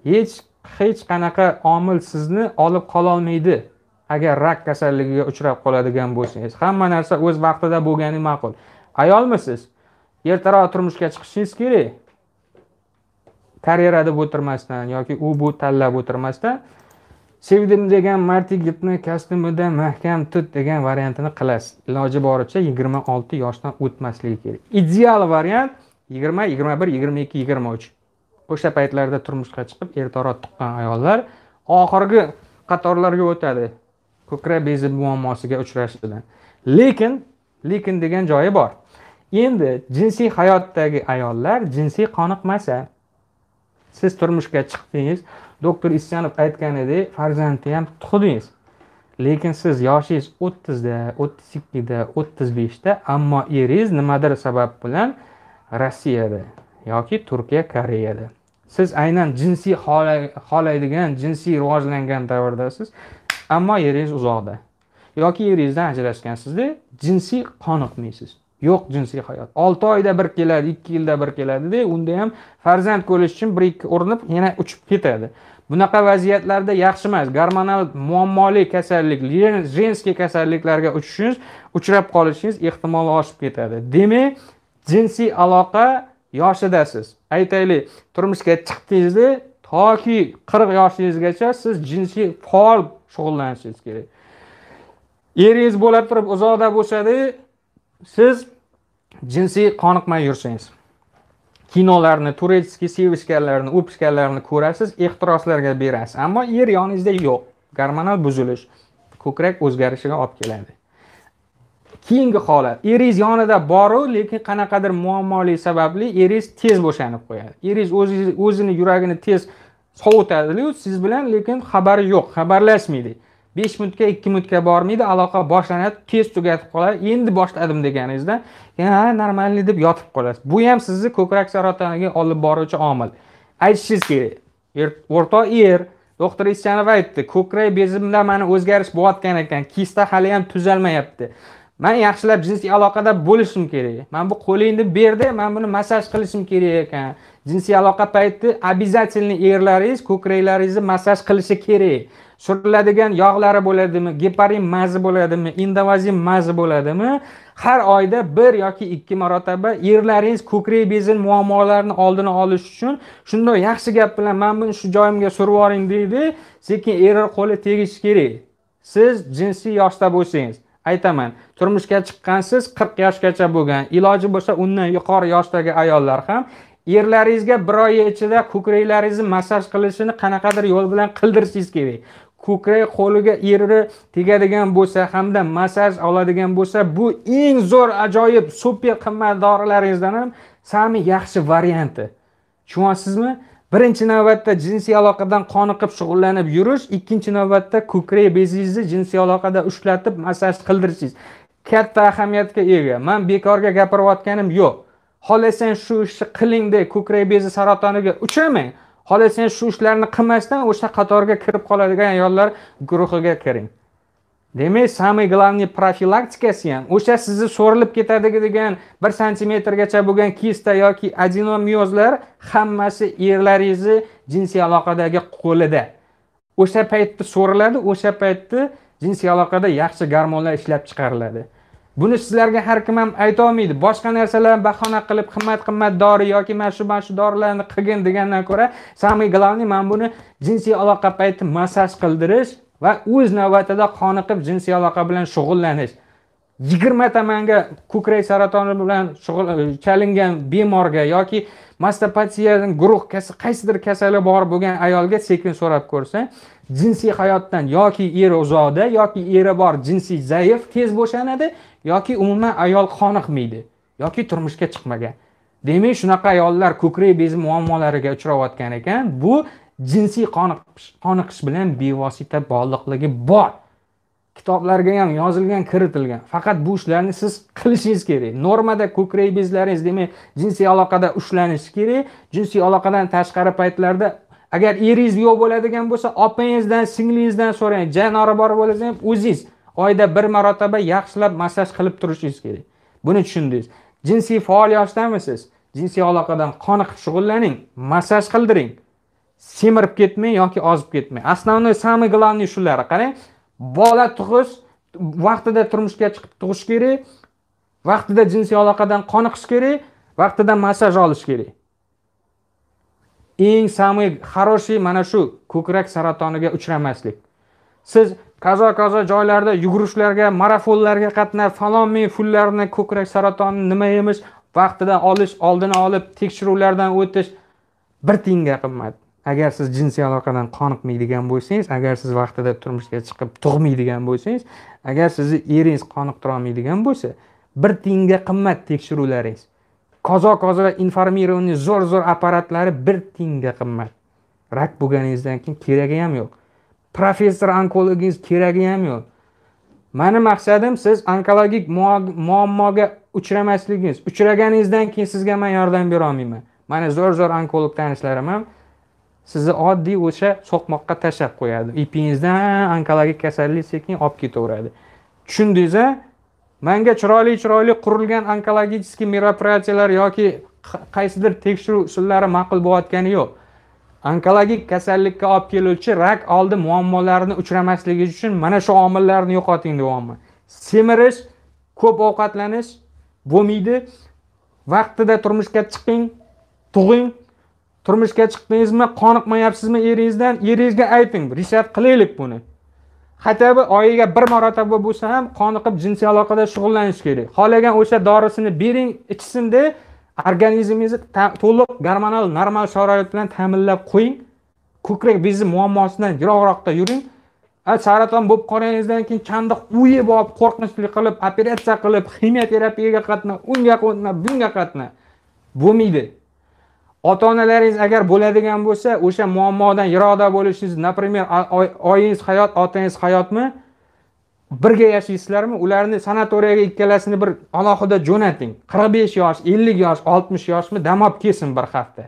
hech hech qanaqa omil sizni olib qololmaydi agar rak kasalligiga uchrab qoladigan bo'lsangiz hamma narsa o'z vaqtida bo'lgani ma'qul ayolmisiz ertaroq turmushga chiqishingiz kerak karyera deb o'tirmasdan yoki u bu tanlab o'tirmasdan sevdim degan mard yigitni kostyumida mahkam tut degan variantini qilasiz iloji boricha yigirma olti yoshdan o'tmasligi kerak ideal variant yigirma yigirma bir yigirma ikki yigirma uch o'sha paytlarda turmushga chiqib ertaroq tuqqan ayollar oxirgi qatorlarga o'tadi ko'krak bezi muammosiga uchrash lekin lekin degan joyi bor endi jinsiy hayotdagi ayollar jinsiy qoniqmasa siz turmushga chiqdingiz doktor isyanov aytganidek farzandni ham tug'dingiz lekin siz yoshingiz o'ttizda o'ttiz ikkida o'ttiz beshda ammo eringiz nimadir sabab bilan rossiyada yoki turkiya koreyada siz aynan jinsiy xohlaydigan jinsiy rivojlangan davrdasiz ammo eringiz uzoqda yoki eringizdan ajrashgansizda jinsiy qoniqmaysiz yo'q jinsiy hayot olti oyda bir keladi ikki yilda bir keladida unda ham farzand ko'rish uchun bir ikki urinib yana uchib ketadi bunaqa vaziyatlarda yaxshi emas gormonal muammoli kasallik jenskiy kasalliklarga uchishingiz uchrab qolishingiz ehtimoli oshib ketadi demak jinsiy aloqa yoshidasiz aytaylik turmushga chiqdingizda toki qirq yoshingizgacha siz jinsiy faol shug'ullanishingiz kerak eringiz bo'la turib uzoqda bo'lsada siz jinsiy qoniqmay yursangiz kinolarni turetskiy sevishganlarni o'pishganlarni ko'rasiz ehtiroslarga berasiz ammo er yoningizda yo'q gormonal buzilish ko'krak o'zgarishiga olib keladi keyingi holat eringiz yonida boru lekin qanaqadir muammoli sababli eringiz tez bo'shanib qo'yadi eringiz o'zini yuragini tez sovutadiyu siz bilan lekin xabari yo'q xabarlashmaydi besh minutga ikki minutga bormaydi aloqa boshlanadi tez tugatib qoladi endi boshladim deganingizda ha нормальный deb yotib qolasiz bu ham sizni ko'krak saratoniga olib boruvchi omil aytishingiz kerak o'rtoq er doktor isyanov aytdi ko'krak bezimda mana o'zgarish bo'layotgan ekan kista hali ham tuzalmayapti man yaxshilab jinsiy aloqada bo'lishim kerak man bu qo'lingni berdi man buni massaj qilishim kerak ekan jinsiy aloqa payti обязательно erlaringiz ko'kraklaringizni massaj qilishi kerak suriladigan yog'lari bo'ladimi geparin mazi bo'ladimi indovazin mazi bo'ladimi har oyda bir yoki ikki marotaba erlaringiz ko'krak bezin muammolarini oldini olish uchun shundoq yaxshi gap bilan mana buni shu joyimga surib yuboring deydi sekin erni qo'li tegishi kerak siz jinsiy yoshda bo'lsangiz aytaman turmushga chiqqansiz qirq yoshgacha bo'lgan iloji bo'lsa undan yuqori yoshdagi ayollar ham yerlaringizga bir oy ichida ko'kraklaringizni massaj qilishini qanaqadir yo'l bilan qildirishingiz kerak ko'krak qo'liga eri tegadigan bo'lsa hamda massaj oladigan bo'lsa bu eng zo'r ajoyib super qimmat dorilaringizdan ham sami yaxshi varianti tushunyapsizmi birinchi navbatda jinsiy aloqadan qoniqib shug'ullanib yurish ikkinchi navbatda ko'krak bezingizni jinsiy aloqada ushlatib massaj qildirishingiz katta ahamiyatga ega man bekorga gapirayotganim yo'q xohlasang shu ishni qiling de ko'krak bezi saratoniga uchramang hozir sen shu ishlarni qilmasdan o'sha qatorga kirib qoladigan ayollar guruhiga kiring demak самый главный profilaktikasi ham o'sha sizni so'rilib ketadi degan bir santimetrgacha bo'lgan kista yoki adenomiyozlar hammasi erlaringizni jinsiy aloqadagi qo'lida o'sha paytda so'riladi o'sha paytda jinsiy aloqada yaxshi gormonlar ishlab chiqariladi buni sizlarga har kim ham aytolmaydi boshqa narsalarni bahona qilib qimmat qimmat dori yoki mana shu mana shu dorilarni qilgin degandan ko'ra самый главный mana buni jinsiy aloqa payti massaj qildirish va o'z navbatida qoniqib jinsiy aloqa bilan shug'ullanish yigirmata manga ko'krak saratoni bilan e, chalingan bemorga yoki mastopatiya guruh qaysidir kasali bor bo'lgan ayolga sekin so'rab ko'rsa jinsiy hayotdan yoki eri uzoqda yoki eri bor jinsiy zaif tez bo'shanadi yoki umuman ayol qoniqmaydi yoki turmushga chiqmagan demak shunaqa ayollar ko'krak bezi muammolariga uchrayotgan ekan bu jinsiy qoniqish qoniqish bilan bevosita bog'liqligi bor kitoblarga ham yozilgan kiritilgan faqat bu ishlarni siz qilishingiz kerak normada ko'krak bezlaringiz demak jinsiy aloqada ushlanishi kerak jinsiy aloqadan tashqari paytlarda agar eringiz yo'q bo'ladigan bo'lsa opangizdan singlingizdan so'rang janora bor bo'lsa ham o'zingiz oyda bir marotaba yaxshilab massaj qilib turishingiz kerak buni tushundingiz jinsiy faol yoshdamisiz jinsiy aloqadan qoniqib shug'ullaning massaj qildiring semirib ketmang yoki ozib ketmang основной самый главный shular qarang bola tug'ish vaqtida turmushga chiqib tug'ish kerak vaqtida jinsiy aloqadan qoniqish kerak vaqtida massaj olish kerak eng самый хороший mana shu ko'krak saratoniga uchramaslik siz qazo qazo joylarda yugurishlarga marafonlarga qatnab falon ming pullarni ko'krak saratoni nima emish vaqtida olish oldini olib tekshiruvlardan o'tish bir tiyinga qimmat agar siz jinsiy aloqadan qoniqmaydigan bo'lsangiz agar siz vaqtida turmushga chiqib tug'maydigan bo'lsangiz agar sizni eringiz qoniqtirolmaydigan bo'lsa bir tiyinga qimmat tekshiruvlaringiz qozo qozo informirованный zo'r zo'r apparatlari bir tiyinga qimmat rak bo'lganingizdan keyin keragi ham yo'q professor onkologingiz keragi ham yo'q mani maqsadim siz onkologik muammoga uchramasligingiz uchraganingizdan keyin sizga man yordam berolmayman mana zo'r zo'r onkolog tanishlarim ham sizni oddiy o'sha so'qmoqqa tashlab qo'yadi ipingizdan onkologik kasallik sekin olib ketaveradi tushundingiz a manga chiroyli chiroyli qurilgan onkologический мероприятиялар yoki qaysidir tekshiruv usullari ma'qul bo'layotgani yo'q onkologik kasallikka olib keluvchi rak oldi muammolarini uchramasligi uchun mana shu omillarni yo'qoting deyapman semirish ko'p ovqatlanish bo'lmaydi vaqtida turmushga chiqing tug'ing turmushga chiqdingizmi qoniqmayapsizmi eringizdan eringizga ayting rishat qilaylik buni xataba oyiga bir marotaba bo'lsa ham qoniqib jinsiy aloqada shug'ullanish kerak xohlagan o'sha dorisini bering ichsinda organizmingizni to'liq gormonal normal sharoit bilan ta'minlab qo'ying ko'krak bezi muammosidan yiroqroqda yuring saraton bo'lib qolganingizdan keyin chandiq uyib olib qo'rqinchli qilib operatsiya qilib ximiya terapiyaga qatna unga qatna bunga qatna bo'lmaydi ota onalaringiz agar bo'ladigan bo'lsa o'sha muammodan yiroqda bo'lishingiz например oyingiz hayot otangiz hayotmi birga yashaysizlarmi ularni sanatoriyaga ikkalasini bir alohida jo'nating qirq besh yosh ellik yosh oltmish yoshmi dam olib kelsin bir hafta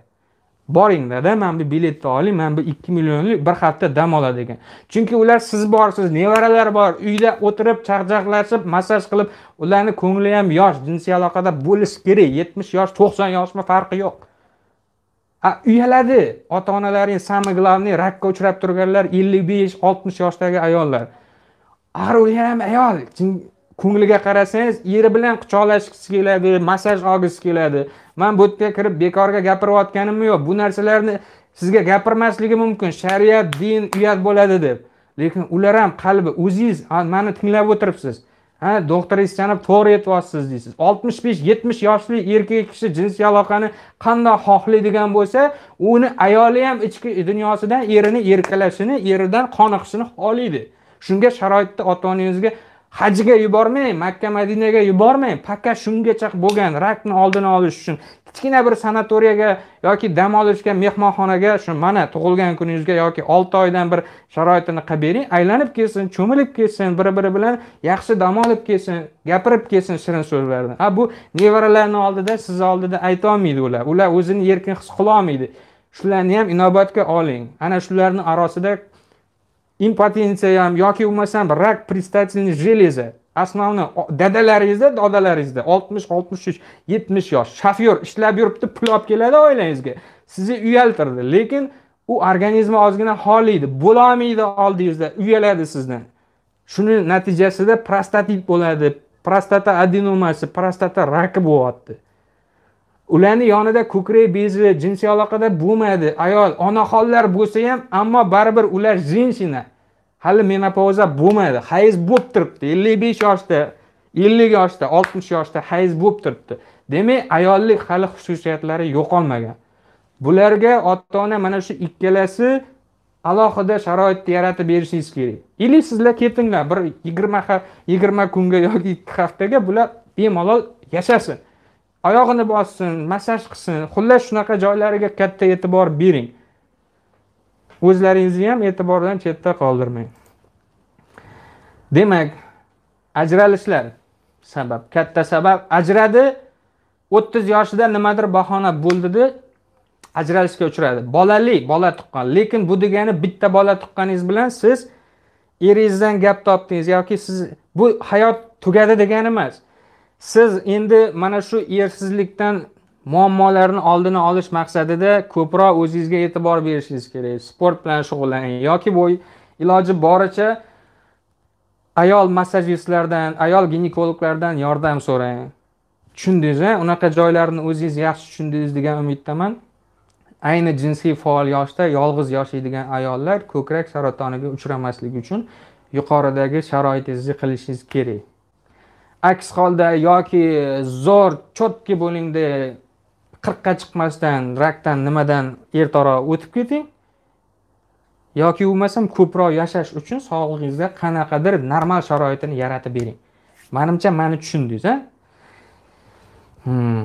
boringlarda mana bu biletni oling mana bu ikki millionlik bir hafta dam oladi ekan chunki ular siz borsiz nevaralar bor uyda o'tirib charchaqlashib massaj qilib ularni ko'ngli ham yosh jinsiy aloqada bo'lishi kerak yetmish yosh to'qson yoshmi farqi yo'q uyaladi ota onalaring самый главный rakka uchrab turganlar ellik besh oltmish yoshdagi ayollar axir ham ayol ko'ngliga qarasangiz eri bilan quchoqlashgisi keladi massaj olgisi keladi man bu yerga kirib bekorga gapirayotganim yo'q bu narsalarni sizga gapirmasligi mumkin shariat din uyat bo'ladi deb lekin ular ham qalbi o'zingiz mani tinglab o'tiribsiz ha doktor sanab to'g'ri aytyapsiz deysiz oltmish besh yetmish yoshli erkak kishi jinsiy aloqani qandoq xohlaydigan bo'lsa uni ayoli ham ichki dunyosidan erini erkalashini eridan qoniqishini xohlaydi shunga sharoitni ota onangizga hajga yubormang makka madinaga yubormang paka shungacha bo'lgan rakni oldini olish uchun kichkina bir sanatoriyaga yoki dam olishga mehmonxonaga shu mana tug'ilgan kuningizga yoki olti oydan bir sharoitini qilib bering aylanib kelsin cho'milib kelsin biri biri bilan yaxshi dam olib kelsin gapirib kelsin shirin so'zlarni ha bu nevaralarni oldida sizni oldida aytolmaydi ular ular o'zini erkin his qilolmaydi shularni ham inobatga oling ana shularni orasida impotensiya ham yoki bo'lmasam rak предстательной железы основной dadalaringizda dodalaringizda oltmish oltmish uch yetmish yosh shofyor ishlab yuribdi pul olib keladi oilangizga sizni uyaltirdi lekin u organizmi ozgina holiydi bo'lolmaydi oldingizda uyaladi sizni shuni natijasida prostatit bo'ladi prostata adenomasi prostata raki bo'lyapti ularni yonida ko'krak bezi jinsiy aloqada bo'lmaydi ayol onaxonlar bo'lsa ham ammo baribir ular женщина hali menopauza bo'lmaydi hayz bo'lib turibdi ellik besh yoshda ellik yoshda oltmish yoshda hayz bo'lib turibdi demak ayollik hali xususiyatlari yo'qolmagan bularga ota ona mana shu ikkalasi alohida sharoitni yaratib berishingiz kerak или sizlar ketinglar bir yigirma yigirma kunga yoki ikki haftaga bular bemalol yashasin oyog'ini bossin massaj qilsin xullas shunaqa joylariga katta e'tibor bering o'zlaringizni ham e'tibordan chetda qoldirmang demak ajralishlar sabab katta sabab ajradi o'ttiz yoshida nimadir bahona bo'ldida ajralishga uchradi bolali bola tuqqan lekin bu degani bitta bola tuqqaningiz bilan siz eringizdan gap topdingiz yoki siz bu hayot tugadi degani emas siz endi mana shu ersizlikdan muammolarni oldini olish maqsadida ko'proq o'zingizga e'tibor berishingiz kerak sport bilan shug'ullaning yoki bu iloji boricha ayol massajistlardan ayol ginekologlardan yordam so'rang tushundingiz a unaqa joylarni o'zingiz yaxshi tushundingiz degan umiddaman ayni jinsiy faol yoshda yolg'iz yashaydigan ayollar ko'krak saratoniga uchramasligi uchun yuqoridagi sharoitingizni qilishingiz kerak aks holda yoki zo'r cho'tki bo'lingda qirqqa chiqmasdan rakdan nimadan ertaroq o'tib keting yoki bo'lmasam ko'proq yashash uchun sog'lig'ingizga qanaqadir normal sharoitini yaratib bering manimcha mani tushundingiz a hmm.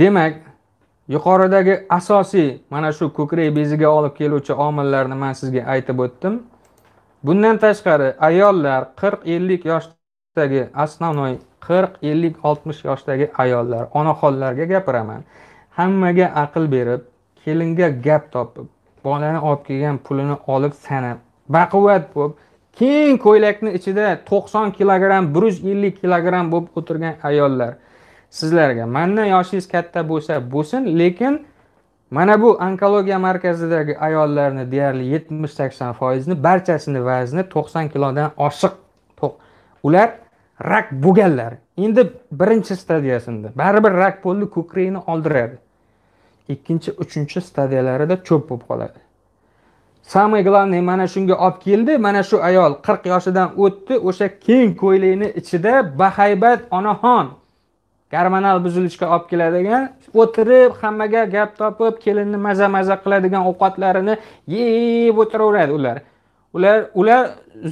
demak yuqoridagi asosiy mana shu ko'krak beziga olib keluvchi omillarni man sizga aytib o'tdim bundan tashqari ayollar 40-50 yoshdagi основной 40-50-60 yoshdagi ayollar onaxonlarga gapiraman hammaga aql berib kelinga gap topib bolani olib kelgan pulini olib sanab baquvvat bo'lib keng ko'ylakni ichida 90 kilogramm bir yuz ellik kilogramm bo'lib o'tirgan ayollar sizlarga mandan yoshingiz katta bo'lsa bo'lsin lekin mana bu onkologiya markazidagi ayollarni deyarli yetmish sakson foizini barchasini vazni to'qson kilodan oshiq ular rak bo'lganlar endi birinchi stadiyasida baribir rak bo'ldi ko'krakni oldiradi ikkinchi uchinchi stadiyalarida cho'p bo'lib qoladi самый главный mana shunga olib keldi mana shu ayol qirq yoshidan o'tdi o'sha keng ko'ylakni ichida bahaybat onaxon garmonal buzilishga olib keladigan o'tirib hammaga gap topib kelinni maza maza qiladigan ovqatlarini yeb o'tiraveradi ular ular ular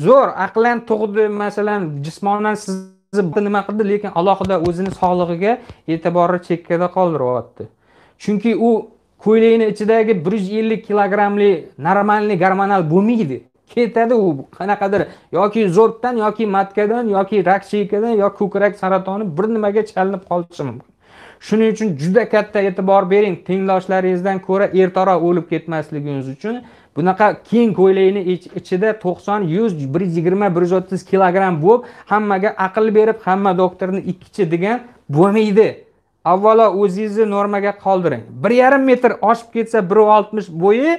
zo'r aqlan tug'di masalan jismonan sizni nima qildi lekin alohida o'zini sog'lig'iga e'tiborni chekkada qoldiryapti chunki u ko'ylakni ichidagi bir yuz ellik kilogrammli normalniy gormonal bo'lmaydi ketadi u qanaqadir yoki zo'rtdan yoki matkadan yoki rakshikadan yoki ko'krak saratoni bir nimaga chalinib qolishi mumkin shuning uchun juda katta e'tibor bering tengdoshlaringizdan ko'ra ertaroq o'lib ketmasligingiz uchun bunaqa keng ko'ylakni ichida to'qson yuz bir yuz yigirma bir yuz o'ttiz kilogramm bo'lib hammaga aql berib hamma doktorni ikkichi degan bo'lmaydi avvalo o'zingizni normaga qoldiring bir yarim metr oshib ketsa bir oltmish bo'yi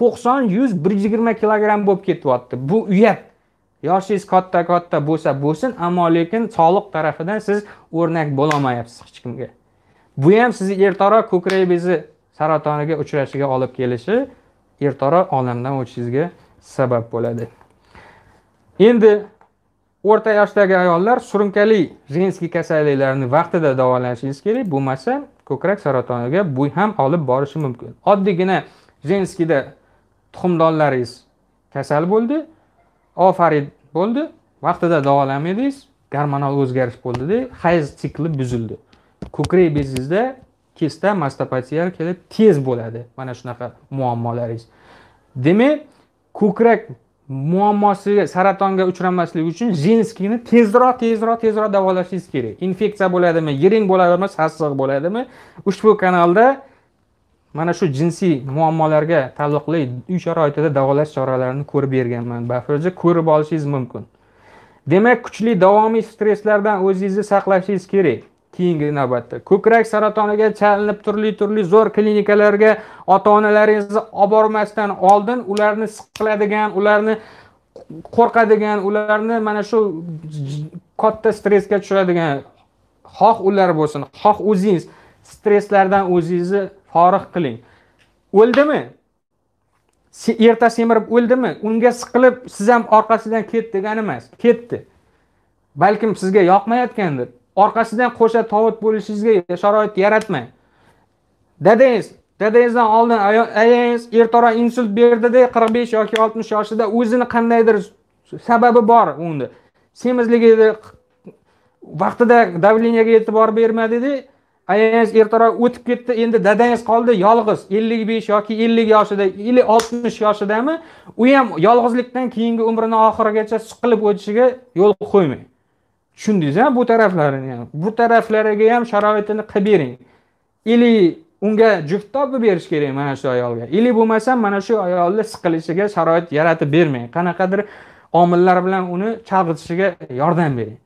to'qson yuz bir yuz yigirma kilogramm bo'lib ketyapti bu uyat yoshingiz katta katta bo'lsa bo'lsin ammo lekin soliq tarafidan siz o'rnak bo'lolmayapsiz hech kimga bu ham sizni ertaroq ko'krak bezi saratoniga uchrashiga olib kelishi ertaroq olamdan o'tishingizga sabab bo'ladi endi o'rta yoshdagi ayollar surunkali jenskiy kasalliklarni vaqtida davolanishingiz kerak bo'lmasa ko'krak saratoniga bu ham olib borishi mumkin oddiygina jenskiyda tuxumdonlaringiz kasal bo'ldi ofarid bo'ldi vaqtida davolamadingiz gormonal o'zgarish bo'ldida hayz sikli buzildi ko'krak bezingizda kista mastopatiya kelib tez bo'ladi mana shunaqa muammolaringiz demak ko'krak muammosi saratonga uchramaslik uchun jinskiyni tezroq tezroq tezroq davolashingiz kerak infeksiya bo'ladimi yiring bo'ladimi sassiq bo'ladimi ushbu kanalda mana shu jinsiy muammolarga taalluqli uy sharoitida davolash choralarini ko'rib berganman bafurja ko'rib olishingiz mumkin demak kuchli davomiy stresslardan o'zingizni saqlashingiz kerak keyingi navbatda ko'krak saratoniga chalinib turli turli zo'r klinikalarga ota onalaringizni olib bormasdan oldin ularni siqiladigan ularni qo'rqadigan ularni mana shu katta stressga tushiradigan xoh ular bo'lsin xoh o'zingiz stresslardan o'zingizni forig qiling o'ldimi erta semirib o'ldimi unga siqilib siz ham orqasidan ket degani emas ketdi balkim sizga yoqmayotgandir orqasidan qo'sha tovut bo'lishingizga sharoit yaratmang dadangiz dadangizdan oldin ayangiz ertaroq insult berdida qirq besh yoki oltmish yoshida o'zini qandaydir sababi bor uni semizligida vaqtida davleniyaga e'tibor bermadida ayangiz ertaroq o'tib ketdi endi dadangiz qoldi yolg'iz ellik besh yoki ellik yoshida ellik oltmish yoshidami u ham yolg'izlikdan keyingi umrini oxirigacha siqilib o'tishiga yo'l qo'ymang tushundingizmi bu taraflarini ham bu taraflariga ham sharoitini qilib bering или unga juft topib berish kerak mana shu ayolga или bo'lmasam mana shu ayolni siqilishiga sharoit yaratib bermang qanaqadir omillar bilan uni chalg'itishiga yordam bering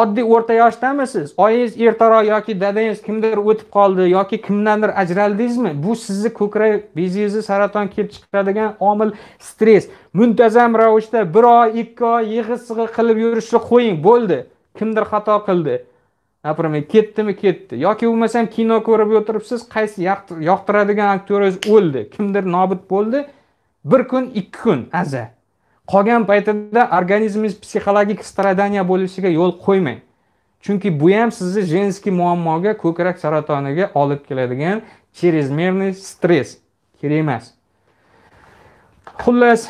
oddiy o'rta yoshdamisiz oyingiz ertaroq yoki dadangiz kimdir o'tib qoldi yoki kimdandir ajraldingizmi bu sizni ko'krak bezingizni saraton kelib chiqaradigan omil stress muntazam ravishda bir oy ikki oy yig'i sig'i qilib yurishni qo'ying bo'ldi kimdir xato qildi например ketdimi ketdi yoki bo'lmasam kino ko'rib o'tiribsiz qaysi yoqtiradigan aktyoringiz o'ldi kimdir nobud bo'ldi bir kun ikki kun aza qolgan paytida organizmingiz psixologik страдания bo'lishiga yo'l qo'ymang chunki bu ham sizni jenskiy muammoga ko'krak saratoniga olib keladigan чрезмерный stress kerak emas xullas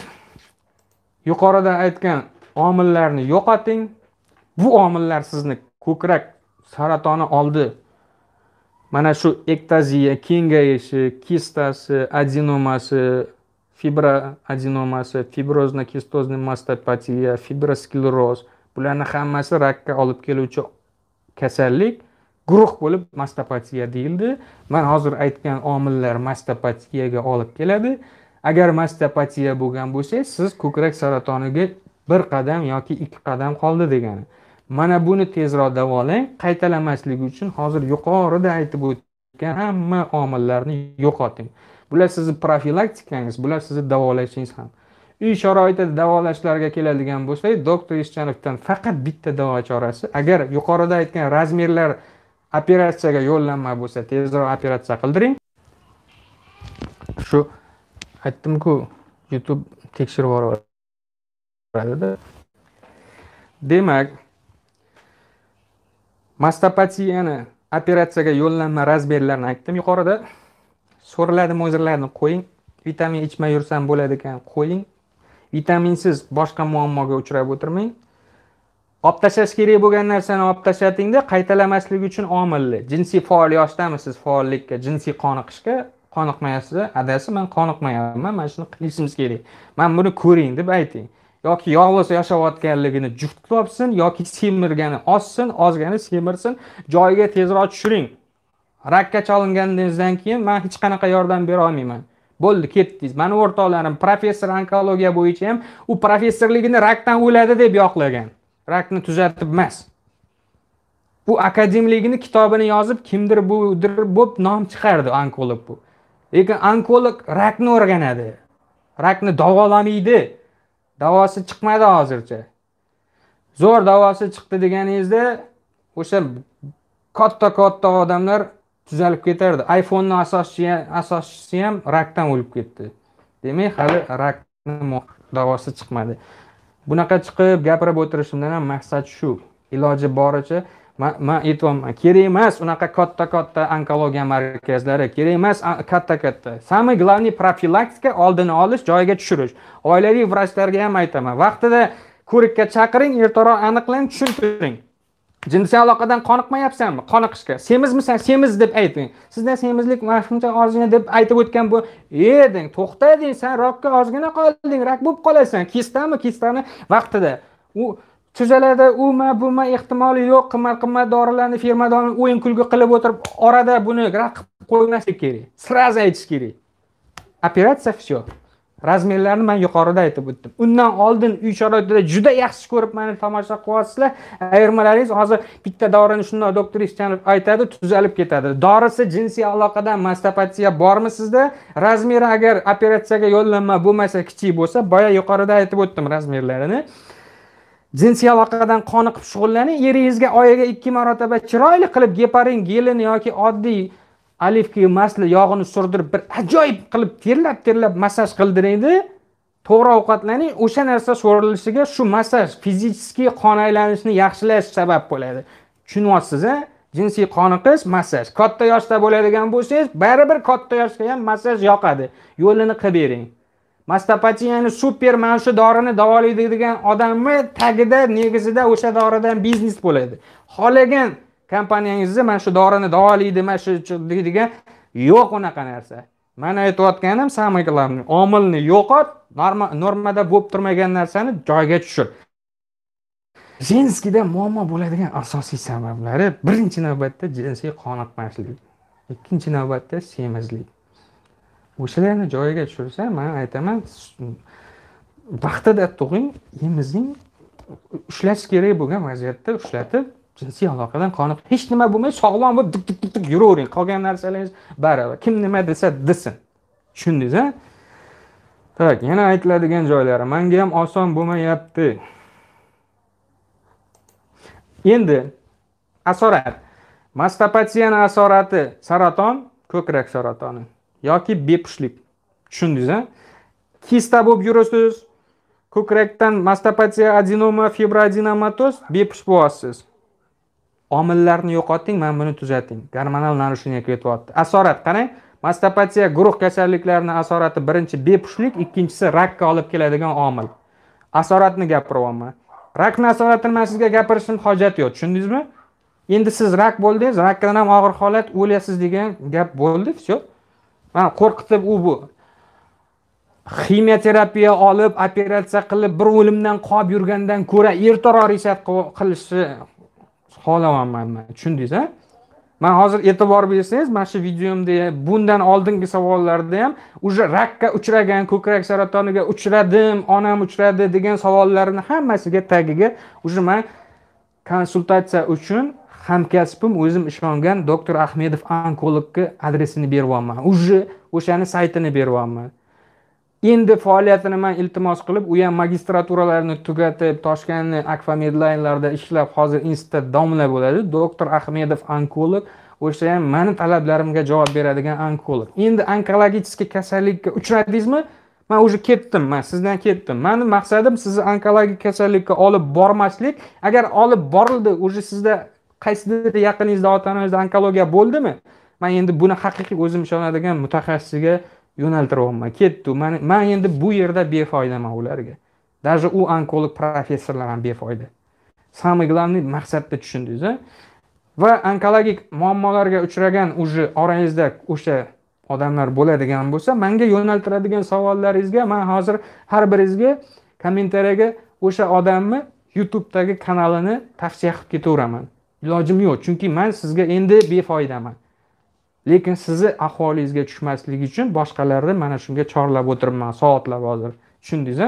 yuqorida aytgan omillarni yo'qoting bu omillar sizni ko'krak saratoni oldi mana shu ektaziya kengayishi kistasi adenomasi fibroadenomasi fibrozno-kistozniy mastopatiya fibroskleroz bularni hammasi rakka olib keluvchi kasallik guruh bo'lib mastopatiya deyildi man hozir aytgan omillar mastopatiyaga olib keladi agar mastopatiya bo'lgan bo'lsa siz ko'krak saratoniga bir qadam yoki ikki qadam qoldi degani mana buni tezroq davolang qaytalamasligi uchun hozir yuqorida aytib o'tgan hamma omillarni yo'qoting bular sizni profilaktikangiz bular sizni davolashingiz ham uy sharoitida davolashlarga keladigan bo'lsak doktor ischanovdan faqat bitta davo chorasi agar yuqorida aytgan razmerlar operatsiyaga yo'llanma bo'lsa tezroq operatsiya qildiring shu aytdimku youtube tekshirib yuboradida demak mastopatiyani operatsiyaga yo'llanma razmerlarini aytdim yuqorida so'raladi mo'zirlarni qo'ying vitamin ichmay yursam bo'ladi ekan qo'ying vitaminsiz boshqa muammoga uchrab o'tirmang olib tashlash kerak bo'lgan narsani olib tashladingda qaytalamaslik uchun omilli jinsiy faol yoshdami siz faollikka jinsiy qoniqishga qoniqmayapsiz adasi man qoniqmayapman mana shuni qilishimiz kerak man buni ko'ring deb ayting yoki yolg'iz yashayotganligini juft topsin yoki semirgani ozsin ozgani semirsin joyiga tezroq tushiring rakka cholinganingizdan keyin man hech qanaqa yordam bera olmayman bo'ldi ketdingiz mani o'rtoqlarim professor onkologiya bo'yicha ham u professorligini rakdan o'ladi deb yoqlagan rakni tuzatib emas bu akademligini kitobini yozib kimdir budir bo'lib nom chiqardi onkolog bu lekin onkolog rakni o'rganadi rakni davolamaydi davosi chiqmadi hozircha zo'r davosi chiqdi deganingizda o'sha katta katta odamlar tuzalib ketardi iphoneni asoschisi asoschisi ham rakdan o'lib ketdi demak hali rakni davosi chiqmadi bunaqa chiqib gapirib o'tirishimdan ham maqsad shu iloji boricha man aytyapman kerak emas unaqa katta katta onkologiya markazlari kerak emas katta katta самый главный profilaktika oldini olish joyiga tushirish oilaviy vrachlarga ham aytaman vaqtida ko'rikka chaqiring ertaroq aniqlang tushuntiring jinsiy aloqadan qoniqmayapsanmi qoniqishga semizmisan semiz deb ayting sizda semizlik mana shuncha ozgina deb aytib o'tgan bu e deng to'xta deng san rokka ozgina qolding rak bo'lib qolasan kistami kistani vaqtida u tuzaladi u ma bu ma ehtimoli yo'q qimmat qimmat dorilarni firmadan o'yin kulgi qilib o'tirib orada buni raqib qo'ymaslik kerak сразу aytish kerak operatsiya все razmerlarni man yuqorida aytib o'tdim undan oldin uy sharoitida juda yaxshi ko'rib mani tomosha qilyapsizlar ayirmalaringiz hozir bitta dorini shundoq doktor ishchanov aytadi tuzalib ketadi dorisi jinsiy aloqadan mastopatiya bormi sizda razmeri agar operatsiyaga yo'llanma bo'lmasa kichik bo'lsa boya yuqorida aytib o'tdim razmerlarini jinsiy aloqadan qoniqib shug'ullaning eringizga oyiga ikki marotaba chiroyli qilib geparin gelini yoki oddiy olivkiy masli yog'ini surdirib bir ajoyib qilib terlab terlab massaj qildiringda to'g'ri ovqatlaning o'sha narsa so'rilishiga shu massaj fiziический qon aylanishini yaxshilash sabab bo'ladi tushunyapsiz a jinsiy qoniqish massaj katta yoshda bo'ladigan bo'lsangiz baribir katta yoshga ham massaj yoqadi yo'lini qilib bering mastopatiyani super mana shu dorini davolaydi degan odamni tagida negizida o'sha doridan biznes bo'ladi xohlagan kompaniyangizda mana shu dorini davolaydi mana shu deydigan yo'q unaqa narsa man aytayotganim самый главный omilni yo'qot norma normada bo'lib turmagan narsani joyiga tushir jenskiyda muammo bo'ladigan asosiy sabablari birinchi navbatda jinsiy qoniqmaslik ikkinchi navbatda semizlik o'shalarni joyiga tushirsa man aytaman vaqtida tug'ing emizing ushlash kerak bo'lgan vaziyatda ushlatib jinsiy aloqadan qoniq hech nima bo'lmay sog'lom bo'lib dik dik dik dik yuravering qolgan narsalaringiz baribir kim nima desa desin tushundingiz a так yana aytiladigan joylari manga ham oson bo'lmayapti endi asorat mastopatiyani asorati saraton ko'krak saratoni yoki bepushtlik tushundingiz a kista bo'lib yurasiz ko'krakdan mastopatiya adenoma fibroadenomatoz bepusht bo'lasiz omillarni yo'qoting mana buni tuzating gormonal нарушениеga ketyapti asorat qarang mastopatiya guruh kasalliklarini asorati birinchi bepushtlik ikkinchisi rakka olib keladigan omil asoratni gapiryapman rakni asoratini man sizga gapirishim hojati yo'q tushundingizmi endi siz rak bo'ldingiz rakdan ham og'ir holat o'lyapsiz degan gap bo'ldi все mana qo'rqitib u bu ximioterapiya olib operatsiya qilib bir o'limdan qolib yurgandan ko'ra ertaroq reset qilishni xohlamayman man tushundingiz a man hozir e'tibor bersangiz mana shu videomda bundan oldingi savollarda ham уже rakka uchragan ko'krak saratoniga uchradim onam uchradi degan savollarni hammasiga tagiga уже man konsultatsiya uchun hamkasbim o'zim ishongan doktor ahmedov onkologga adresini beryapman уже o'shani saytini beryapman endi faoliyatini man iltimos qilib u ham magistraturalarni tugatib toshkentni akfa medlinelarda ishlab hozir institutda domla bo'ladi doktor ahmedov onkolog o'sha ham mani talablarimga javob beradigan onkolog endi onkologiический kasallikka uchradingizmi man уже ketdim man sizdan ketdim mani maqsadim sizni onkologik kasallikka olib bormaslik agar olib borildi уже sizda qaysidir yaqiningizda ota onangizda onkologiya bo'ldimi man endi buni haqiqiy o'zim ishonadigan mutaxassisga yo'naltiryapman ketdi man man endi bu yerda befoydaman ularga даже u onkolog professorlar ham befoyda самый главный maqsadni tushundingiz va onkologik muammolarga uchragan уже orangizda o'sha odamlar bo'ladigan bo'lsa manga yo'naltiradigan savollaringizga man hozir har biringizga kommentariyaga o'sha odamni youtubedagi kanalini tavsiya qilib ketaveraman ilojim yo'q chunki man sizga endi befoydaman lekin sizni ahvolingizga tushmasligi uchun boshqalarni mana shunga chorlab o'tiribman soatlab hozir tushundingiz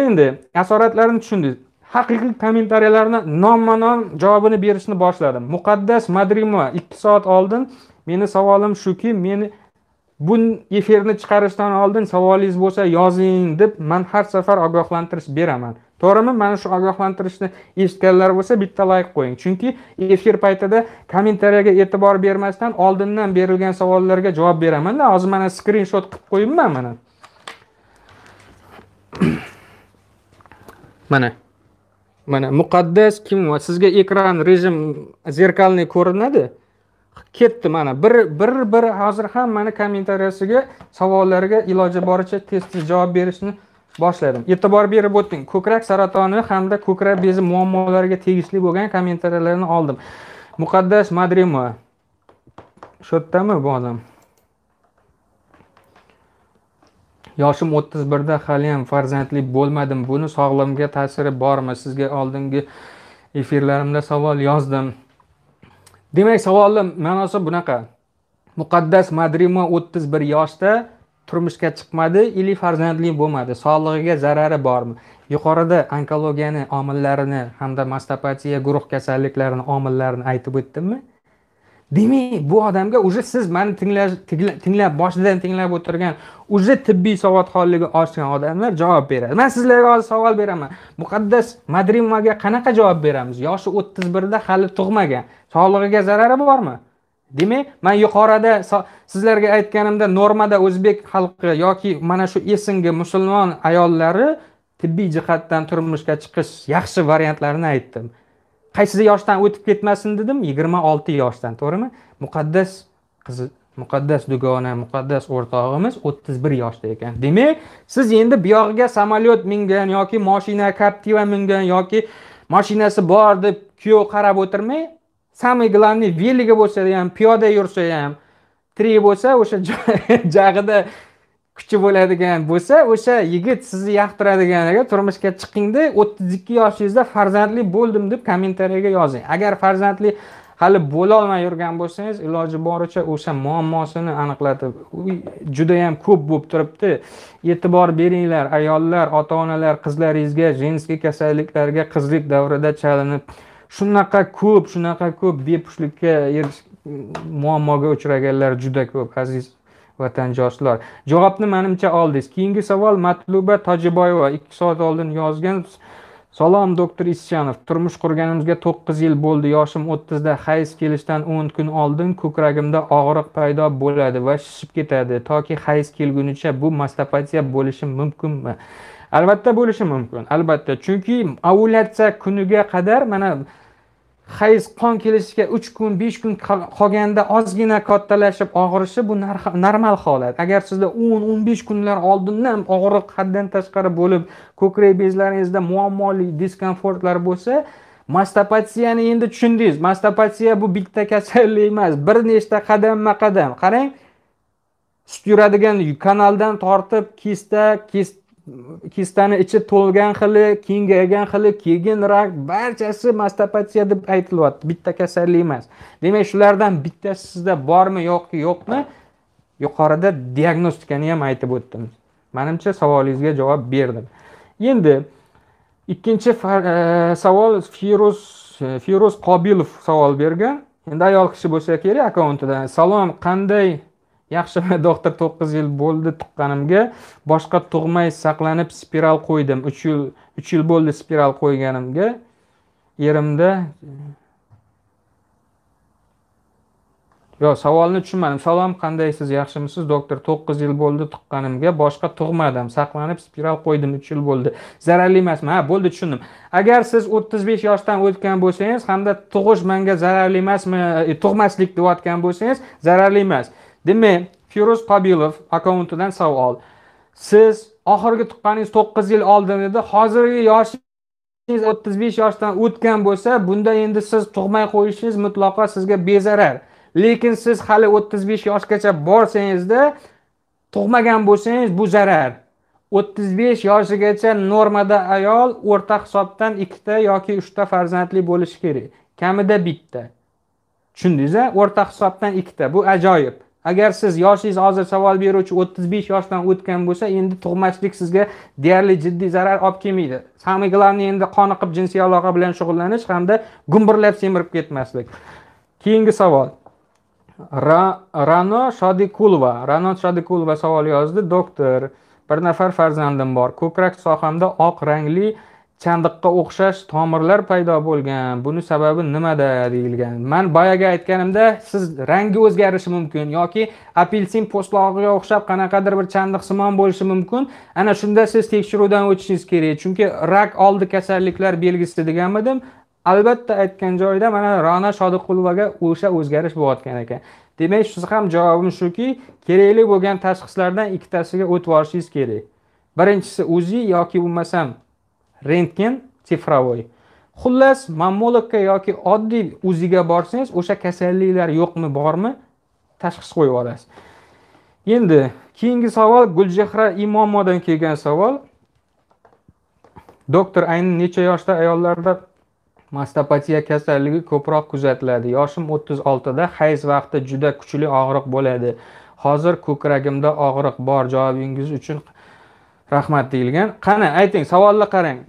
endi asoratlarini tushundingiz haqiqiy kommentariyalarni nomma nom javobini berishni boshladim muqaddas madrimova ikki soat oldin meni savolim shuki meni bu efirni chiqarishdan oldin savolingiz bo'lsa yozing deb man har safar ogohlantirish beraman to'g'rimi mana shu ogohlantirishni eshitganlar bo'lsa bitta layk qo'ying chunki efir paytida kommentariyaga e'tibor bermasdan oldindan berilgan savollarga javob beraman hozir mana skrinshot qilib qo'yibman mana (coughs) mana mana muqaddas kim sizga ekran rejim zerkalniy ko'rinadi ketdi mana bir bir bir hozir mana kommentariyasiga savollarga iloji boricha tez tez javob berishni boshladim e'tibor berib o'ting ko'krak saratoni hamda ko'krak bezi muammolariga tegishli bo'lgan kommentariyalarni oldim muqaddas madrimova shu yerdami bu odam yoshim o'ttiz birda haliyam farzandli bo'lmadim buni sog'lig'imga ta'siri bormi sizga oldingi efirlarimda savol yozdim demak savolim ma'nosi bunaqa muqaddas madrimova o'ttiz bir yoshda turmushga chiqmadi или farzandli bo'lmadi sog'lig'iga zarari bormi yuqorida onkologiyani omillarini hamda mastopatiya guruh kasalliklarini omillarini aytib o'tdimmi demak bu odamga уже siz mani tinglab tinglab boshidan tinglab o'tirgan уже tibbiy savodxonligi oshgan odamlar javob beradi man sizlarga hozir savol beraman muqaddas madrimovaga qanaqa javob beramiz yoshi o'ttiz birda hali tug'magan sog'lig'iga zarari bormi demak man yuqorida sizlarga aytganimda normada o'zbek xalqi yoki mana shu esingi musulmon ayollari tibbiy jihatdan turmushga chiqish yaxshi variantlarini aytdim qaysi yoshdan o'tib ketmasin dedim yigirma olti yoshdan to'g'rimi muqaddas qizi muqaddas dugona muqaddas o'rtog'imiz o'ttiz bir yoshda ekan demak siz endi buyog'iga samolyot mingan yoki moshina captiva mingan yoki moshinasi bor deb kuyov qarab o'tirmay самый главный veliga bo'lsa ham piyoda yursa ham tirik bo'lsa o'sha jag'ida kuchi bo'ladigan bo'lsa o'sha yigit sizni yoqtiradigan agar turmushga chiqingda o'ttiz ikki yoshingizda farzandli bo'ldim deb kommentariyaga yozing agar farzandli hali bo'lolmay yurgan bo'lsangiz iloji boricha o'sha muammosini aniqlatib judayam ko'p bo'lib turibdi e'tibor beringlar ayollar ota onalar qizlaringizga jinsiy kasalliklarga qizlik davrida chalinib shunaqa ko'p shunaqa ko'p bepushtlikka er muammoga uchraganlar juda ko'p aziz vatandoshlar javobni manimcha oldingiz keyingi savol matluba tojiboyeva ikki soat oldin yozgan salom doktor isyanov turmush qurganimizga to'qqiz yil bo'ldi yoshim o'ttizda hayz kelishdan o'n kun oldin ko'kragimda og'riq paydo bo'ladi va shishib ketadi toki hayz kelgunicha bu mastopatiya bo'lishi mumkinmi albatta bo'lishi mumkin albatta chunki ovulyatsiya kuniga qadar mana hayz qon kelishiga uch kun besh kun qolganda ozgina kattalashib og'rishi bu normal holat agar sizda o'n o'n besh kunlar oldindan og'riq haddan tashqari bo'lib ko'krak bezlaringizda muammoli diskomfortlar bo'lsa mastopatsiyani endi tushundingiz mastopatsiya bu bitta kasallik emas bir nechta qadamma qadam qarang sut yuradigan kanaldan tortib kista kista kistani ichi to'lgan xili kengaygan xili keyin rak barchasi mastopatiya deb aytilyapti bitta kasallik emas demak shulardan bittasi sizda bormi yoki yo'qmi yuqorida diagnostikani ham aytib o'tdim manimcha savolingizga javob berdim endi ikkinchi e, savol firuz e, firuz qobilov savol bergan endi ayol kishi bo'lsa kerak akkauntidan salom qanday yaxshimi (laughs) doktor to'qqiz yil bo'ldi tuqqanimga boshqa tug'may saqlanib spiral qo'ydim uch yil uch yil bo'ldi spiral qo'yganimga yerimda yo'q savolni tushunmadim salom qandaysiz yaxshimisiz doktor to'qqiz yil bo'ldi tuqqanimga boshqa tug'madim saqlanib spiral qo'ydim uch yil bo'ldi zararli emasmi ha bo'ldi tushundim agar siz o'ttiz besh yoshdan o'tgan bo'lsangiz hamda tug'ish manga zararli emasmi e, tug'maslik deyotgan bo'lsangiz zararli emas demak firuz qobilov akkauntidan savol siz oxirgi tuqqaningiz to'qqiz yil oldin edi hozirgi yoshingiz o'ttiz besh yoshdan o'tgan bo'lsa bunda endi siz tug'may qo'yishingiz mutlaqo sizga bezarar lekin siz hali o'ttiz besh yoshgacha borsangizda tug'magan bo'lsangiz bu zarar o'ttiz besh yoshigacha normada ayol o'rta hisobdan ikkita yoki uchta farzandli bo'lishi kerak kamida bitta tushundingiz o'rta hisobdan ikkita bu ajoyib agar siz yoshingiz hozir savol beruvchi o'ttiz besh yoshdan o'tgan bo'lsa endi tug'machlik sizga deyarli jiddiy zarar olib kelmaydi самый главный endi qoniqib jinsiy aloqa bilan shug'ullanish hamda gumburlab semirib ketmaslik keyingi savol Ra, rano shodikulova rano shodikulova savol yozdi doktor bir nafar farzandim bor ko'krak sohamda oq rangli chandiqqa o'xshash tomirlar paydo bo'lgan buni sababi nimada deyilgan man boyagi aytganimda siz rangi o'zgarishi mumkin yoki apelsin po'stlog'iga o'xshab qanaqadir bir chandiqsimon bo'lishi mumkin ana shunda siz tekshiruvdan o'tishingiz kerak chunki rak oldi kasalliklar belgisi deganmidim albatta aytgan joyida mana rana shodiqulovaga o'sha o'zgarish bo'layotgan ekan demak siz ham javobim shuki kerakli bo'lgan tashxislardan ikkitasiga o'tib borishingiz kerak birinchisi uzi yoki bo'lmasam rentgen цифровой xullas mammologga yoki oddiy o'ziga borsangiz o'sha kasalliklar yo'qmi bormi tashxis qo'yib olasiz endi keyingi savol guljehra imomodan kelgan savol doktor ayni necha yoshda ayollarda mastopatiya kasalligi ko'proq kuzatiladi yoshim o'ttiz oltida hayz vaqti juda kuchli og'riq bo'ladi hozir ko'kragimda og'riq bor javobingiz uchun rahmat deyilgan qani ayting savolni qarang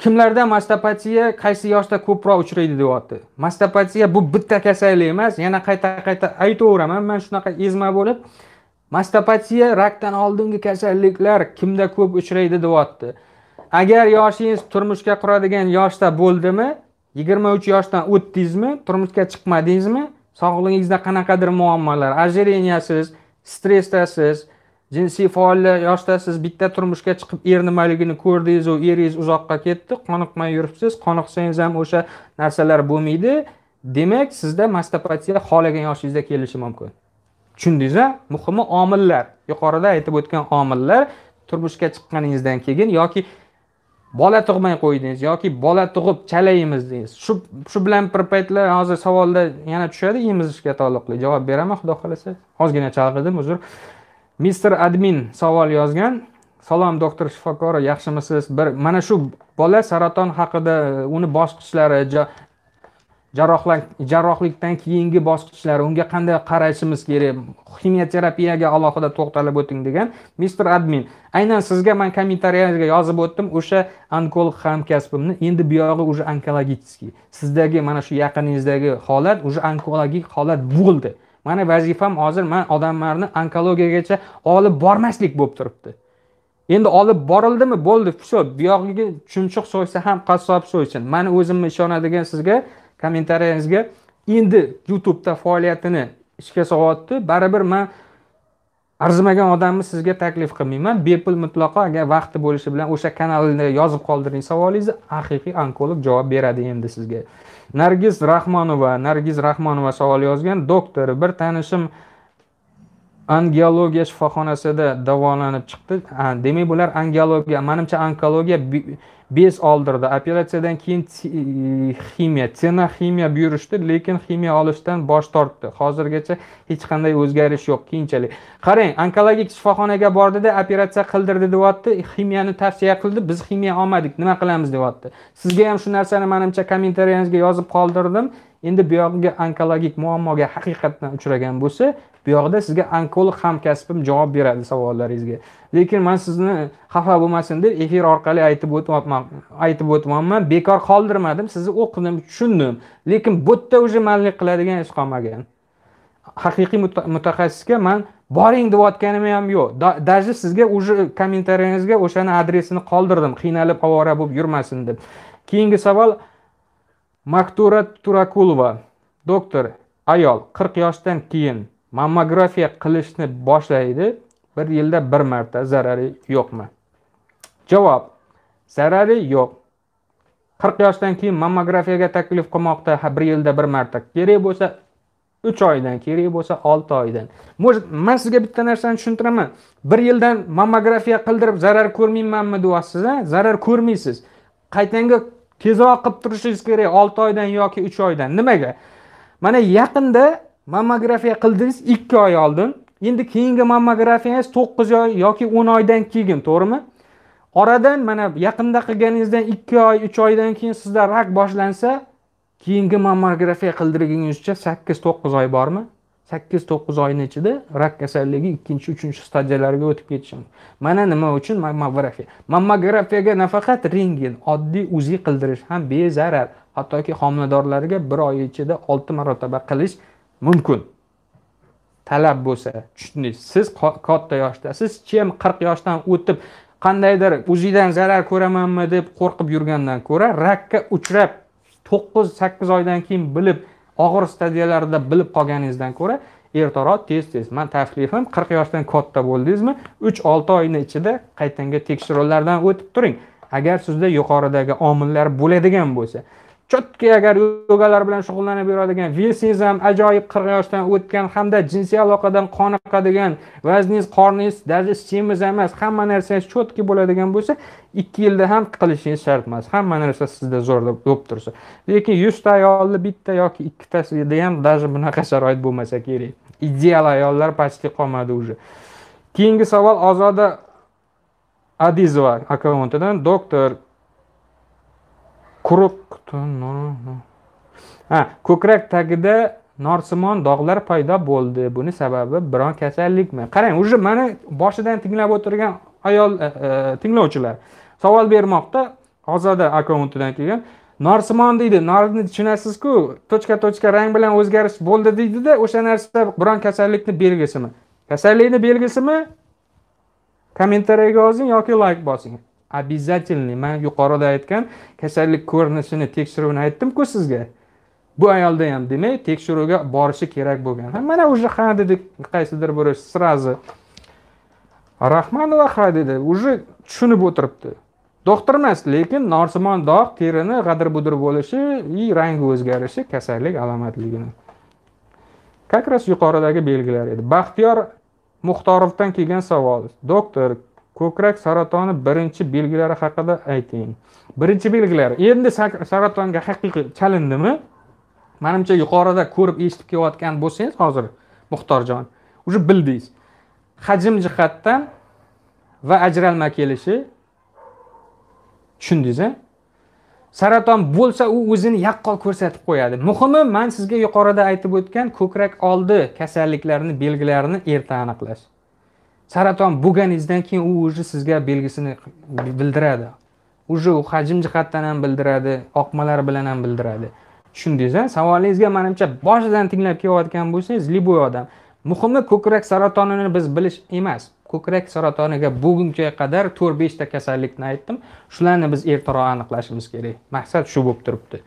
kimlarda mastopatiya qaysi yoshda ko'proq uchraydi deyapti mastopatiya bu bitta kasallik emas yana qayta qayta aytaveraman man shunaqa ezma bo'lib mastopatiya rakdan oldingi kasalliklar kimda ko'p uchraydi deyapti agar yoshingiz turmushga quradigan yoshda bo'ldimi yigirma uch yoshdan o'tdingizmi turmushga chiqmadingizmi sog'lig'ingizda qanaqadir muammolar ожиренияsiz stressdasiz jinsiy faollar yoshda siz bitta turmushga chiqib er nimaligini ko'rdingizu eringiz uzoqqa ketdi qoniqmay yuribsiz qoniqsangiz ham o'sha narsalar bo'lmaydi demak sizda mastopatiya xohlagan yoshingizda kelishi mumkin tushundingizmi muhimi omillar yuqorida aytib o'tgan omillar turmushga chiqqaningizdan keyin yoki bola tug'may qo'ydingiz yoki bola tug'ib chalaymiz deysiz shu shu bilan bir paytlar hozir savolda yana tushadi emizishga taalluqli javob beraman xudo xohlasa ozgina chalg'idim uzr mister admin savol yozgan salom doktor shifokor yaxshimisiz bir mana shu bola saraton haqida e, uni bosqichlari jarrohlik jarrohlikdan keyingi bosqichlari unga qanday qarashimiz kerak ximioterapiyaga alohida to'xtalib o'ting degan mister admin aynan sizga man kommentariyaga yozib o'tdim o'sha onkolog hamkasbimni endi buyog'i уже онкологический sizdagi mana shu yaqiningizdagi holat уже onkologik holat bo'ldi mani vazifam hozir man odamlarni onkologiyagacha olib bormaslik bo'lib turibdi endi olib borildimi bo'ldi все buyog'iga chumchuq so'ysa ham qassob so'ysin mani o'zimni ishonadigan sizga kommentariyangizga endi youtubeda faoliyatini ishga solyapti baribir man arzimagan odamni sizga taklif qilmayman bepul mutlaqo agar vaqti bo'lishi bilan o'sha kanalda yozib qoldiring savolingizni haqiqiy onkolog javob beradi endi sizga nargiz rahmonova nargiz rahmonova savol yozgan doktor bir tanishim angiologiya shifoxonasida davolanib chiqdi demak bular angiologiya manimcha onkologiya bez oldirdi operatsiyadan keyin ximiya tsena ximiya buyurishdi lekin ximiya olishdan bosh tortdi hozirgacha hech qanday o'zgarish yo'q keyinchalik qarang onkologik shifoxonaga bordida operatsiya qildirdi deyapti ximiyani tavsiya qildi biz ximiya olmadik nima qilamiz deyapti sizga ham shu narsani manimcha kommentariyangizga yozib qoldirdim endi buyog'iga onkologik muammoga haqiqatdan uchragan bo'lsa bu yoqda sizga onkolog hamkasbim javob beradi savollaringizga lekin man sizni xafa bo'lmasin deb efir orqali aytib o'tyapman aytib o'tyapman bekor qoldirmadim sizni o'qidim tushundim lekin bu yerda уже manlik qiladigan hech qolmagan haqiqiy mutaxassisga man boring deyotganim ham yo'q даже sizga уже kommentariyangizga o'shani adresini qoldirdim qiynalib ovora bo'lib yurmasin deb keyingi savol maktura turakulova doktor ayol qirq yoshdan keyin mammografiya qilishni boshlaydi bir yilda bir marta zarari yo'qmi javob zarari yo'q qirq yoshdan keyin mammografiyaga taklif qilmoqda bir yilda bir marta kerak bo'lsa uch oydan kerak bo'lsa olti oydan может man sizga bitta narsani tushuntiraman bir yildan mammografiya qildirib zarar ko'rmaymanmi deyapsiz a zarar ko'rmaysiz qaytanga tezroq qilib turishingiz kerak olti oydan yoki uch oydan nimaga mana yaqinda mammografiya qildingiz ikki oy oldin endi keyingi mammografiyangiz to'qqiz oy yoki o'n oydan keyin to'g'rimi oradan mana yaqinda qilganingizdan ikki oy 3 oydan keyin sizda rak boshlansa keyingi mammografiya qildirganingizcha sakkiz to'qqiz oy bormi sakkiz to'qqiz oyni ichida rak kasalligi ikkinchi uchinchi stadiyalarga o'tib ketishi mana nima uchun mammografiya mammografiyaga nafaqat rentgen oddiy uzi qildirish ham bezarar hattoki homiladorlarga bir oy ichida olti marotaba qilish mumkin talab bo'lsa tushundingiz siz katta yoshdasiz chem qirq yoshdan o'tib qandaydir o'zingdan zarar ko'ramanmi deb qo'rqib yurgandan ko'ra rakka uchrab to'qqiz sakkiz oydan keyin bilib og'ir stadiyalarda bilib qolganingizdan ko'ra ertaroq tez tez man taklifim qirq yoshdan katta bo'ldingizmi uch olti oyni ichida qaytanga tekshiruvlardan o'tib turing agar sizda yuqoridagi omillar bo'ladigan bo'lsa chotki agar yogalar bilan shug'ullanib yuradigan vesingiz ham ajoyib qirq yoshdan o'tgan hamda jinsiy aloqadan qoniqadigan vazningiz qorningiz даже semiz emas hamma narsangiz chotki bo'ladigan bo'lsa ikki yilda ham qilishingiz shart emas hamma narsa sizda zo'r bo'lib tursa lekin yuzta ayolni bitta yoki ikkitasida ham даже bunaqa sharoit bo'lmasa kerak ideal ayollar почти qolmadi уже keyingi savol ozoda adizova akkauntidan doktor quruq ha ko'krak tagida norsimon dog'lar paydo bo'ldi buni sababi biron kasallikmi qarang уже mana boshidan tinglab o'tirgan ayol e, e, tinglovchilar savol bermoqda ozoda akkauntidan kelgan norsimon deydi norni tushunasizku точка точка rang bilan o'zgarish bo'ldi deydida o'sha narsa biron kasallikni belgisimi kasallikni belgisimi kommentariyaga yozing yoki like bosing обязательный man yuqorida aytgan kasallik ko'rinishini tekshiruvini aytdimku sizga bu ayolda ham demak tekshiruvga borishi kerak bo'lgan mana уже ha dedi qaysidir biri сразу rahmanova ha dedi уже tushunib o'tiribdi doktor emas lekin norsimon dog' terini g'adir budir bo'lishi и rangi o'zgarishi kasallik alomatligini как раз yuqoridagi belgilar edi baxtiyor muxtorovdan kelgan savol doktor ko'krak saratoni birinchi belgilari haqida ayting birinchi belgilari endi saratonga haqiqiy chalindimi manimcha yuqorida ko'rib eshitib kelayotgan bo'lsangiz hozir muxtorjon уже bildingiz hajm jihatdan va ajralma kelishi tushundingiz a saraton bo'lsa u o'zini yaqqol ko'rsatib qo'yadi muhimi man sizga yuqorida aytib o'tgan ko'krak oldi kasalliklarini belgilarini erta aniqlash saraton bo'lganingizdan keyin u уже sizga belgisini bildiradi уже u hajm jihatdan ham bildiradi oqmalar bilan ham bildiradi tushundingiz a savolingizga manimcha boshidan tinglab kelayotgan bo'lsangiz любой odam muhimi ko'krak saratonini biz bilish emas ko'krak saratoniga bugunga qadar to'rt beshta kasallikni aytdim shularni biz ertaroq aniqlashimiz kerak maqsad shu bo'lib turibdi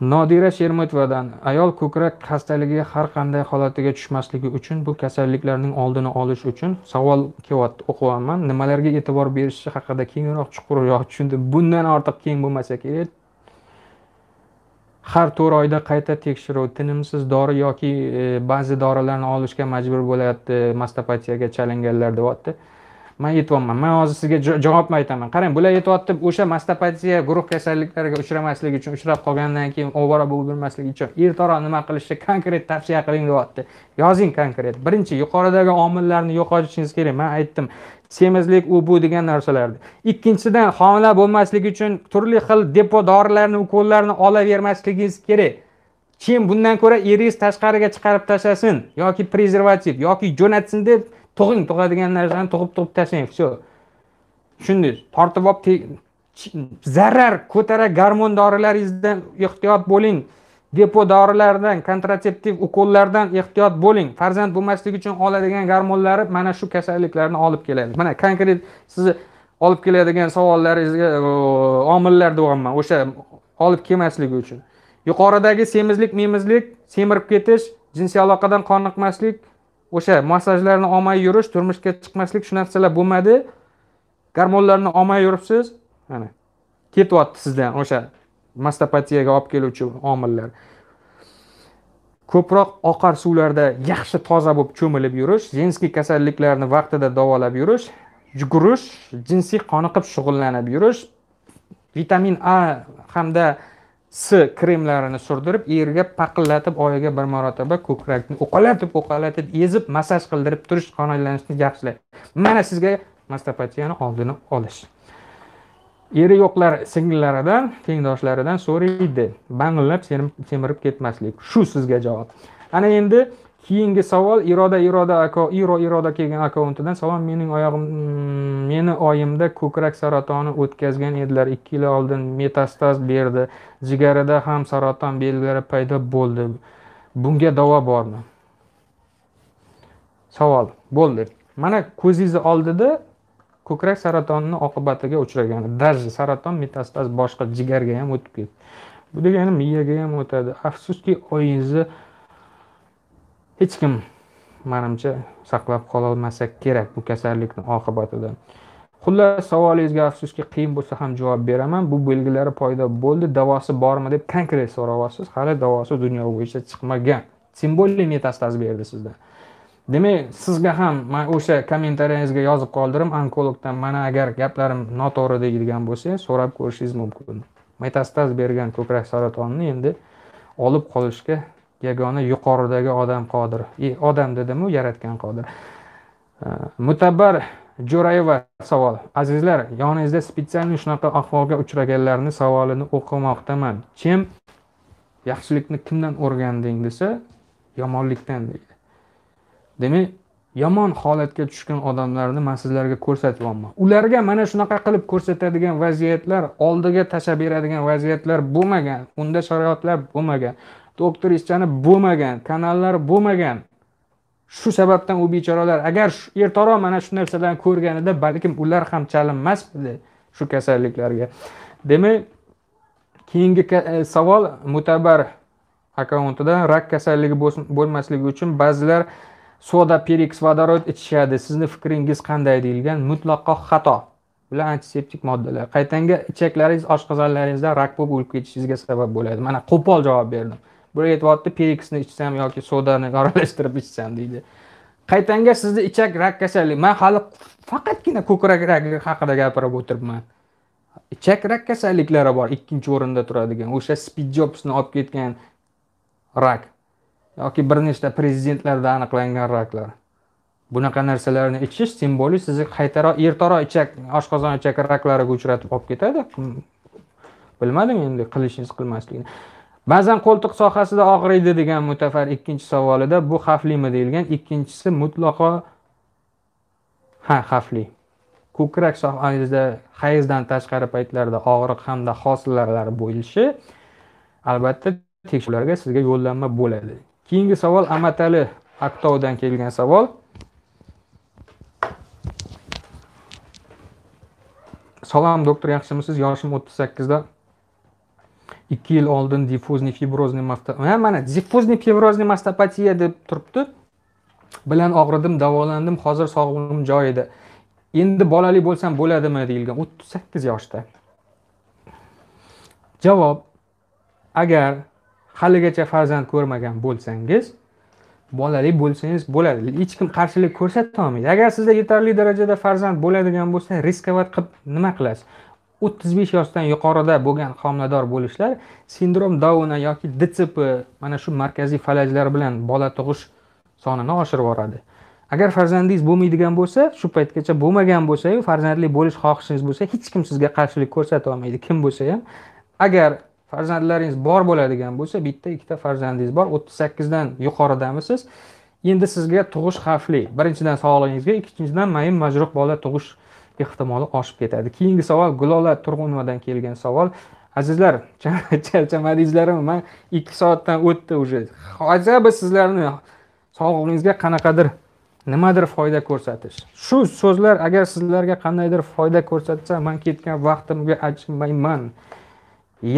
nodira shermetovadan ayol ko'krak xastaligi har qanday holatiga tushmasligi uchun bu kasalliklarning oldini olish uchun savol kelyapti o'qiyapman nimalarga e'tibor berishi haqida kengroq chuqurroq tushundim bundan ortiq keng bo'lmasa kerak har to'rt oyda qayta tekshiruv tinimsiz dori yoki e, ba'zi dorilarni olishga majbur bo'lyapti mastopatiyaga chalinganlar deyapti man aytyapman man hozir sizga javobni aytaman qarang bular aytyapti o'sha mastopatiya guruh kasalliklariga uchramaslik uchun uchrab qolgandan keyin ovora bo'lib yurmaslik uchun ertaroq nima qilishni konkret tavsiya qiling deyapti yozing konkret birinchi yuqoridagi omillarni yo'qotishingiz kerak man aytdim semizlik u bu degan narsalarni ikkinchidan homila bo'lmaslik uchun turli xil depo dorilarni ukollarni olavermasligingiz kerak keyin bundan ko'ra eringiz tashqariga chiqarib tashlasin yoki prezervativ yoki jo'natsin deb tug'ing tug'adigan narsani tug'ib tug'ib tashlang все tushundingiz tortib olib zarar ko'tara garmon dorilaringizdan ehtiyot bo'ling depo dorilardan kontratseptiv ukollardan ehtiyot bo'ling farzand bo'lmaslik uchun oladigan garmonlari mana shu kasalliklarni olib keladi mana konkret sizni olib keladigan savollaringizga omillar deyapman o'sha olib kelmasligi uchun yuqoridagi semizlik memizlik semirib ketish jinsiy aloqadan qoniqmaslik o'sha massajlarni olmay yurish turmushga chiqmaslik shu narsalar bo'lmadi gormonlarni olmay yuribsiz mana ketyapti sizdan o'sha mastopatiyaga olib keluvchi omillar ko'proq oqar suvlarda yaxshi toza bo'lib cho'milib yurish jenskiy kasalliklarni vaqtida davolab yurish yugurish jinsiy qoniqib shug'ullanib yurish vitamin a hamda s kremlarini surdirib erga paqillatib oyiga bir marotaba ko'krakni o'qalatib o'qalatib ezib massaj qildirib turish qon yaxshilaydi mana sizga mastopatiyani oldini olish eri yo'qlar singillaridan tengdoshlaridan so'raydi bang'illab semirib ketmaslik shu sizga javob ana endi keyingi savol iroda iroda aka iro iroda kelgan akkauntidan salom mening oyog'im mm, meni oyimda ko'krak saratoni o'tkazgan edilar ikki yil oldin metastaz berdi jigarida ham saraton belgilari paydo bo'ldi bunga davo bormi savol bo'ldi mana ko'zingizni oldida ko'krak saratonini oqibatiga uchragan даже saraton metastaz boshqa jigarga ham o'tib ketdi bu degani miyaga ham o'tadi afsuski oyingizni hech kim manimcha saqlab qololmasa kerak bu kasallikni oqibatidan xullas savolingizga afsuski qiyin bo'lsa ham javob beraman bu belgilari paydo bo'ldi davosi bormi deb konkret so'rayapsiz hali davosi dunyo bo'yicha chiqmagan тем более metastaz berdi sizda demak sizga ham man o'sha kommentariyangizga yozib qoldirim onkologdan mana agar gaplarim noto'g'ri deydigan bo'lsa so'rab ko'rishingiz mumkin metastaz bergan ko'krak saratonini endi olib qolishga yagona yuqoridagi odam qodir e, odam dedimu yaratgan qodir e, mutabbar jo'rayeva savol azizlar yoningizda специально shunaqa ahvolga uchraganlarni savolini o'qimoqdaman chem yaxshilikni kimdan o'rganding desa yomonlikdan deydi demak yomon holatga tushgan odamlarni man sizlarga ko'rsatyapman ularga mana shunaqa qilib ko'rsatadigan vaziyatlar oldiga tashlab beradigan vaziyatlar bo'lmagan unda sharoitlar bo'lmagan doktrischani bo'lmagan kanallar bo'lmagan shu sababdan u bechoralar agar ertaroq mana shu narsalarni ko'rganida balkim ular ham chalinmasmidi shu kasalliklarga demak keyingi e, savol mutabar akkauntida rak kasalligi bo'lmasligi uchun ba'zilar soda periks vodorod ichishadi sizni fikringiz qanday deyilgan mutlaqo xato bular antiseptik moddalar qaytanga ichaklaringiz oshqozonlaringizda rak bo'lib o'lib ketishingizga sabab bo'ladi mana qo'pol javob berdim bir aytyapti pereksni ichsam yoki sodani (laughs) aralashtirib ichsam deydi qaytanga sizni ichak rak kasalligi man hali faqatgina ko'krak ragi haqida gapirib o'tiribman ichak rak kasalliklari bor ikkinchi o'rinda turadigan o'sha spid jobsni olib ketgan rak yoki bir nechta prezidentlarda aniqlangan raklar bunaqa narsalarni ichish более sizni qaytaroq ertaroq ichak oshqozon ichak raklariga uchratib olib ketadi bilmadim endi qilishingiz qilmasligini ba'zan qo'ltiq sohasida og'riydi degan mutafar ikkinchi savolida bu xavflimi deyilgan ikkinchisi mutlaqo ha xavfli ko'krak sohangizda hayzdan tashqari paytlarda og'riq hamda hosilalar bo'lishi albatta tekshiruvlarga sizga yo'llanma bo'ladi keyingi savol amatali aktovdan kelgan savol salom doktor yaxshimisiz yoshim o'ttiz sakkizda ikki yil oldin difuzniy fibrozniy mastopatiya mana difuzniy fibrozniy mastopatiya deb turibdi bilan og'ridim davolandim hozir sog'lig'im joyida endi bolali bo'lsam bo'ladimi deyilgan o'ttiz sakkiz yoshda javob agar haligacha farzand ko'rmagan bo'lsangiz bolali bo'lsangiz bo'ladi hech kim qarshilik ko'rsata olmaydi agar sizda yetarli darajada farzand bo'ladigan bo'lsa riskovat qilib nima qilasiz o'ttiz besh yoshdan yuqorida bo'lgan homilador bo'lishlar sindrom dauna yoki dsp mana shu markaziy falajlar bilan bola tug'ish sonini oshirib yuboradi agar farzandingiz bo'lmaydigan bo'lsa shu paytgacha bo'lmagan bo'lsa yu farzandli bo'lish xohishingiz bo'lsa hech kim sizga qarshilik ko'rsata olmaydi kim bo'lsa ham agar farzandlaringiz bor bo'ladigan bo'lsa bitta ikkita farzandingiz bor o'ttiz sakkizdan yuqoridamisiz endi sizga tug'ish xavfli birinchidan sog'lig'ingizga ikkinchidan mayin majruh bola tug'ish ehtimoli oshib ketadi keyingi savol gulola turg'unovadan kelgan savol azizlar (laughs) charchamadingizlarmi man ikki soatdan o'tdi уже hozir biz sizlarni sog'lig'ingizga qanaqadir nimadir foyda ko'rsatish shu so'zlar agar sizlarga qandaydir foyda ko'rsatsa man ketgan vaqtimga achinmayman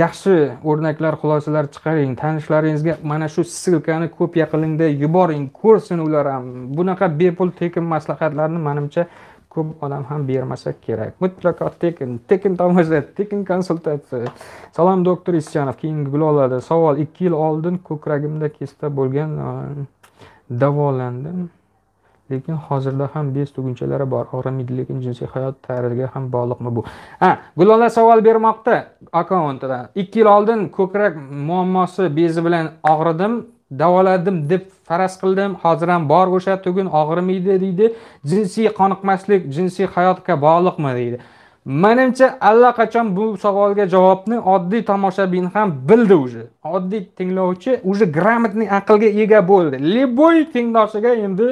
yaxshi o'rnaklar xulosalar chiqaring tanishlaringizga mana shu ssilkani ko'p yaqinlikda yuboring ko'rsin ular ham bunaqa bepul tekin maslahatlarni manimcha ko'p odam ham bermasa kerak mutlaqo tekin tekin tomosha tekin konsultatsiya salom doktor isyonov keyingi gulolada savol ikki yil oldin ko'kragimda kista bo'lgan e, davolandim lekin hozirda ham bez tugunchalari bor og'rimaydi lekin jinsiy hayot tarziga ham bog'liqmi bu ha gulola savol bermoqda akkauntida ikki yil oldin ko'krak muammosi bezi bilan og'ridim davoladim deb faraz qildim hozir ham bor o'sha tugun og'rimaydi deydi jinsiy qoniqmaslik jinsiy hayotga bog'liqmi deydi manimcha allaqachon bu savolga javobni oddiy tomoshabin ham bildi уже oddiy tinglovchi уже грамотный aqlga ega bo'ldi любой tengdoshiga endi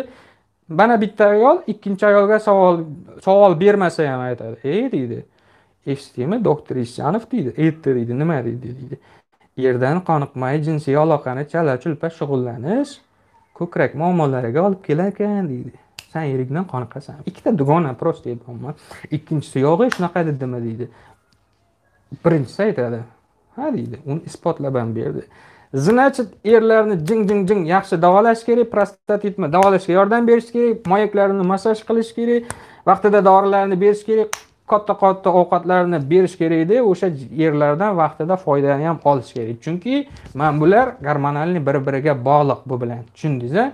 mana bitta ayol ikkinchi ayolga savol savol bermasa ham aytadi ey deydi eshitdingmi doktor ishjanov deydi aytdi deydi nima deydi deydi yerdan qoniqmay jinsiy aloqani chala chulpa shug'ullanish ko'krak muammolariga olib kelar ekan deydi san yirikdan qoniqasan ikkita dugona просто aytyapman ikkinchisi yo'g'i shunaqa dedimi deydi birinchisi aytadi ha deydi uni isbotlab ham berdi значит erlarni jing jing jing yaxshi davolash kerak prostatitni davolashga yordam berish kerak moyaklarini massaj qilish kerak vaqtida dorilarni berish kerak katta katta ovqatlarni berish kerak o'sha yerlardan vaqtida foydani ham olish kerak chunki mana bular gormonalniy bir biriga bog'liq bu bilan tushundingiz e,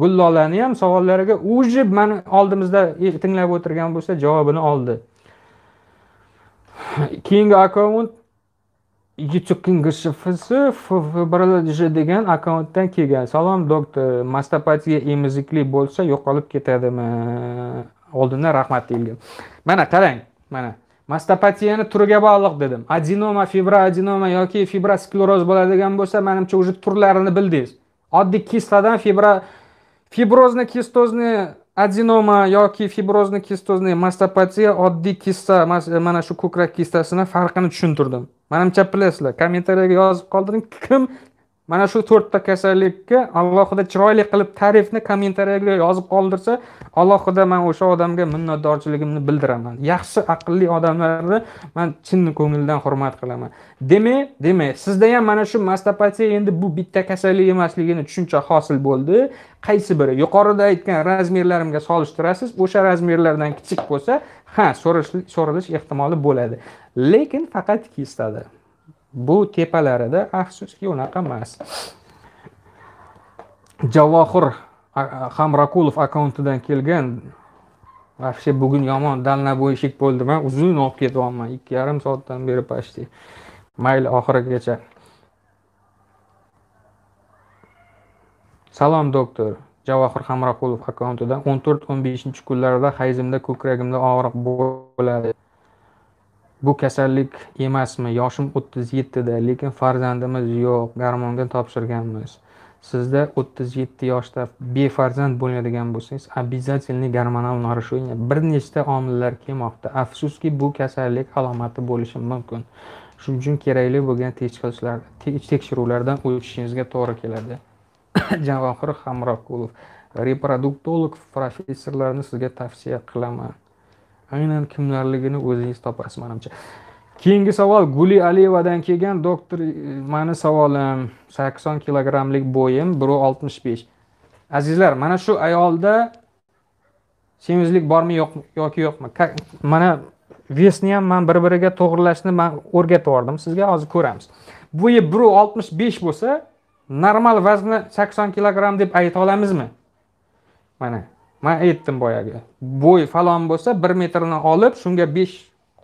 gullolani ham savollariga уже mani oldimizda e, tinglab o'tirgan bo'lsa javobini oldi keyingi akkaunt degan akkauntdan kelgan salom doktor mastopatiya emizikli bo'lsa yo'qolib ketadimi oldindan rahmat deyilgan mana qarang mana mastopatiyani turiga bog'liq dedim adenoma fibroadenoma yoki fibroskleroz bo'ladigan bo'lsa manimcha уже turlarini bildingiz oddiy kisladan fibra fibrozni kistozni adenoma yoki fibrozni kistozni mastopatiya oddiy kista mana shu ko'krak kistasini farqini tushuntirdim manimcha bilasizlar kommentariyaga yozib qoldiring kim mana shu to'rtta kasallikka alohida chiroyli qilib tarifni kommentariyaga yozib qoldirsa alohida man o'sha odamga minnatdorchiligimni bildiraman yaxshi aqlli odamlarni man chin ko'ngildan hurmat qilaman demak demak sizda ham mana shu mastopatiya endi bu bitta kasallik emasligini tushuncha hosil bo'ldi qaysi biri yuqorida aytgan razmerlarimga solishtirasiz o'sha razmerlardan kichik bo'lsa ha so'rilish ehtimoli bo'ladi lekin faqat ikkitasidan bu tepalarida afsuski unaqa emas javohir hamrakulov akkauntidan kelgan вообще bugun yomon дальнобойщик bo'ldim man uzun olib ketyapman ikki yarim soatdan beri почти mayli oxirigacha salom doktor javohir hamroqulov akkauntidan o'n to'rt o'n beshinchi kunlarda hayzimda ko'kragimda og'riq bo'ladi bu kasallik emasmi yoshim o'ttiz yettida lekin farzandimiz yo'q garmonga topshirganmiz sizda o'ttiz yetti yoshda befarzand bo'ladigan bo'lsangiz обязательный гормонал нарушение bir nechta omillar kelmoqda afsuski bu kasallik alomati bo'lishi mumkin shuning uchun kerakli bo'lgan tekshirishlar tekshiruvlardan o'tishingizga to'g'ri keladi (coughs) javohir hamroqulov reproduktolog professorlarni sizga tavsiya qilaman aynan kimlarligini o'zingiz topasiz manimcha keyingi savol guli aliyevadan kelgan doktor e, mani savolim sakson kilogrammlik bo'yim bir oltmish besh azizlar mana shu ayolda semizlik bormi yo'qmi yoki yo'qmi mana vesni ham man bir biriga to'g'irlashni man o'rgatib yubordim sizga hozir ko'ramiz bo'yi bir oltmish besh bo'lsa normal vazni sakson kilogramm deb ayta olamizmi mana man aytdim boyagi bo'y falon bo'lsa bir metrni olib shunga besh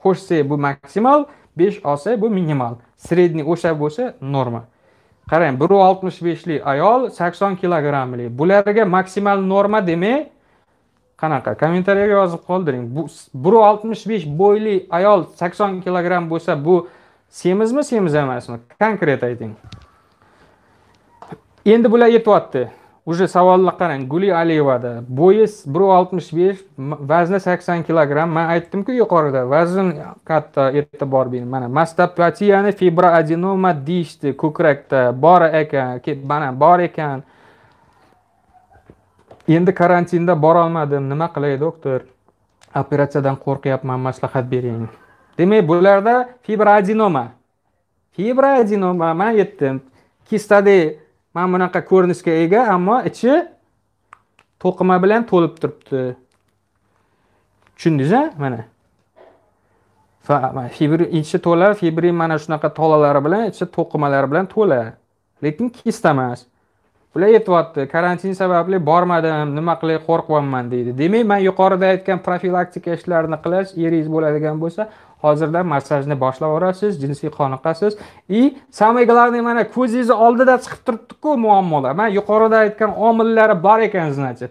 qo'shsak bu maksimal besh olsak bu minimal средний o'sha bo'lsa norma qarang bir oltmish beshlik ayol sakson kilogrammli bularga maksimal norma demay qanaqa kommentariyaga yozib qoldiring bu bir oltmish besh bo'yli ayol sakson kilogramm bo'lsa bu semizmi semiz emasmi konkret ayting endi bular aytyapti уже savolni qarang guli aliyevada bo'yi bir oltmish besh vazni sakson kilogramm man aytdimku yuqorida vazn katta e'tibor bering mana mastopatiyani fibroadenoma deyishdi ko'krakda bor ekan mana bor ekan endi karantinda borolmadim nima qilay doktor operatsiyadan qo'rqyapman maslahat bering demak bularda fibroadenoma fibroadenoma man aytdim kistade mana bunaqa ko'rinishga ega ammo ichi to'qima bilan to'lib turibdi tushundingiz a mana fibr ichi to'la fibrin mana shunaqa tolalari bilan ichi to'qimalari bilan to'la lekin kista emas bular aytyapti karantin sababli bormadim nima qilay qo'rqyapman deydi demak man yuqorida aytgan profilaktika ishlarini qilish eringiz bo'ladigan bo'lsa hozirdan massajni boshlab yuborasiz jinsiy qoniqasiz и самый главный mana ko'zingizni oldida chiqib turibdiku muammolar mana yuqorida aytgan omillari bor ekan значит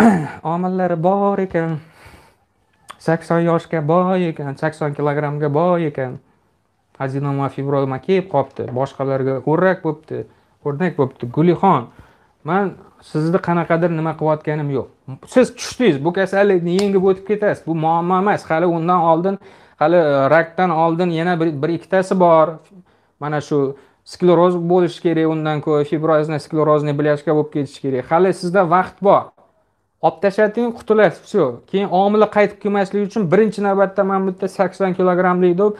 (clears throat) omillari bor ekan sakson yoshga boy ekan sakson kilogrammga boy ekan azinoma fibroma kelib qolibdi boshqalarga o'rnak bo'libdi o'rnak bo'libdi gulixon man sizni qanaqadir nima qilayotganim yo'q siz tushdingiz bu kasallikni yengib o'tib ketasiz bu muammo emas hali undan oldin hali e, rakdan oldin yana bir, bir ikkitasi bor mana shu skleroz bo'lishi kerak undan ko'ra fibrozniy sklerozniy bляшка bo'lib ketishi kerak hali sizda vaqt bor olib tashlating qutulasiz все keyin omila qaytib kelmasligi uchun birinchi navbatda mana bu yerda sakson kilogrammlik deb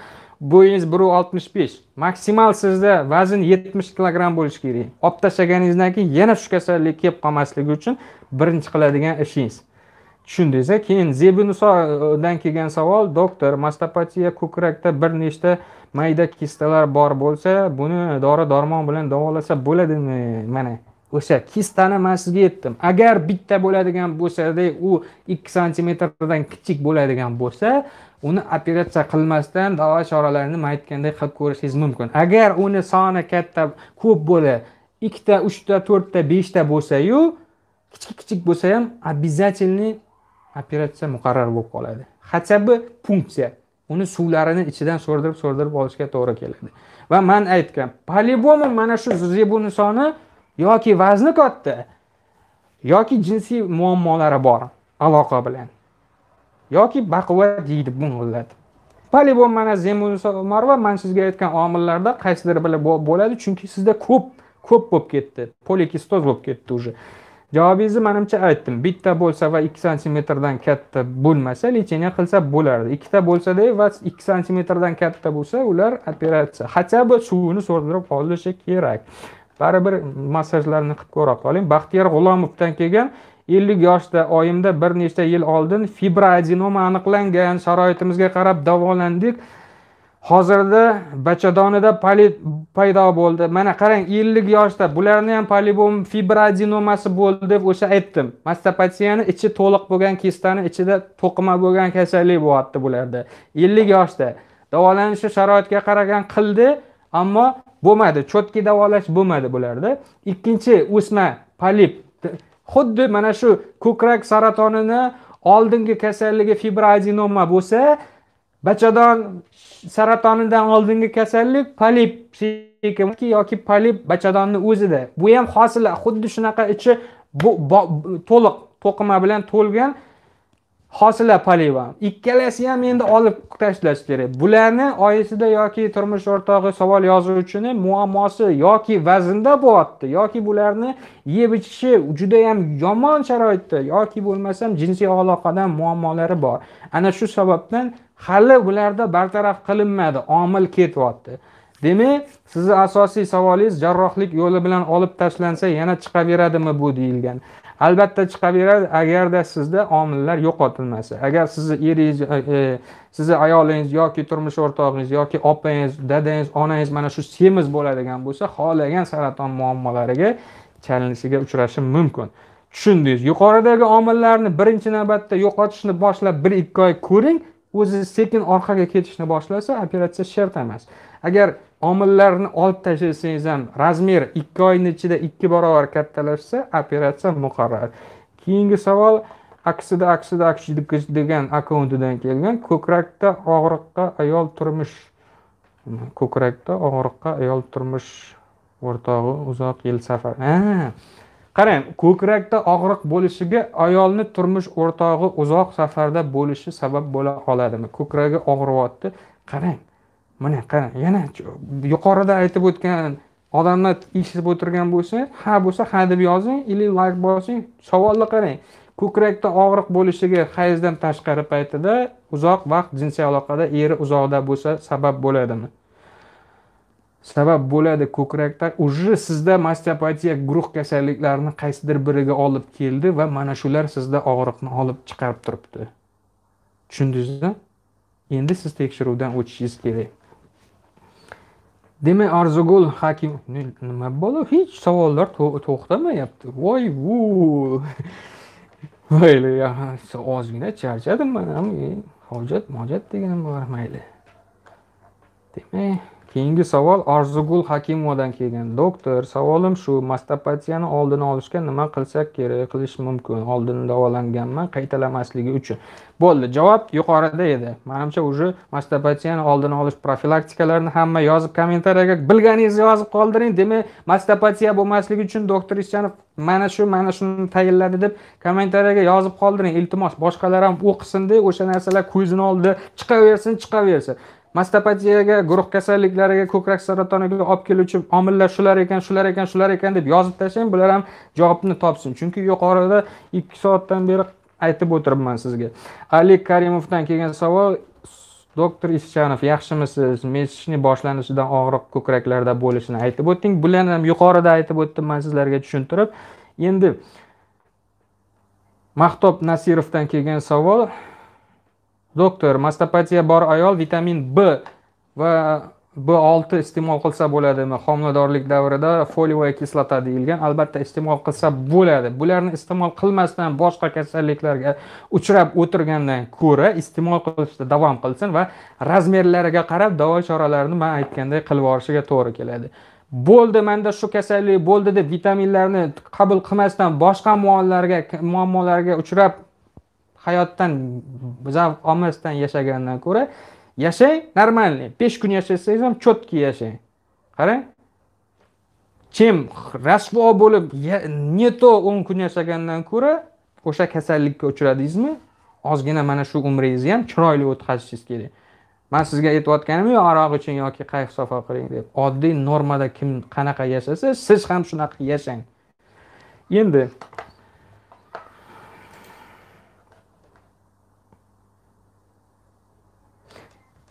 bo'yingiz bir oltmish besh maksimal sizda vazn yetmish kilogramm bo'lishi kerak olib tashlaganingizdan keyin yana shu kasallik kelib qolmasligi uchun birinchi qiladigan ishingiz tushundingiz keyin zebi kelgan savol doktor mastopatiya ko'krakda bir nechta mayda kistalar bor bo'lsa buni dori darmon bilan davolasa bo'ladimi mana o'sha kistani man sizga aytdim agar bitta bo'ladigan bo'lsada u ikki santimetrdan kichik bo'ladigan bo'lsa uni operatsiya qilmasdan davo choralarini man aytgandek qilib ko'rishingiz mumkin agar uni soni katta ko'p bo'la ikkita uchta to'rtta beshta bo'lsayu kichik kichik bo'lsa ham обязательный operatsiya muqarrar bo'lib qoladi хотя бы funksiya uni suvlarini ichidan so'rdirib so'rdirib olishga to'g'ri keladi va man aytgan по mana shu zebuni soni yoki vazni katta yoki jinsiy muammolari bor aloqa bilan yoki baquvvat deydi ming'illatib polibon mana zemunis umarova mana sizga aytgan omillarda qaysidir biri bo'ladi chunki sizda ko'p ko'p bo'lib ketdi polikistoz bo'lib ketdi уже javobingizni manimcha aytdim bitta bo'lsa va ikki santimetrdan katta bo'lmasa лечение qilsa bo'lardi ikkita bo'lsada va ikki santimetrdan katta bo'lsa ular operatsiya хотя бы suvini so'ldirib qolinishi kerak baribir massajlarni qilib ko'ra qoling baxtiyor g'ulomovdan kelgan ellik yoshda oyimda bir nechta yil oldin fibroadenoma aniqlangan sharoitimizga qarab davolandik hozirda bachadonida polit paydo bo'ldi mana qarang ellik yoshda bularni ham polibom fibroadenomasi bo'ldi deb o'sha aytdim mastopatiyani ichi to'liq bo'lgan kistani ichida to'qima bo'lgan kasallik bo'lyapti bularda ellik yoshda davolanishi sharoitga qaragan qildi ammo bo'lmadi cho'tki davolash bo'lmadi bularda ikkinchi o'sma polip xuddi mana shu ko'krak saratonini oldingi kasalligi fibroadenoma bo'lsa bachadon saratonidan oldingi kasallik polip yoki polip bachadonni o'zida bu ham hosila xuddi shunaqa ichi to'liq to'qima bilan to'lgan hosila paleva ikkalasi ham endi olib tashlash kerak bularni oyisida yoki turmush o'rtog'i savol yozuvchini muammosi yoki vaznda bo'lyapti yoki bularni yeb ichishi judayam yomon sharoitda yoki bo'lmasam jinsiy aloqadan muammolari bor ana shu sababdan hali bularda bartaraf qilinmadi omil ketyapti demak sizni asosiy savolingiz jarrohlik yo'li bilan olib tashlansa yana chiqaveradimi bu deyilgan albatta chiqaveradi agarda sizda omillar yo'qotilmasa agar sizni eringiz e, e, sizni ayolingiz yoki turmush o'rtog'ingiz yoki opangiz dadangiz onangiz mana shu semiz bo'ladigan bo'lsa xohlagan saraton muammolariga chalinishiga uchrashi mumkin tushundingiz yuqoridagi omillarni birinchi navbatda yo'qotishni boshlab bir ikki oy ko'ring o'zi sekin orqaga ketishni boshlasa operatsiya shart emas agar omillarni olib tashlasangiz ham razmer ikki oyni ichida ikki barobar kattalashsa operatsiya muqarrar keyingi savol aksida aksida degan akkauntidan kelgan ko'krakda og'riqqa ayol turmush ko'krakda og'riqqa ayol turmush o'rtog'i uzoq yil safar qarang ko'krakda og'riq bo'lishiga ayolni turmush o'rtog'i uzoq safarda bo'lishi sabab bo'la oladimi ko'kragi og'riyapti qarang mana qara yana yuqorida aytib o'tgan odamlar eshitib o'tirgan bo'lsa ha bo'lsa ha deb yozing или layk bosing savolni qarang ko'krakda og'riq bo'lishiga hayzdan tashqari paytida uzoq vaqt jinsiy aloqada eri uzoqda bo'lsa sabab bo'ladimi sabab bo'ladi ko'krakda уже sizda mastopatiya guruh kasalliklarini qaysidir biriga olib keldi va mana shular sizda og'riqni olib chiqarib turibdi tushundingizmi endi siz tekshiruvdan o'tishingiz kerak demak arzugul hakim nima bo'ldi hech savollar to'xtamayapti voy vu (laughs) mayli ozgina charchadim man ham hojat mojat deganim bor mayli demak keyingi savol orzugul hakimovadan kelgan doktor savolim shu mastopatiyani oldini olishga nima qilsak kerak qilish mumkin oldin davolanganman qaytalamasligi uchun bo'ldi javob yuqorida edi manimcha уже mastopatiyani oldini olish profilaktikalarini hamma yozib kommentariyaga bilganingizni yozib qoldiring demak mastopatiya bo'lmasligi uchun doktor ishchanov mana shu mana shuni tayinladi deb kommentariyaga yozib qoldiring iltimos boshqalar ham o'qisinda o'sha narsalar ko'zini oldida chiqaversin chiqaversin mastopatiyaga guruh kasalliklariga ko'krak saratoniga olib keluvchi omillar shular ekan shular ekan shular ekan deb yozib tashlang bular ham javobni topsin chunki yuqorida ikki soatdan beri aytib o'tiribman sizga ali karimovdan kelgan savol doktor ischanov yaxshimisiz mesishni boshlanishidan og'riq ko'kraklarda bo'lishini aytib o'tding bularni ham yuqorida aytib o'tdim man sizlarga tushuntirib endi mahtob nasirovdan kelgan savol doktor mastopatiya bor ayol vitamin b va b olti iste'mol qilsa bo'ladimi homiladorlik davrida foliyaviy kislota deyilgan albatta iste'mol qilsa bo'ladi bularni iste'mol qilmasdan boshqa kasalliklarga uchrab o'tirgandan ko'ra iste'mol qilishda davom qilsin va razmerlariga qarab davo choralarini man aytganday qilib yuborishiga to'g'ri keladi bo'ldi manda shu kasallik bo'ldi deb vitaminlarni qabul qilmasdan boshqa muammolarga muammolarga uchrab hayotdan zavq olmasdan yashagandan ko'ra yashang нормальный besh kun yashasangiz ham четкий yashang qarang chem rasvo bo'lib не то o'n kun yashagandan ko'ra o'sha kasallikka uchradingizmi ozgina mana shu umringizni ham chiroyli o'tkazishingiz kerak man sizga aytayotganim yo'q aroq iching yoki qayiq sofa qiling deb oddiy normada kim qanaqa yashasa siz ham shunaqa yashang endi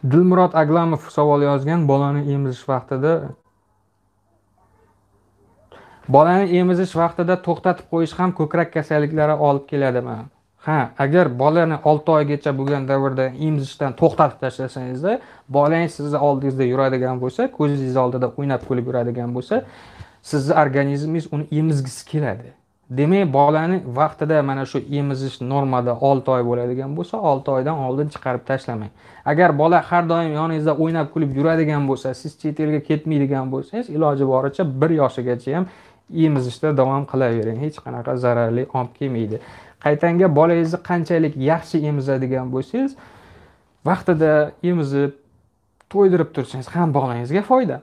dilmurod aglamov savol yozgan bolani emizish vaqtida bolani emizish vaqtida to'xtatib qo'yish ham ko'krak kasalliklari olib keladimi ha agar bolani olti oygacha bo'lgan davrda emizishdan to'xtatib tashlasangizda bolangiz sizni oldingizda yuradigan bo'lsa ko'zingiz oldida o'ynab kulib yuradigan bo'lsa sizni organizmingiz uni emizgisi keladi demak bolani vaqtida mana shu emizish normada olti oy bo'ladigan bo'lsa olti oydan oldin chiqarib tashlamang agar bola har doim yoningizda o'ynab kulib yuradigan bo'lsa siz chet elga ketmaydigan bo'lsangiz iloji boricha bir yoshigacha ham emizishda davom qilavering hech qanaqa zararli olib kelmaydi qaytanga bolangizni qanchalik yaxshi emizadigan bo'lsangiz vaqtida emizib to'ydirib tursangiz ham bolangizga foyda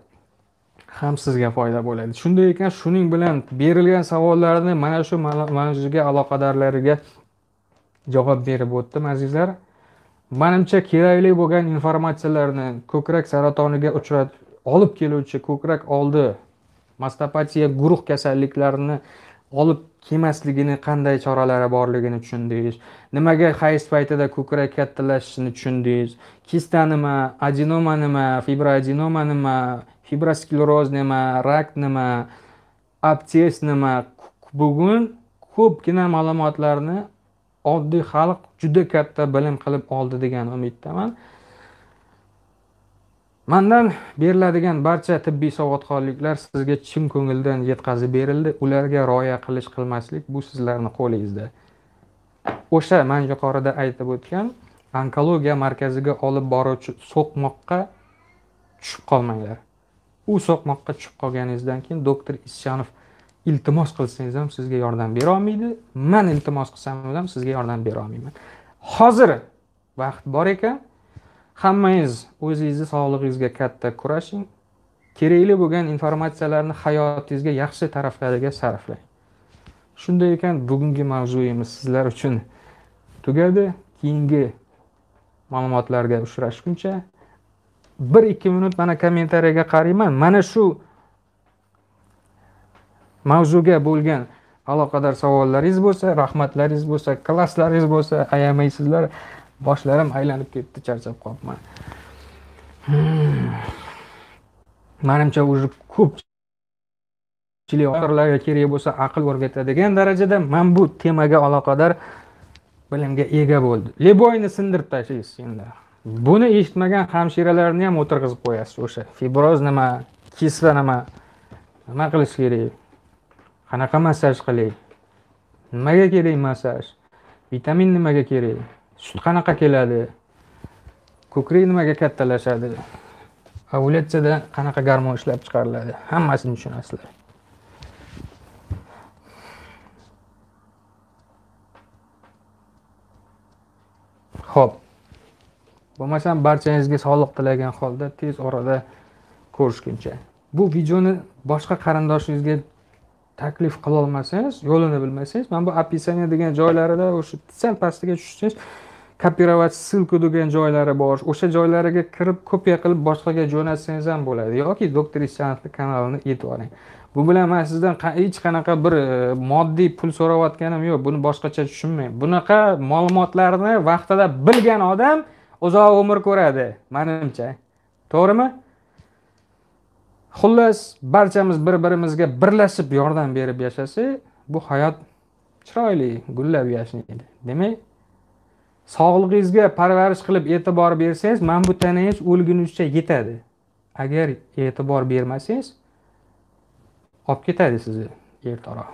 ham sizga foyda bo'ladi shunday ekan shuning bilan berilgan savollarni mana shu mavzuga aloqadorlariga javob berib o'tdim azizlar manimcha kerakli bo'lgan informatsiyalarni ko'krak saratoniga uchrat olib keluvchi ko'krak oldi mastopatiya guruh kasalliklarini olib kelmasligini qanday choralari borligini tushundingiz nimaga hayz paytida ko'krak kattalashishini tushundingiz kista nima adenoma nima fibroadenoma nima fibroskleroz nima rak nima abtes nima bugun ko'pgina ma'lumotlarni oddiy xalq juda katta bilim qilib oldi degan umiddaman mandan beriladigan barcha tibbiy savodxonliklar sizga chin ko'ngildan yetkazib berildi ularga rioya qilish qilmaslik bu sizlarni qo'lingizda o'sha man yuqorida aytib o'tgan onkologiya markaziga olib boruvchi so'qmoqqa tushib qolmanglar u so'qmoqqa tushib qolganingizdan keyin doktor isyonov iltimos qilsangiz ham sizga yordam bera olmaydi man iltimos qilsam ham sizga yordam bera olmayman hozir vaqt bor ekan hammangiz o'zingizni sog'lig'ingizga katta kurashing kerakli bo'lgan informatsiyalarni hayotingizga yaxshi taraflariga sarflang shunday ekan bugungi mavzuyimiz sizlar uchun tugadi keyingi ma'lumotlarga uchrashguncha bir ikki minut mana kommentariyaga qarayman mana shu mavzuga bo'lgan aloqador savollaringiz bo'lsa rahmatlaringiz bo'lsa klasslaringiz bo'lsa ayamaysizlar boshlarim aylanib ketdi charchab qolibman hmm. manimcha уже ko'p otorlarga kerak bo'lsa aql o'rgatadigan darajada mana bu temaga aloqador bilimga ega bo'ldi leboyni sindirib tashlaysiz endi buni eshitmagan hamshiralarni ham o'tirg'izib qo'yasiz o'sha fibroz nima kisla nima nima qilish kerak qanaqa massaj qilay nimaga kerak massaj vitamin nimaga kerak sut qanaqa keladi ko'krak nimaga kattalashadi ovulyatsiyada qanaqa gormon ishlab chiqariladi hammasini tushunasizlar ho'p bo'lmasam barchangizga sog'liq tilagan holda tez orada ko'rishguncha bu videoni boshqa qarindoshingizga taklif qilolmasangiz yo'lini bilmasangiz mana bu описание degan joylarida o'sha sal pastiga tushsangiz kopировать ссылку degan joylari bor o'sha joylariga kirib kopiya qilib boshqaga jo'natsangiz ham bo'ladi yoki doktor isanovni kanalini yetib oling bu bilan man sizdan hech qanaqa bir e, moddiy pul so'rayotganim yo'q buni boshqacha tushunmang bunaqa ma'lumotlarni vaqtida bilgan odam uzoq umr ko'radi manimcha to'g'rimi xullas barchamiz bir birimizga birlashib yordam berib yashasak bu hayot chiroyli gullab yashnaydi demak sog'lig'ingizga parvarish qilib e'tibor bersangiz mana bu tanangiz o'lgunizcha yetadi agar e'tibor bermasangiz olib ketadi sizni ertaroq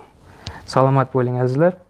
salomat bo'ling azizlar